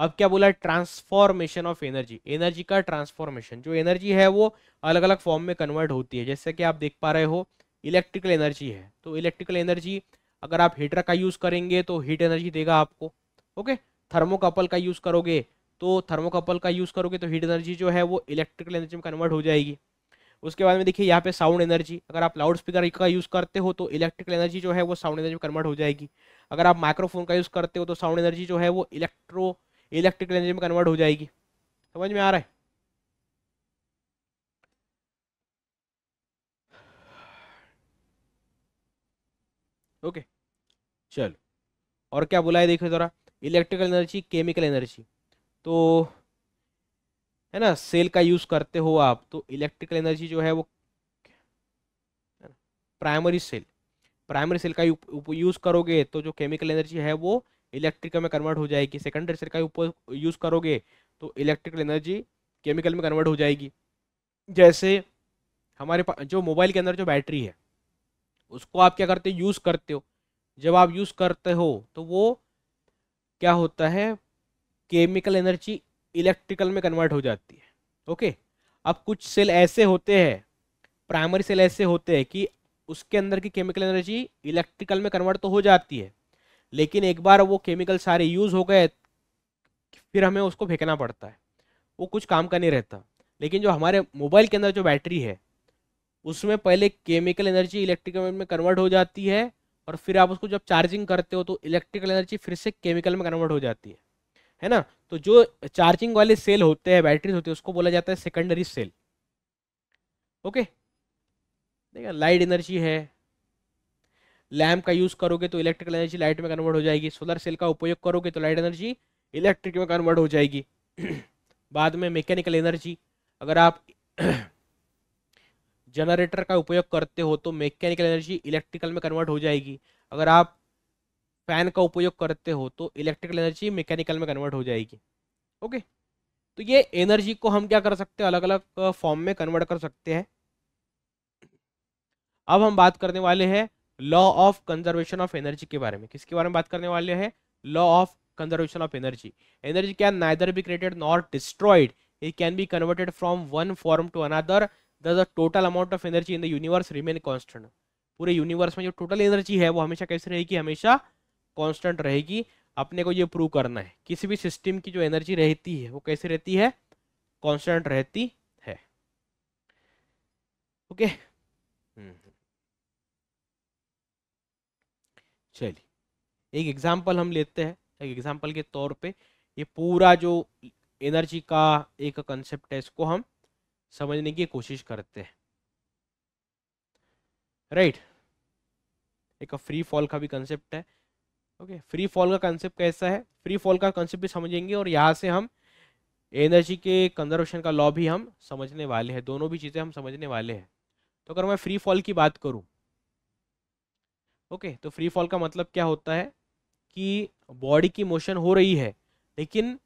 अब क्या बोला ट्रांसफॉर्मेशन ऑफ एनर्जी एनर्जी का ट्रांसफॉर्मेशन जो एनर्जी है वो अलग अलग फॉर्म में कन्वर्ट होती है जैसे कि आप देख पा रहे हो इलेक्ट्रिकल एनर्जी है तो इलेक्ट्रिकल एनर्जी अगर आप हीटर का यूज़ करेंगे तो हीट एनर्जी देगा आपको ओके थर्मोकपल का यूज़ करोगे तो थर्मोकपल का यूज़ करोगे तो हीट एनर्जी जो है वो इलेक्ट्रिकल एनर्जी में कन्वर्ट हो जाएगी उसके बाद में देखिए यहाँ पे साउंड एनर्जी अगर आप लाउड स्पीकर का यूज़ करते हो तो इलेक्ट्रिकल एनर्जी जो है वो साउंड एनर्जी में कन्वर्ट हो जाएगी अगर आप माइक्रोफोन का यूज़ करते हो तो साउंड एनर्जी जो है वो इलेक्ट्रो इलेक्ट्रिकल एनर्जी में कन्वर्ट हो जाएगी समझ में आ रहा है ओके चलो और क्या बोला है देखो ज़रा इलेक्ट्रिकल एनर्जी केमिकल एनर्जी तो है ना सेल का यूज़ करते हो आप तो इलेक्ट्रिकल एनर्जी जो है वो प्राइमरी सेल प्राइमरी सेल का यूज़ करोगे तो जो केमिकल एनर्जी है वो इलेक्ट्रिकल में कन्वर्ट हो जाएगी सेकेंडरी सेल का यूज़ करोगे तो इलेक्ट्रिकल एनर्जी केमिकल में कन्वर्ट हो जाएगी जैसे हमारे पास जो मोबाइल के अंदर जो बैटरी है उसको आप क्या करते हो यूज़ करते हो जब आप यूज़ करते हो तो वो क्या होता है केमिकल एनर्जी इलेक्ट्रिकल में कन्वर्ट हो जाती है ओके अब कुछ सेल ऐसे होते हैं प्राइमरी सेल ऐसे होते हैं कि उसके अंदर की केमिकल एनर्जी इलेक्ट्रिकल में कन्वर्ट तो हो जाती है लेकिन एक बार वो केमिकल सारे यूज़ हो गए फिर हमें उसको फेंकना पड़ता है वो कुछ काम का नहीं रहता लेकिन जो हमारे मोबाइल के अंदर जो बैटरी है उसमें पहले केमिकल एनर्जी इलेक्ट्रिकल में कन्वर्ट हो जाती है और फिर आप उसको जब चार्जिंग करते हो तो इलेक्ट्रिकल एनर्जी फिर से केमिकल में कन्वर्ट हो जाती है है ना तो जो चार्जिंग वाले सेल होते हैं बैटरीज होती है उसको बोला जाता है सेकेंडरी सेल ओके देखिए लाइट एनर्जी है लैम्प का यूज़ करोगे तो इलेक्ट्रिकल एनर्जी लाइट में कन्वर्ट हो जाएगी सोलर सेल का उपयोग करोगे तो लाइट एनर्जी इलेक्ट्रिक में कन्वर्ट हो जाएगी *clears throat* बाद में मैकेनिकल एनर्जी अगर आप जनरेटर *clears throat* का उपयोग करते हो तो मैकेनिकल एनर्जी इलेक्ट्रिकल में कन्वर्ट हो जाएगी अगर आप फैन का उपयोग करते हो तो इलेक्ट्रिकल एनर्जी मैकेनिकल में कन्वर्ट हो जाएगी ओके तो ये एनर्जी को हम क्या कर सकते हैं अलग अलग फॉर्म में कन्वर्ट कर सकते हैं अब हम बात करने वाले हैं law of conservation of energy के बारे में किसके बारे में बात करने वाले हैं law of conservation of energy energy can neither be created not destroyed it can be converted from one form to another the total amount of energy in the universe remain constant पूरे universe में जो total energy है वो हमेशा कैसे रहेगी हमेशा constant रहेगी अपने को ये प्रूव करना है किसी भी सिस्टम की जो एनर्जी रहती है वो कैसे रहती है कांस्टेंट रहती है ओके हम्म। चलिए एक एग्जांपल हम लेते हैं एक एग्जांपल के तौर पे ये पूरा जो एनर्जी का एक कंसेप्ट है इसको हम समझने की कोशिश करते हैं राइट right. एक फ्री फॉल का भी कंसेप्ट है ओके फ्री फॉल का कंसेप्ट कैसा है फ्री फॉल का कंसेप्ट भी समझेंगे और यहाँ से हम एनर्जी के कंजर्वेशन का लॉ भी हम समझने वाले हैं दोनों भी चीज़ें हम समझने वाले हैं तो अगर मैं फ्री फॉल की बात करूँ ओके तो फ्री फॉल का मतलब क्या होता है कि बॉडी की मोशन हो रही है लेकिन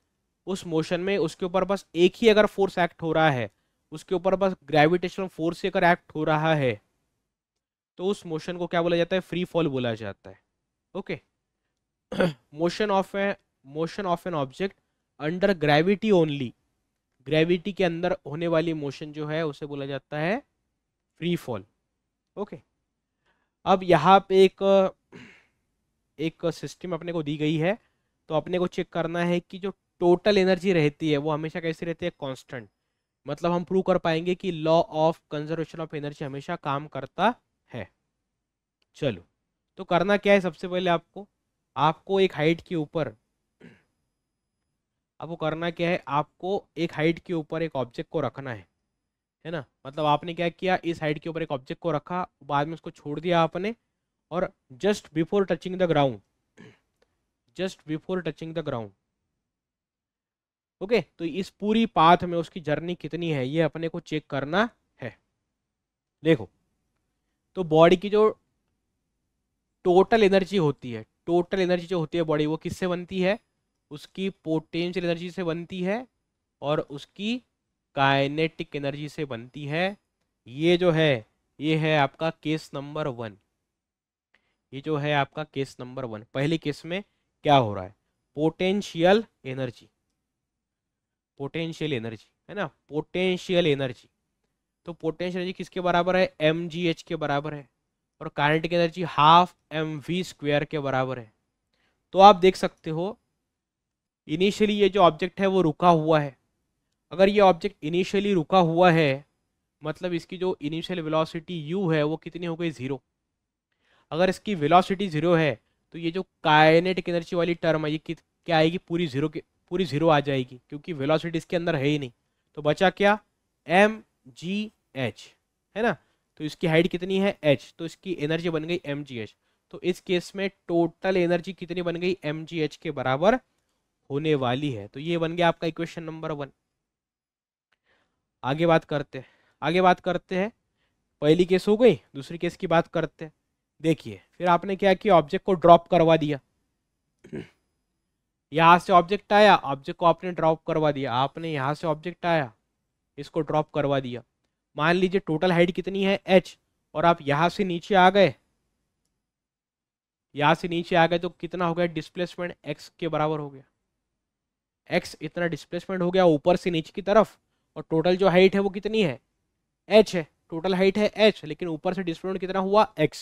उस मोशन में उसके ऊपर बस एक ही अगर फोर्स एक्ट हो रहा है उसके ऊपर बस ग्रेविटेशनल फोर्स से अगर एक्ट हो रहा है तो उस मोशन को क्या बोला जाता है फ्री फॉल बोला जाता है okay okay. Motion of a motion of an object under gravity only gravity के अंदर होने वाली मोशन जो है उसे बोला जाता है फ्री फॉल ओके अब यहाँ पे एक एक सिस्टम अपने को दी गई है तो अपने को चेक करना है कि जो टोटल एनर्जी रहती है वो हमेशा कैसी रहती है कांस्टेंट मतलब हम प्रूव कर पाएंगे कि law of conservation of energy हमेशा काम करता है चलो तो करना क्या है सबसे पहले आपको आपको एक हाइट के ऊपर आपको करना क्या है आपको एक हाइट के ऊपर एक ऑब्जेक्ट को रखना है है ना मतलब आपने क्या किया इस हाइट के ऊपर एक ऑब्जेक्ट को रखा बाद में उसको छोड़ दिया आपने और just before touching the ground just before touching the ground okay तो इस पूरी पाथ में उसकी जर्नी कितनी है ये अपने को चेक करना है देखो तो बॉडी की जो टोटल एनर्जी होती है टोटल एनर्जी जो होती है बॉडी वो किससे बनती है उसकी पोटेंशियल एनर्जी से बनती है और उसकी काइनेटिक एनर्जी से बनती है ये जो है ये है आपका केस नंबर वन ये जो है आपका केस नंबर वन पहले केस में क्या हो रहा है पोटेंशियल एनर्जी पोटेंशियल एनर्जी है ना पोटेंशियल एनर्जी तो पोटेंशियल एनर्जी किसके बराबर है एम के बराबर है और kinetic energy half M we square के बराबर है तो आप देख सकते हो इनिशियली ये जो ऑब्जेक्ट है वो रुका हुआ है अगर ये ऑब्जेक्ट इनिशियली रुका हुआ है मतलब इसकी जो इनिशियल वेलोसिटी यू है वो कितनी हो गई ज़ीरो अगर इसकी वेलोसिटी ज़ीरो है तो ये जो काइनेटिक एनर्जी वाली टर्म है ये क्या आएगी पूरी ज़ीरो के पूरी ज़ीरो आ जाएगी क्योंकि वेलोसिटी इसके अंदर है ही नहीं तो बचा क्या एम जी एच है ना तो इसकी हाइट कितनी है एच तो इसकी एनर्जी बन गई एम तो इस केस में टोटल एनर्जी कितनी बन गई एम के बराबर होने वाली है तो ये बन गया आपका इक्वेशन नंबर वन आगे बात करते हैं आगे बात करते हैं पहली केस हो गई दूसरी केस की बात करते हैं देखिए फिर आपने क्या किया ऑब्जेक्ट को ड्रॉप करवा दिया यहाँ से ऑब्जेक्ट आया ऑब्जेक्ट को आपने ड्रॉप करवा दिया आपने यहाँ से ऑब्जेक्ट आया इसको ड्रॉप करवा दिया मान लीजिए टोटल हाइट कितनी है एच और आप यहां से नीचे आ गए यहाँ से नीचे आ गए तो कितना हो गया डिस्प्लेसमेंट एक्स के बराबर हो गया एक्स इतना डिस्प्लेसमेंट हो गया ऊपर से नीचे की तरफ और टोटल जो हाइट है वो कितनी है एच है टोटल हाइट है एच लेकिन ऊपर से डिस्प्लेसमेंट कितना हुआ एक्स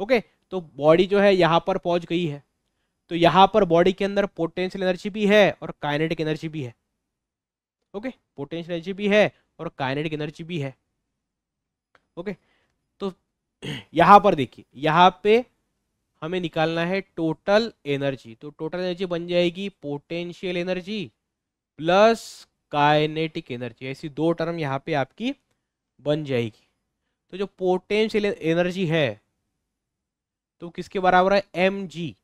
ओके तो बॉडी जो है यहाँ पर पहुंच गई है तो यहां पर बॉडी के अंदर पोटेंशियल एनर्जी भी है और काइनेटिक एनर्जी भी है ओके पोटेंशियल एनर्जी भी है और काइनेटिक एनर्जी भी है ओके तो *clears throat* यहां पर देखिए यहां पे हमें निकालना है टोटल एनर्जी तो टोटल एनर्जी बन जाएगी potential energy plus kinetic energy ऐसी दो टर्म यहाँ पे आपकी बन जाएगी तो जो पोटेंशियल एनर्जी है तो किसके बराबर है एम जी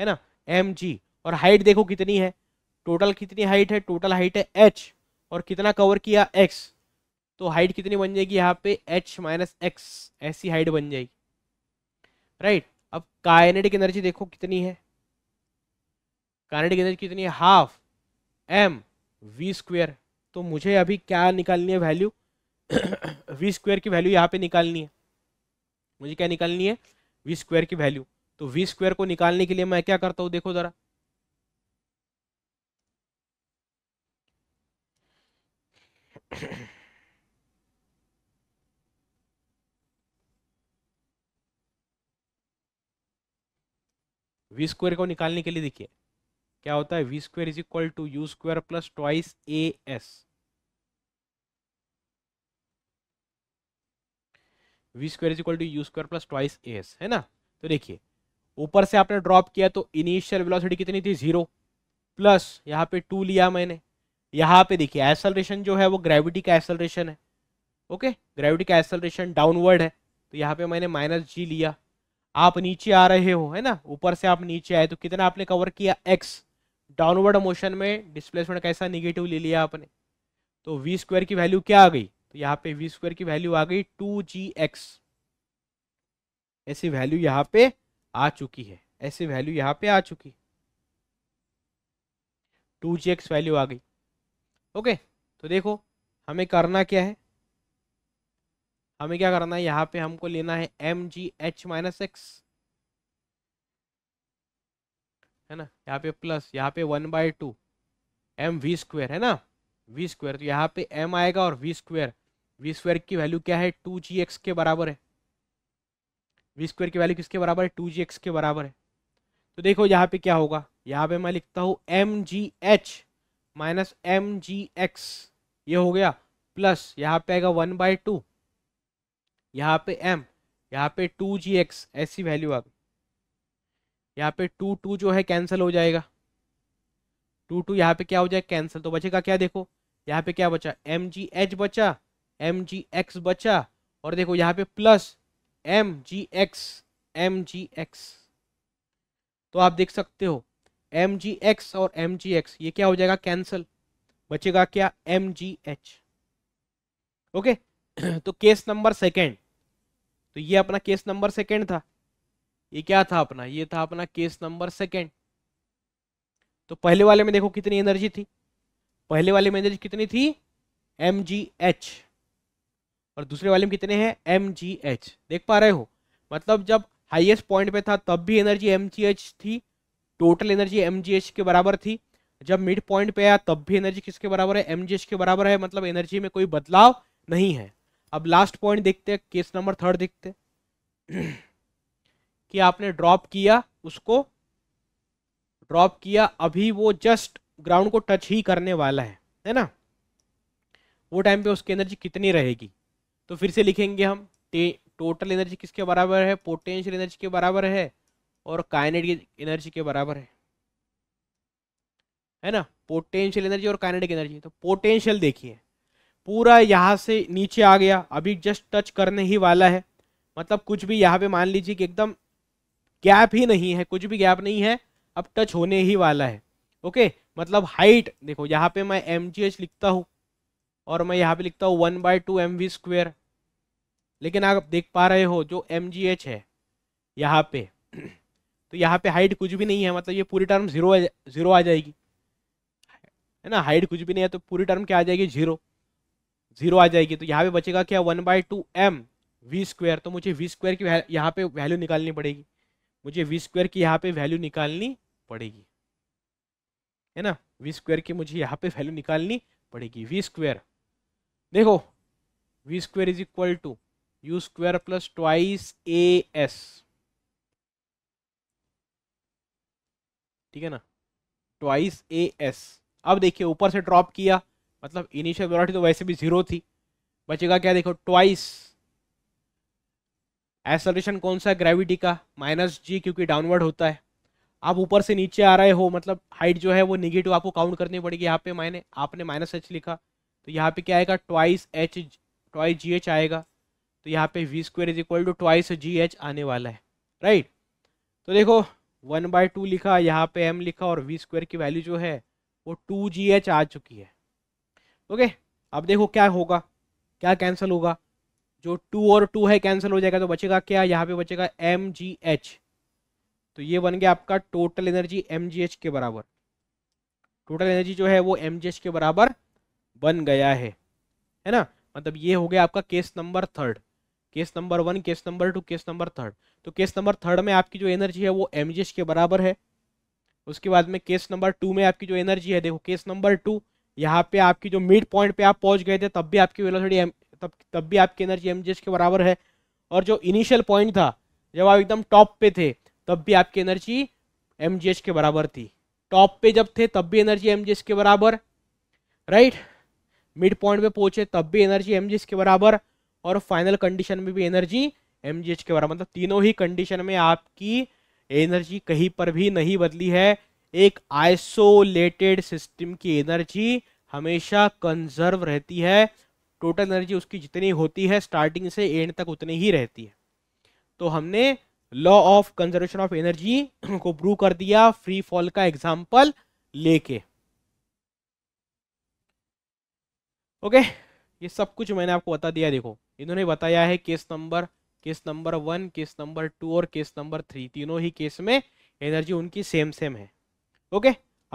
है ना एम जी और हाइट देखो कितनी है टोटल कितनी हाइट है टोटल हाइट है एच और कितना कवर किया एक्स तो हाइट कितनी बन जाएगी यहाँ पे एच माइनस एक्स ऐसी हाइट बन जाएगी राइट right? अब काइनेटिक एनर्जी देखो कितनी है काइनेटिक एनर्जी कितनी है हाफ एम वी स्क्वेयर तो मुझे अभी क्या निकालनी है वैल्यू वी स्क्वेयर की वैल्यू यहाँ पे निकालनी है मुझे क्या निकालनी है वी स्क्वेयर की वैल्यू तो वी स्क्वेयर को निकालने के लिए मैं क्या करता हूँ देखो ज़रा वी *coughs* स्क्वायर को निकालने के लिए देखिए क्या होता है V square is equal to U square plus twice A S V square is equal to U square plus twice A S है ना तो देखिए ऊपर से आपने ड्रॉप किया तो इनिशियल वेलोसिटी कितनी थी जीरो प्लस यहाँ पे टू लिया मैंने यहाँ पे देखिए एसलरेशन जो है वो ग्रेविटी का एसलरेशन है ओके ग्रेविटी का एसलरेशन डाउनवर्ड है तो यहाँ पे मैंने माइनस जी लिया आप नीचे आ रहे हो है ना ऊपर से आप नीचे आए तो कितना आपने कवर किया एक्स डाउनवर्ड मोशन में डिस्प्लेसमेंट कैसा निगेटिव ले लिया आपने तो वी स्क्वायर की वैल्यू क्या आ गई तो यहाँ पे वी स्क्वायर की वैल्यू आ गई टू जी एक्स ऐसी वैल्यू यहाँ पे आ चुकी है ऐसी वैल्यू यहाँ पे आ चुकी टू जी एक्स वैल्यू आ गई ओके तो देखो हमें करना क्या है हमें क्या करना है यहाँ पे हमको लेना है एम जी एच माइनस एक्स है ना यहाँ पे प्लस यहाँ पे one by two M we square है ना वी स्क्वेयर तो यहाँ पे एम आएगा और वी स्क्वेयर वी स्क्वेयर की वैल्यू क्या है टू जी एक्स के बराबर है वी स्क्वेयर की वैल्यू किसके बराबर है टू जी एक्स के बराबर है तो देखो यहाँ पे क्या होगा यहाँ पे मैं लिखता हूँ एम जी H minus M G X ये हो गया प्लस यहाँ पे आएगा वन बाई टू यहाँ पे एम यहाँ पे टू जी एक्स ऐसी वैल्यू आ गई यहाँ पे टू टू जो है कैंसिल हो जाएगा टू टू यहाँ पे क्या हो जाए कैंसिल तो बचेगा क्या देखो यहाँ पे क्या बचा एम जी एच बचा एम जी एक्स बचा और देखो यहाँ पे plus M G X M G X तो आप देख सकते हो एम जी एक्स और एम जी एक्स ये क्या हो जाएगा कैंसल बचेगा क्या एम जी एच ओके तो केस नंबर सेकेंड तो ये अपना केस नंबर सेकेंड था ये क्या था अपना ये था अपना केस नंबर सेकेंड तो पहले वाले में देखो कितनी एनर्जी थी पहले वाले में एनर्जी कितनी थी एम जी एच और दूसरे वाले में कितने हैं एम जी एच देख पा रहे हो मतलब जब हाईएस्ट पॉइंट पे था तब भी एनर्जी एम जी एच थी टोटल एनर्जी एम के बराबर थी जब मिड पॉइंट पे आया तब भी एनर्जी किसके बराबर है एम के बराबर है मतलब एनर्जी में कोई बदलाव नहीं है अब लास्ट पॉइंट देखते हैं केस नंबर थर्ड देखते कि आपने ड्रॉप किया उसको ड्रॉप किया अभी वो जस्ट ग्राउंड को टच ही करने वाला है है ना वो टाइम पे उसकी एनर्जी कितनी रहेगी तो फिर से लिखेंगे हम टोटल एनर्जी किसके बराबर है पोटेंशियल एनर्जी के बराबर है और काइनेटिक एनर्जी के बराबर है है ना पोटेंशियल एनर्जी और काइनेटिक एनर्जी तो पोटेंशियल देखिए पूरा यहाँ से नीचे आ गया अभी जस्ट टच करने ही वाला है मतलब कुछ भी यहाँ पे मान लीजिए कि एकदम गैप ही नहीं है कुछ भी गैप नहीं है अब टच होने ही वाला है ओके मतलब हाइट देखो यहाँ पे मैं एम लिखता हूँ और मैं यहाँ पे लिखता हूँ one by two M we square लेकिन आप देख पा रहे हो जो एम है यहाँ पे तो यहाँ पे हाइट कुछ भी नहीं है मतलब ये पूरी टर्म जीरो जीरो आ जाएगी है ना हाइट कुछ भी नहीं है तो पूरी टर्म क्या आ जाएगी जीरो जीरो आ जाएगी तो यहाँ पे बचेगा क्या one by two M V square तो मुझे वी स्क्वायर की यहाँ पे वैल्यू निकालनी पड़ेगी मुझे वी स्क्वायर की यहाँ पे वैल्यू निकालनी पड़ेगी है ना वी स्क्वायर की मुझे यहाँ पे वैल्यू निकालनी पड़ेगी वी स्क्वायर देखो V square is equal to U square plus twice A S ठीक है ना ट्वाइस ए एस अब देखिए ऊपर से ड्रॉप किया मतलब इनिशियल वेलोसिटी तो वैसे भी जीरो थी बचेगा क्या देखो ट्वाइस एसोलेशन कौन सा ग्रेविटी का माइनस जी क्योंकि डाउनवर्ड होता है आप ऊपर से नीचे आ रहे हो मतलब हाइट जो है वो निगेटिव आपको काउंट करनी पड़ेगी यहाँ पे मैंने आपने माइनस एच लिखा तो यहाँ पे क्या आएगा twice H twice G H आएगा तो यहाँ पे V square is equal to twice G H आने वाला है राइट तो देखो वन बाय टू लिखा यहाँ पे एम लिखा और वी स्क्वायर की वैल्यू जो है वो टू जी एच आ चुकी है ओके अब देखो क्या होगा क्या कैंसिल होगा जो टू और टू है कैंसिल हो जाएगा तो बचेगा क्या यहाँ पे बचेगा एम जी एच तो ये बन गया आपका टोटल एनर्जी एम जी एच के बराबर टोटल एनर्जी जो है वो एम जी एच के बराबर बन गया है है ना मतलब ये हो गया आपका case number third case number one case number two case number third तो केस नंबर थर्ड में आपकी जो एनर्जी है वो एम के बराबर है उसके बाद में केस नंबर टू में आपकी जो एनर्जी है देखो केस नंबर टू यहाँ पे आपकी जो मिड पॉइंट पे आप पहुँच गए थे तब भी आपकी वेलोसिटी एम तब तब भी आपकी एनर्जी एम के बराबर है और जो इनिशियल पॉइंट था जब आप एकदम टॉप पे थे तब भी आपकी एनर्जी एम के बराबर थी टॉप पे जब थे तब भी एनर्जी एम के बराबर राइट मिड पॉइंट पे पहुंचे तब भी एनर्जी एम के बराबर और फाइनल कंडीशन में भी एनर्जी एम के बराबर मतलब तीनों ही कंडीशन में आपकी एनर्जी कहीं पर भी नहीं बदली है एक आइसोलेटेड सिस्टम की एनर्जी हमेशा कंजर्व रहती है टोटल एनर्जी उसकी जितनी होती है स्टार्टिंग से एंड तक उतनी ही रहती है तो हमने law of conservation of energy को प्रूव कर दिया फ्री फॉल का एग्जाम्पल लेके ओके okay? ये सब कुछ मैंने आपको बता दिया देखो इन्होंने बताया है case number case number one case number two और केस नंबर थ्री तीनों ही केस में एनर्जी उनकी सेम सेम है ओके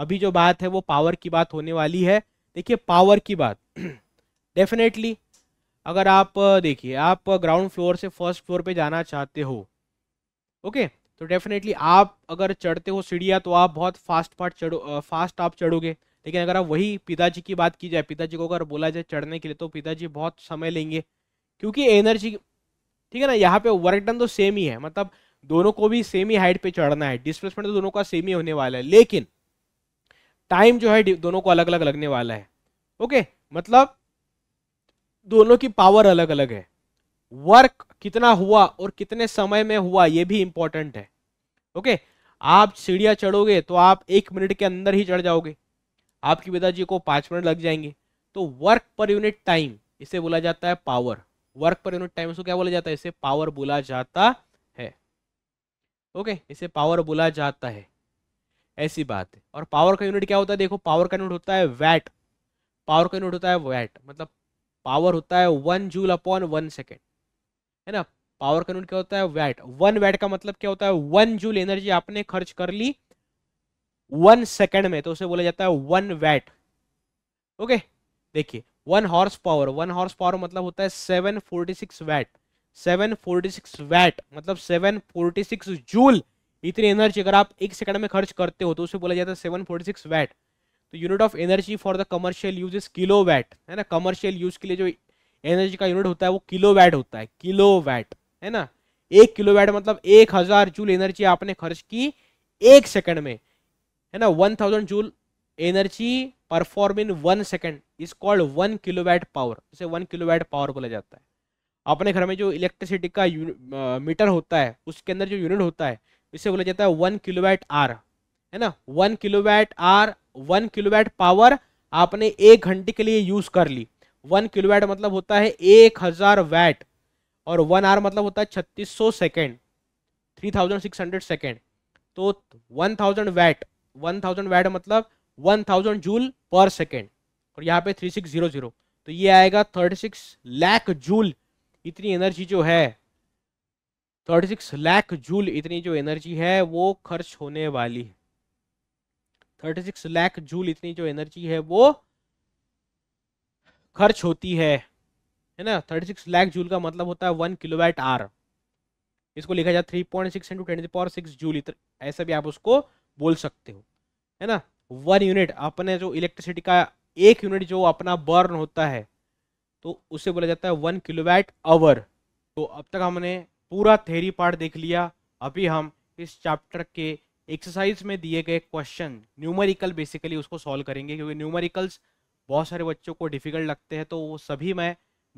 अभी जो बात है वो पावर की बात होने वाली है देखिए पावर की बात डेफिनेटली *clears throat* अगर आप देखिए आप ग्राउंड फ्लोर से फर्स्ट फ्लोर पे जाना चाहते हो ओके तो डेफिनेटली आप अगर चढ़ते हो सीढ़िया तो आप बहुत फास्ट फास्ट चढ़ो फास्ट आप चढ़ोगे लेकिन अगर आप वही पिताजी की बात की जाए पिताजी को अगर बोला जाए चढ़ने के लिए तो पिताजी बहुत समय लेंगे क्योंकि एनर्जी ठीक है ना यहाँ पे वर्क डन तो सेम ही है मतलब दोनों को भी सेम ही हाइट पे चढ़ना है डिस्प्लेसमेंट तो दोनों का सेम ही होने वाला है लेकिन टाइम जो है दोनों को अलग अलग लगने वाला है ओके मतलब दोनों की पावर अलग अलग है वर्क कितना हुआ और कितने समय में हुआ ये भी इंपॉर्टेंट है ओके आप सीढ़िया चढ़ोगे तो आप एक मिनट के अंदर ही चढ़ जाओगे आपकी बेटा जी को पांच मिनट लग जाएंगे तो वर्क पर यूनिट टाइम इसे बोला जाता है power work per unit time इसको क्या बोला जाता है इसे पावर बोला जाता है ओके इसे पावर बोला जाता है ऐसी बात है और पावर का यूनिट क्या होता है देखो पावर का यूनिट होता है वैट पावर का यूनिट होता है वैट मतलब पावर होता है one joule upon one second है ना पावर का यूनिट क्या होता है वैट वन वैट का मतलब क्या होता है वन जूल एनर्जी आपने खर्च कर ली वन सेकंड में तो उसे बोला जाता है वन वैट ओके देखिए one horsepower one horsepower मतलब होता है seven forty six watt seven forty six watt मतलब सेवन फोर्टी सिक्स जूल इतनी एनर्जी अगर आप एक सेकंड में खर्च करते हो तो उसे बोला जाता है सेवन फोर्टी सिक्स वैट तो unit of energy for the commercial use is kilowatt है ना कमर्शियल यूज के लिए जो एनर्जी का यूनिट होता है वो किलो वैट होता है किलो वैट है ना एक किलो वैट मतलब एक हजार जूल एनर्जी आपने खर्च की एक सेकंड में है ना one thousand joule energy perform in one second is called one kilowatt power उसे वन किलोवैट पावर बोला जाता है अपने घर में जो इलेक्ट्रिसिटी का मीटर होता है उसके अंदर जो यूनिट होता है इसे बोला जाता है वन किलोवैट आर है ना one watt hour one kilowatt power आपने एक घंटे के लिए यूज कर ली वन किलोवैट मतलब होता है एक हजार वैट और वन आर मतलब होता है छत्तीस सौ second three thousand six hundred second तो one thousand watt one thousand watt मतलब one thousand joule per second और यहाँ पे थ्री सिक्स जीरो जीरो तो ये आएगा थर्टी सिक्स लैख जूल इतनी एनर्जी जो है थर्टी सिक्स लैख जूल इतनी जो एनर्जी है वो खर्च होने वाली है थर्टी सिक्स लैख जूल इतनी जो एनर्जी है वो खर्च होती है है ना थर्टी सिक्स लैख जूल का मतलब होता है वन किलोवाट आर इसको लिखा जाए three point six into ten power six joule इतना ऐसा भी आप उसको बोल सकते हो है ना वन यूनिट अपने जो इलेक्ट्रिसिटी का एक यूनिट जो अपना बर्न होता है तो उसे बोला जाता है वन किलोवैट आवर तो अब तक हमने पूरा थेरी पार्ट देख लिया अभी हम इस चैप्टर के एक्सरसाइज में दिए गए क्वेश्चन न्यूमेरिकल बेसिकली उसको सॉल्व करेंगे क्योंकि न्यूमेरिकल्स बहुत सारे बच्चों को डिफिकल्ट लगते हैं तो वो सभी मैं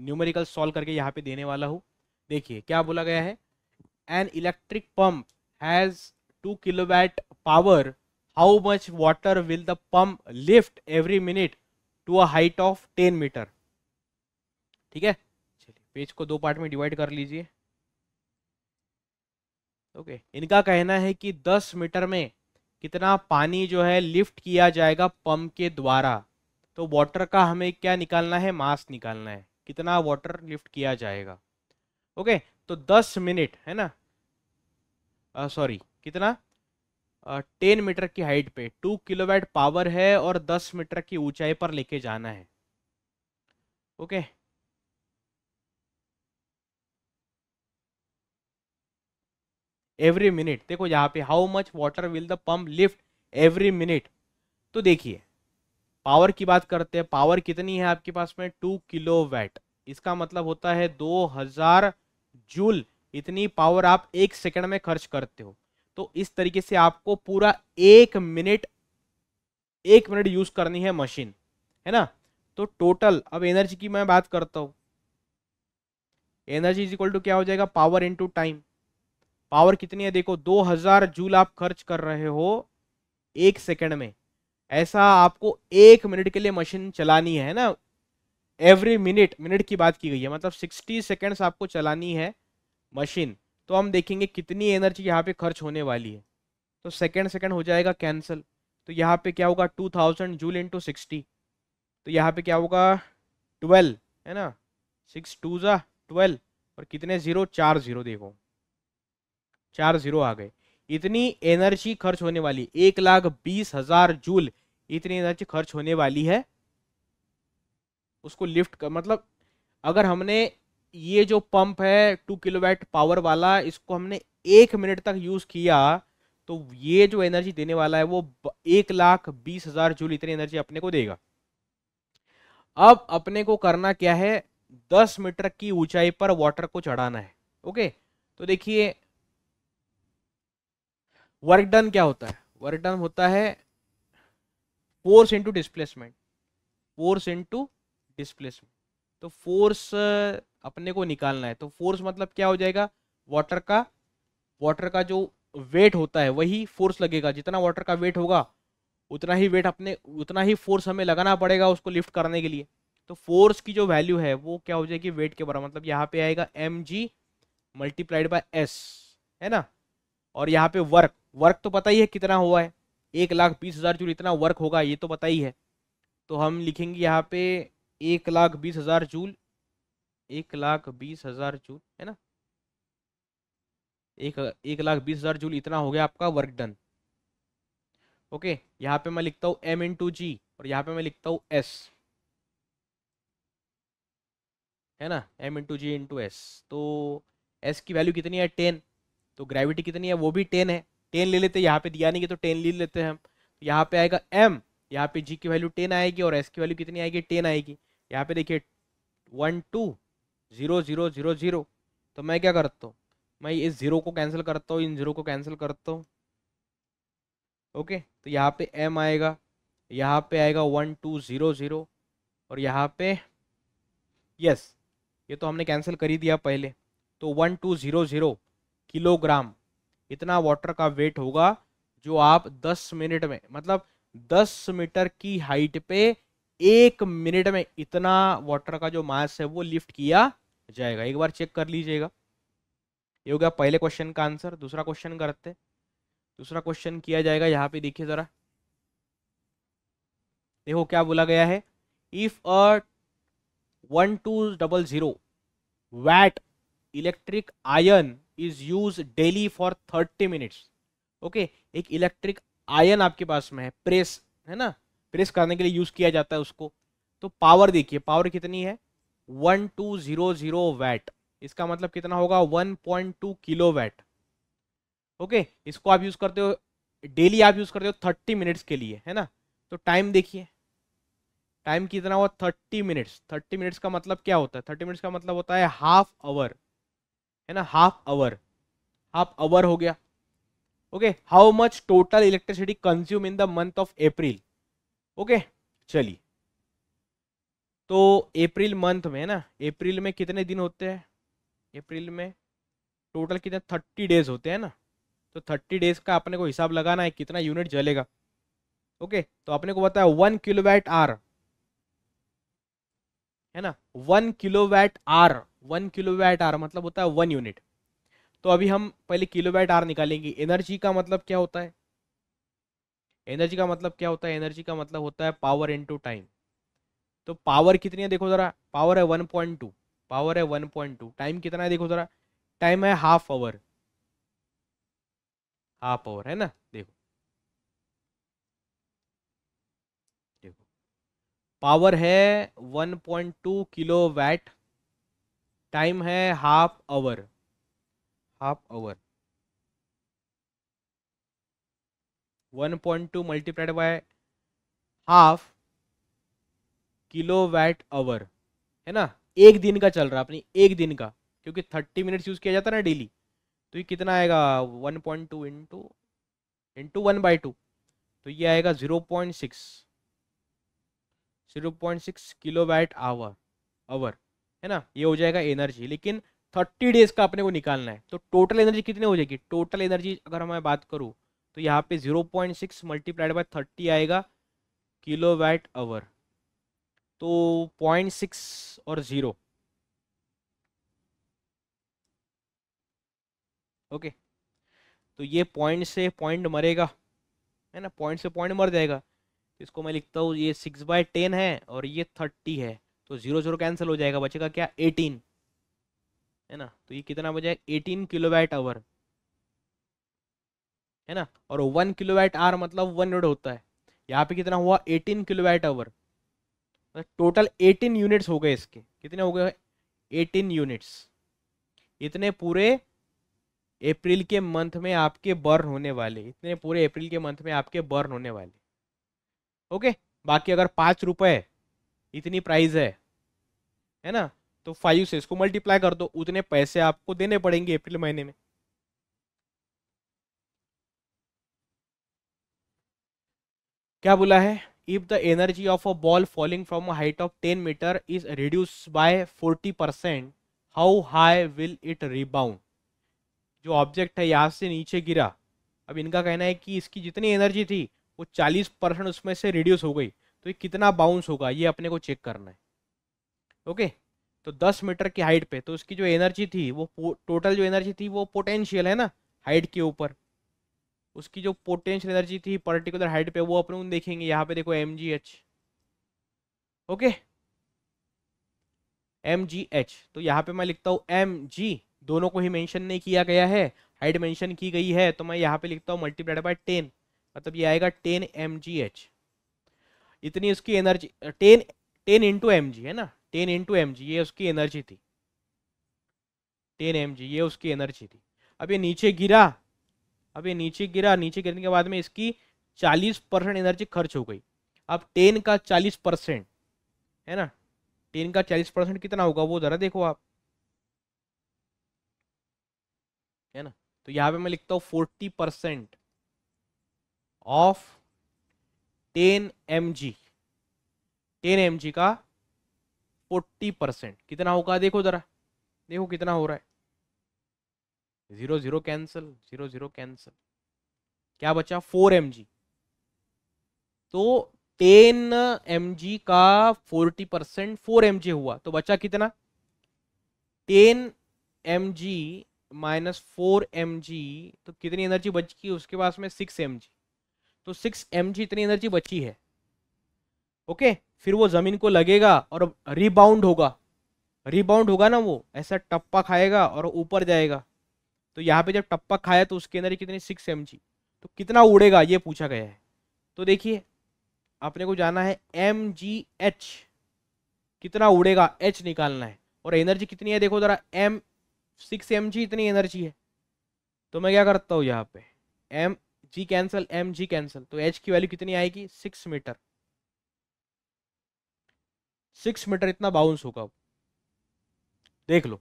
न्यूमेरिकल सॉल्व करके यहाँ पे देने वाला हूँ देखिए क्या बोला गया है an electric pump has two kilowatt power how much water will the pump lift every minute to a height of ten metre ठीक है चलिए पेज को दो पार्ट में डिवाइड कर लीजिए ओके okay. इनका कहना है कि 10 मीटर में कितना पानी जो है लिफ्ट किया जाएगा पंप के द्वारा तो वाटर का हमें क्या निकालना है मास निकालना है कितना वाटर लिफ्ट किया जाएगा ओके okay, तो 10 मिनट है ना सॉरी कितना टेन मीटर की हाइट पे टू किलोवाट पावर है और दस मीटर की ऊंचाई पर लेके जाना है ओके एवरी मिनट देखो यहाँ पे how much water will the pump lift every minute तो देखिए पावर की बात करते हैं पावर कितनी है आपके पास में टू किलो वैट इसका मतलब होता है दो हजार जूल इतनी पावर आप एक सेकंड में खर्च करते हो तो इस तरीके से आपको पूरा एक मिनट एक मिनट यूज करनी है मशीन है ना तो टोटल अब एनर्जी की मैं बात करता हूं एनर्जी इज इक्वल टू क्या हो जाएगा पावर इंटू टाइम पावर कितनी है देखो 2000 जूल आप खर्च कर रहे हो एक सेकंड में ऐसा आपको एक मिनट के लिए मशीन चलानी है ना एवरी मिनट मिनट की बात की गई है मतलब 60 सेकंड्स आपको चलानी है मशीन तो हम देखेंगे कितनी एनर्जी यहाँ पे खर्च होने वाली है तो सेकेंड सेकेंड हो जाएगा कैंसिल तो यहाँ पे क्या होगा two thousand joule into sixty तो यहाँ पे क्या होगा ट्वेल्व है ना सिक्स टू ज़ा ट्वेल्व और कितने ज़ीरो चार ज़ीरो देखो चार ज़ीरो आ गए इतनी एनर्जी खर्च होने वाली एक लाख बीस हज़ार जूल इतनी एनर्जी खर्च होने वाली है उसको लिफ्ट कर मतलब अगर हमने ये जो पंप है टू किलोवाट पावर वाला इसको हमने एक मिनट तक यूज़ किया तो ये जो एनर्जी देने वाला है वो एक लाख बीस हजार जूल इतनी एनर्जी अपने को देगा अब अपने को करना क्या है दस मीटर की ऊंचाई पर वाटर को चढ़ाना है ओके तो देखिए वर्क डन क्या होता है वर्क डन होता है force into displacement force into displacement तो फोर्स अपने को निकालना है तो फोर्स मतलब क्या हो जाएगा वाटर का वाटर का जो वेट होता है वही फोर्स लगेगा जितना वाटर का वेट होगा उतना ही वेट अपने उतना ही फोर्स हमें लगाना पड़ेगा उसको लिफ्ट करने के लिए तो फोर्स की जो वैल्यू है वो क्या हो जाएगी वेट के बराबर मतलब यहाँ पे आएगा M G multiplied by S है ना और यहाँ पे वर्क वर्क तो पता ही है कितना हुआ है एक लाख बीस हज़ार जूल इतना वर्क होगा ये तो पता ही है तो हम लिखेंगे यहाँ पे एक लाख बीस हज़ार जूल एक लाख बीस हजार जूल है ना एक एक लाख बीस हजार जूल इतना हो गया आपका वर्क डन ओके यहाँ पे मैं लिखता हूँ एम इन टू जी और यहाँ पे मैं लिखता हूँ एस है ना M into G into S तो एस की वैल्यू कितनी है टेन तो ग्रेविटी कितनी है वो भी टेन है टेन ले लेते यहाँ पे दिया नहीं कि तो टेन ले लेते हैं हम तो यहाँ पे आएगा एम यहाँ पे जी की वैल्यू टेन आएगी और एस की वैल्यू कितनी आएगी टेन आएगी यहाँ पे देखिए one two zero zero zero zero तो मैं क्या करता हूँ मैं इस ज़ीरो को कैंसिल करता हूँ इन ज़ीरो को कैंसिल करता हूँ ओके तो यहाँ पे एम आएगा यहाँ पे आएगा वन टू ज़ीरो ज़ीरो और यहाँ पे यस ये तो हमने कैंसिल कर ही दिया पहले तो one two zero zero kilogram इतना वाटर का वेट होगा जो आप दस मिनट में मतलब दस मीटर की हाइट पे एक मिनट में इतना वाटर का जो मास है वो लिफ्ट किया जाएगा एक बार चेक कर लीजिएगा ये हो गया पहले क्वेश्चन का आंसर दूसरा क्वेश्चन करते दूसरा क्वेश्चन किया जाएगा यहाँ पे देखिए जरा देखो क्या बोला गया है if a one two double zero watt electric iron is use daily for thirty minutes okay एक इलेक्ट्रिक आयन आपके पास में है प्रेस है ना प्रेस करने के लिए यूज किया जाता है उसको तो पावर देखिए पावर कितनी है one two zero zero watt इसका मतलब कितना होगा one point two kilowatt okay इसको आप यूज करते हो डेली आप यूज करते हो थर्टी मिनट्स के लिए है ना तो टाइम देखिए टाइम कितना हुआ थर्टी मिनट्स थर्टी मिनट्स का मतलब क्या होता है थर्टी मिनट्स का मतलब होता है हाफ आवर है ना हाफ आवर हाफ आवर हो गया okay how much total electricity consume in the month of April okay चलिए तो अप्रैल मंथ में है ना अप्रैल में कितने दिन होते हैं अप्रैल में टोटल कितने थर्टी डेज होते हैं ना तो थर्टी डेज का अपने को हिसाब लगाना है कितना यूनिट जलेगा ओके तो अपने को बताया वन किलोवैट आर है ना one kilowatt hour one kilowatt hour मतलब होता है वन यूनिट तो अभी हम पहले किलोवैट आर निकालेंगे एनर्जी का मतलब क्या होता है एनर्जी का मतलब क्या होता है एनर्जी का मतलब होता है पावर इन टाइम तो पावर कितनी है देखो ज़रा पावर है वन पॉइंट टू पावर है वन पॉइंट टू टाइम कितना है देखो ज़रा टाइम है हाफ आवर हाफ आवर है ना देखो देखो पावर है one point two kilowatt time है half hour half hour one point two multiplied by half kilowatt hour है ना एक दिन का चल रहा है अपनी एक दिन का क्योंकि थर्टी मिनट्स यूज़ किया जाता है ना डेली तो ये कितना आएगा one point two into into one by two तो ये आएगा zero point six zero point six kilowatt hour hour है ना ये हो जाएगा एनर्जी लेकिन थर्टी डेज का अपने को निकालना है तो टोटल एनर्जी कितनी हो जाएगी टोटल एनर्जी अगर मैं बात करूँ तो यहाँ पे 0.6 point six multiplied by thirty आएगा किलो वैट आवर तो पॉइंट सिक्स और ज़ीरो ओके तो ये पॉइंट से पॉइंट मरेगा है ना पॉइंट से पॉइंट मर जाएगा तो इसको मैं लिखता हूँ ये सिक्स बाय टेन है और ये थर्टी है तो ज़ीरो ज़ीरो कैंसिल हो जाएगा बचेगा क्या एटीन है ना तो ये कितना बचेगा एटीन किलो वैट आवर है ना और वन किलो वैट आर मतलब वन यूनिट होता है यहाँ पे कितना हुआ eighteen kilowatt hour total eighteen units हो गए इसके कितने हो गए एटीन यूनिट्स इतने पूरे अप्रैल के मंथ में आपके बर्न होने वाले इतने पूरे अप्रैल के मंथ में आपके बर्न होने वाले ओके बाकी अगर पाँच रुपये इतनी प्राइस है है ना तो फाइव से इसको मल्टीप्लाई कर दो उतने पैसे आपको देने पड़ेंगे अप्रैल महीने में क्या बोला है if the energy of a ball falling from a height of ten metre is reduce by forty percent how high will it rebound जो ऑब्जेक्ट है यहाँ से नीचे गिरा अब इनका कहना है कि इसकी जितनी एनर्जी थी वो चालीस परसेंट उसमें से रिड्यूस हो गई तो ये कितना बाउंस होगा ये अपने को चेक करना है ओके तो दस मीटर की हाइट पे तो उसकी जो एनर्जी थी वो टोटल जो एनर्जी थी वो पोटेंशियल है ना हाइट के ऊपर उसकी जो पोटेंशियल एनर्जी थी पर्टिकुलर हाइट पे वो अपन देखेंगे यहाँ पे देखो एम जी एच ओके एम जी एच तो यहाँ पे मैं लिखता हूँ एम जी दोनों को ही मेंशन नहीं किया गया है हाइट मेंशन की गई है तो मैं यहाँ पे लिखता हूँ मल्टीप्लाइड बाय टेन मतलब ये आएगा टेन एम जी एच इतनी उसकी energy ten ten into M G है ना टेन इंटू एम जी ये उसकी एनर्जी थी टेन एम जी ये उसकी एनर्जी थी अब ये नीचे गिरा अब ये नीचे गिरा नीचे गिरने के बाद में इसकी चालीस परसेंट एनर्जी खर्च हो गई अब टेन का चालीस परसेंट है ना टेन का चालीस परसेंट कितना होगा वो ज़रा देखो आप है ना तो यहाँ पे मैं लिखता हूँ forty percent of ten M G ten M G का फोर्टी परसेंट कितना होगा देखो ज़रा देखो कितना हो रहा है zero zero cancel zero zero cancel क्या बचा फोर एम जी तो टेन एम जी का forty percent four M G हुआ तो बचा कितना ten M G minus four M G तो कितनी एनर्जी बच गई उसके पास में सिक्स एम जी तो सिक्स एम जी इतनी एनर्जी बची है ओके फिर वो जमीन को लगेगा और रिबाउंड होगा रिबाउंड होगा ना वो ऐसा टप्पा खाएगा और ऊपर जाएगा तो यहाँ पे जब टप्पा खाया तो उसके अंदर कितनी सिक्स एम तो कितना उड़ेगा ये पूछा गया है तो देखिए आपने को जाना है एम जी एच कितना उड़ेगा एच निकालना है और एनर्जी कितनी है देखो जरा एम सिक्स एम जी इतनी एनर्जी है तो मैं क्या करता हूँ यहाँ पे M G cancel M G cancel तो एच की वैल्यू कितनी आएगी सिक्स मीटर सिक्स मीटर इतना बाउंस होगा देख लो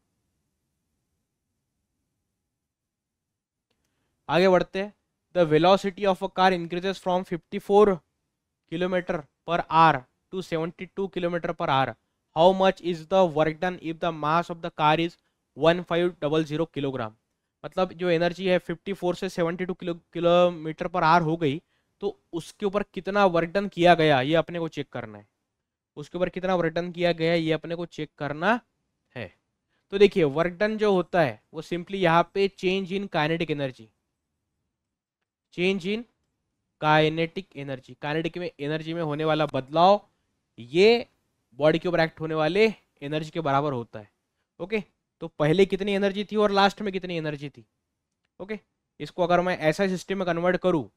आगे बढ़ते हैं the velocity of a car increases from 54 kilometre per hour to 72 kilometre per hour how much is the work done if the mass of the car is 1500 kilogram मतलब जो energy है 54 से 72 किलो किलोमीटर पर आर हो गई तो उसके ऊपर कितना वर्क डन किया गया ये अपने को चेक करना है उसके ऊपर कितना वर्क डन किया गया ये अपने को चेक करना है तो देखिए वर्क डन जो होता है वो सिंपली यहाँ पे change in kinetic energy change in kinetic energy kinetic में एनर्जी में होने वाला बदलाव ये बॉडी के ऊपर एक्ट होने वाले एनर्जी के बराबर होता है ओके तो पहले कितनी एनर्जी थी और लास्ट में कितनी एनर्जी थी ओके इसको अगर मैं ऐसा सिस्टम में कन्वर्ट करूँ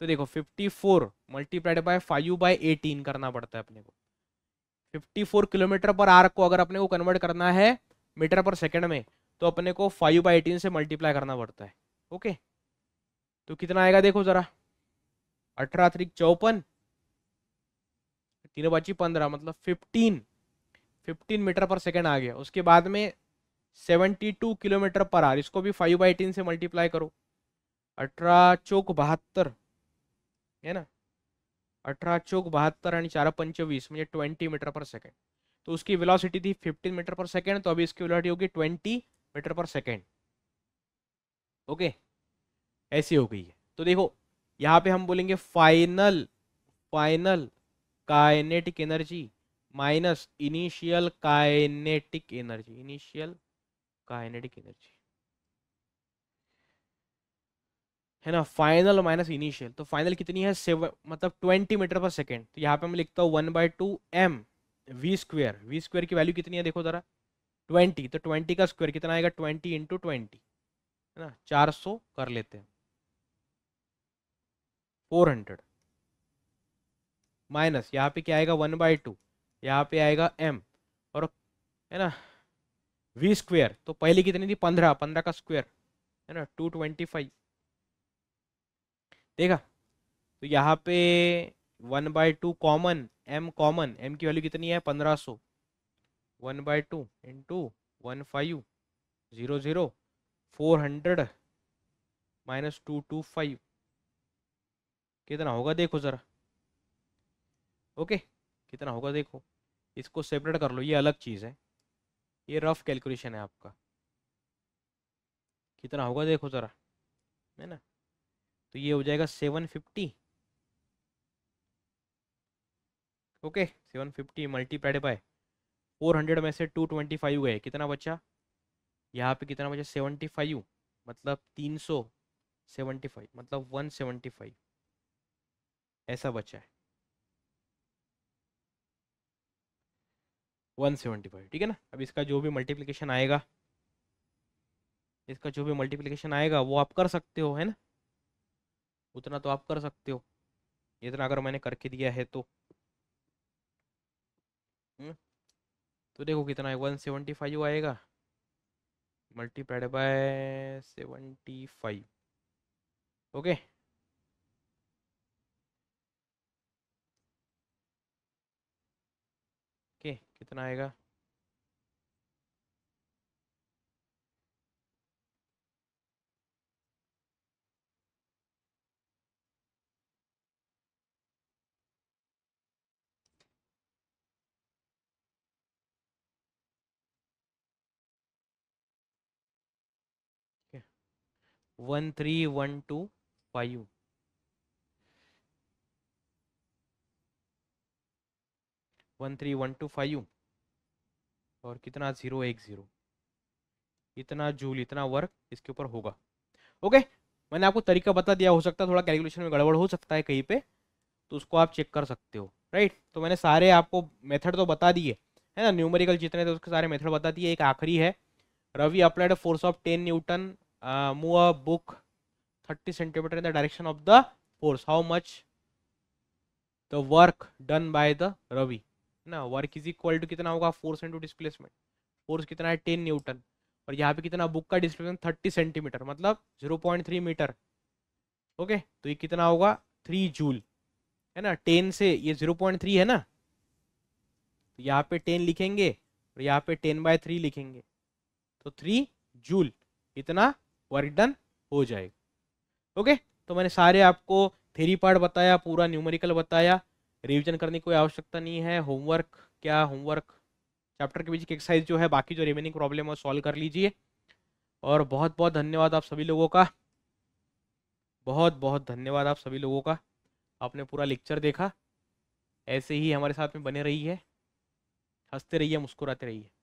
तो देखो 54 four multiplied by five by eighteen करना पड़ता है अपने को 54 किलोमीटर पर आर को अगर अपने को कन्वर्ट करना है मीटर पर सेकंड में तो अपने को फाइव बाई एटीन से मल्टीप्लाई करना पड़ता है ओके तो कितना आएगा देखो जरा अठारह तरीक चौपन तीनों बची पंद्रह मतलब fifteen fifteen metre per second आ गया उसके बाद में seventy two kilometre per hour इसको भी फाइव बाई टेन से मल्टीप्लाई करो अठारह चौक बहत्तर है ना अठारह चौक बहत्तर यानी चार पंचवीस मुझे ट्वेंटी मीटर पर सेकेंड तो उसकी वेलोसिटी थी फिफ्टीन मीटर पर सेकेंड तो अभी इसकी वेलोसिटी होगी twenty metre per second okay ऐसी हो गई है तो देखो यहाँ पे हम बोलेंगे final final kinetic energy minus initial kinetic energy initial kinetic energy है ना फाइनल माइनस इनिशियल तो फाइनल कितनी है सेवन मतलब ट्वेंटी मीटर पर सेकेंड तो यहाँ पे मैं लिखता हूँ one by two M we square V square की वैल्यू कितनी है देखो ज़रा ट्वेंटी तो ट्वेंटी का स्क्वायर कितना आएगा ट्वेंटी इंटू ट्वेंटी है ना चार सौ कर लेते हैं फोर हंड्रेड माइनस यहाँ पे क्या आएगा वन बाई टू यहाँ पे आएगा एम और है ना वी स्क्वेयर तो पहले कितनी थी पंद्रह पंद्रह का स्क्वेयर है ना टू ट्वेंटी फाइव देखा तो यहाँ पे one by two common M common M की वैल्यू कितनी है पंद्रह सौ one by two into one five zero zero four hundred minus two two five कितना होगा देखो ज़रा ओके कितना होगा देखो इसको सेपरेट कर लो ये अलग चीज़ है ये रफ कैलकुलेशन है आपका कितना होगा देखो ज़रा है ना तो ये हो जाएगा seven fifty okay seven fifty multiplied by four hundred में से टू ट्वेंटी फाइव गए कितना बचा यहाँ पे कितना बचा सेवेंटी फाइव मतलब तीन सौ सेवेंटी फाइव मतलब वन सेवेंटी फाइव ऐसा बचा है 175 ठीक है ना अब इसका जो भी मल्टीप्लिकेशन आएगा इसका जो भी मल्टीप्लिकेशन आएगा वो आप कर सकते हो है ना उतना तो आप कर सकते हो इतना अगर मैंने करके दिया है तो हुँ? हम्म, तो देखो कितना है वन सेवेंटी फाइव आएगा multiplied by seventy five okay okay कितना आएगा one three one two five one three one two five और कितना जीरो एक जीरो इतना जूल इतना वर्क इसके ऊपर होगा ओके मैंने आपको तरीका बता दिया हो सकता है थोड़ा कैलकुलेशन में गड़बड़ हो सकता है कहीं पे तो उसको आप चेक कर सकते हो राइट तो मैंने सारे आपको मेथड तो बता दिए है ना न्यूमेरिकल जितने थे उसके सारे मेथड बता दिए एक आखिरी है Ravi applied force of ten newton move a book thirty centimetre in the direction of the force how much the work done by the Ravi ना वर्क इज इक्वल टू कितना होगा फोर्स इंटू डिस्प्लेसमेंट फोर्स कितना है ten Newton और यहाँ पे कितना book का डिस्प्लेसमेंट थर्टी सेंटीमीटर मतलब zero point three metre okay तो ये कितना होगा थ्री जूल है ना टेन से ये जीरो पॉइंट थ्री है ना तो यहाँ पे टेन लिखेंगे और यहाँ पे टेन बाय थ्री लिखेंगे तो थ्री जूल इतना वर्क डन हो जाएगा ओके तो मैंने सारे आपको थेरी पार्ट बताया पूरा न्यूमेरिकल बताया रिविजन करने की कोई आवश्यकता नहीं है होमवर्क क्या होमवर्क चैप्टर के बीच की एक्सरसाइज जो है बाकी जो रिमेनिंग प्रॉब्लम है सॉल्व कर लीजिए और बहुत बहुत धन्यवाद आप सभी लोगों का बहुत बहुत धन्यवाद आप सभी लोगों का आपने पूरा लेक्चर देखा ऐसे ही हमारे साथ में बने रही है हंसते रहिए मुस्कुराते रहिए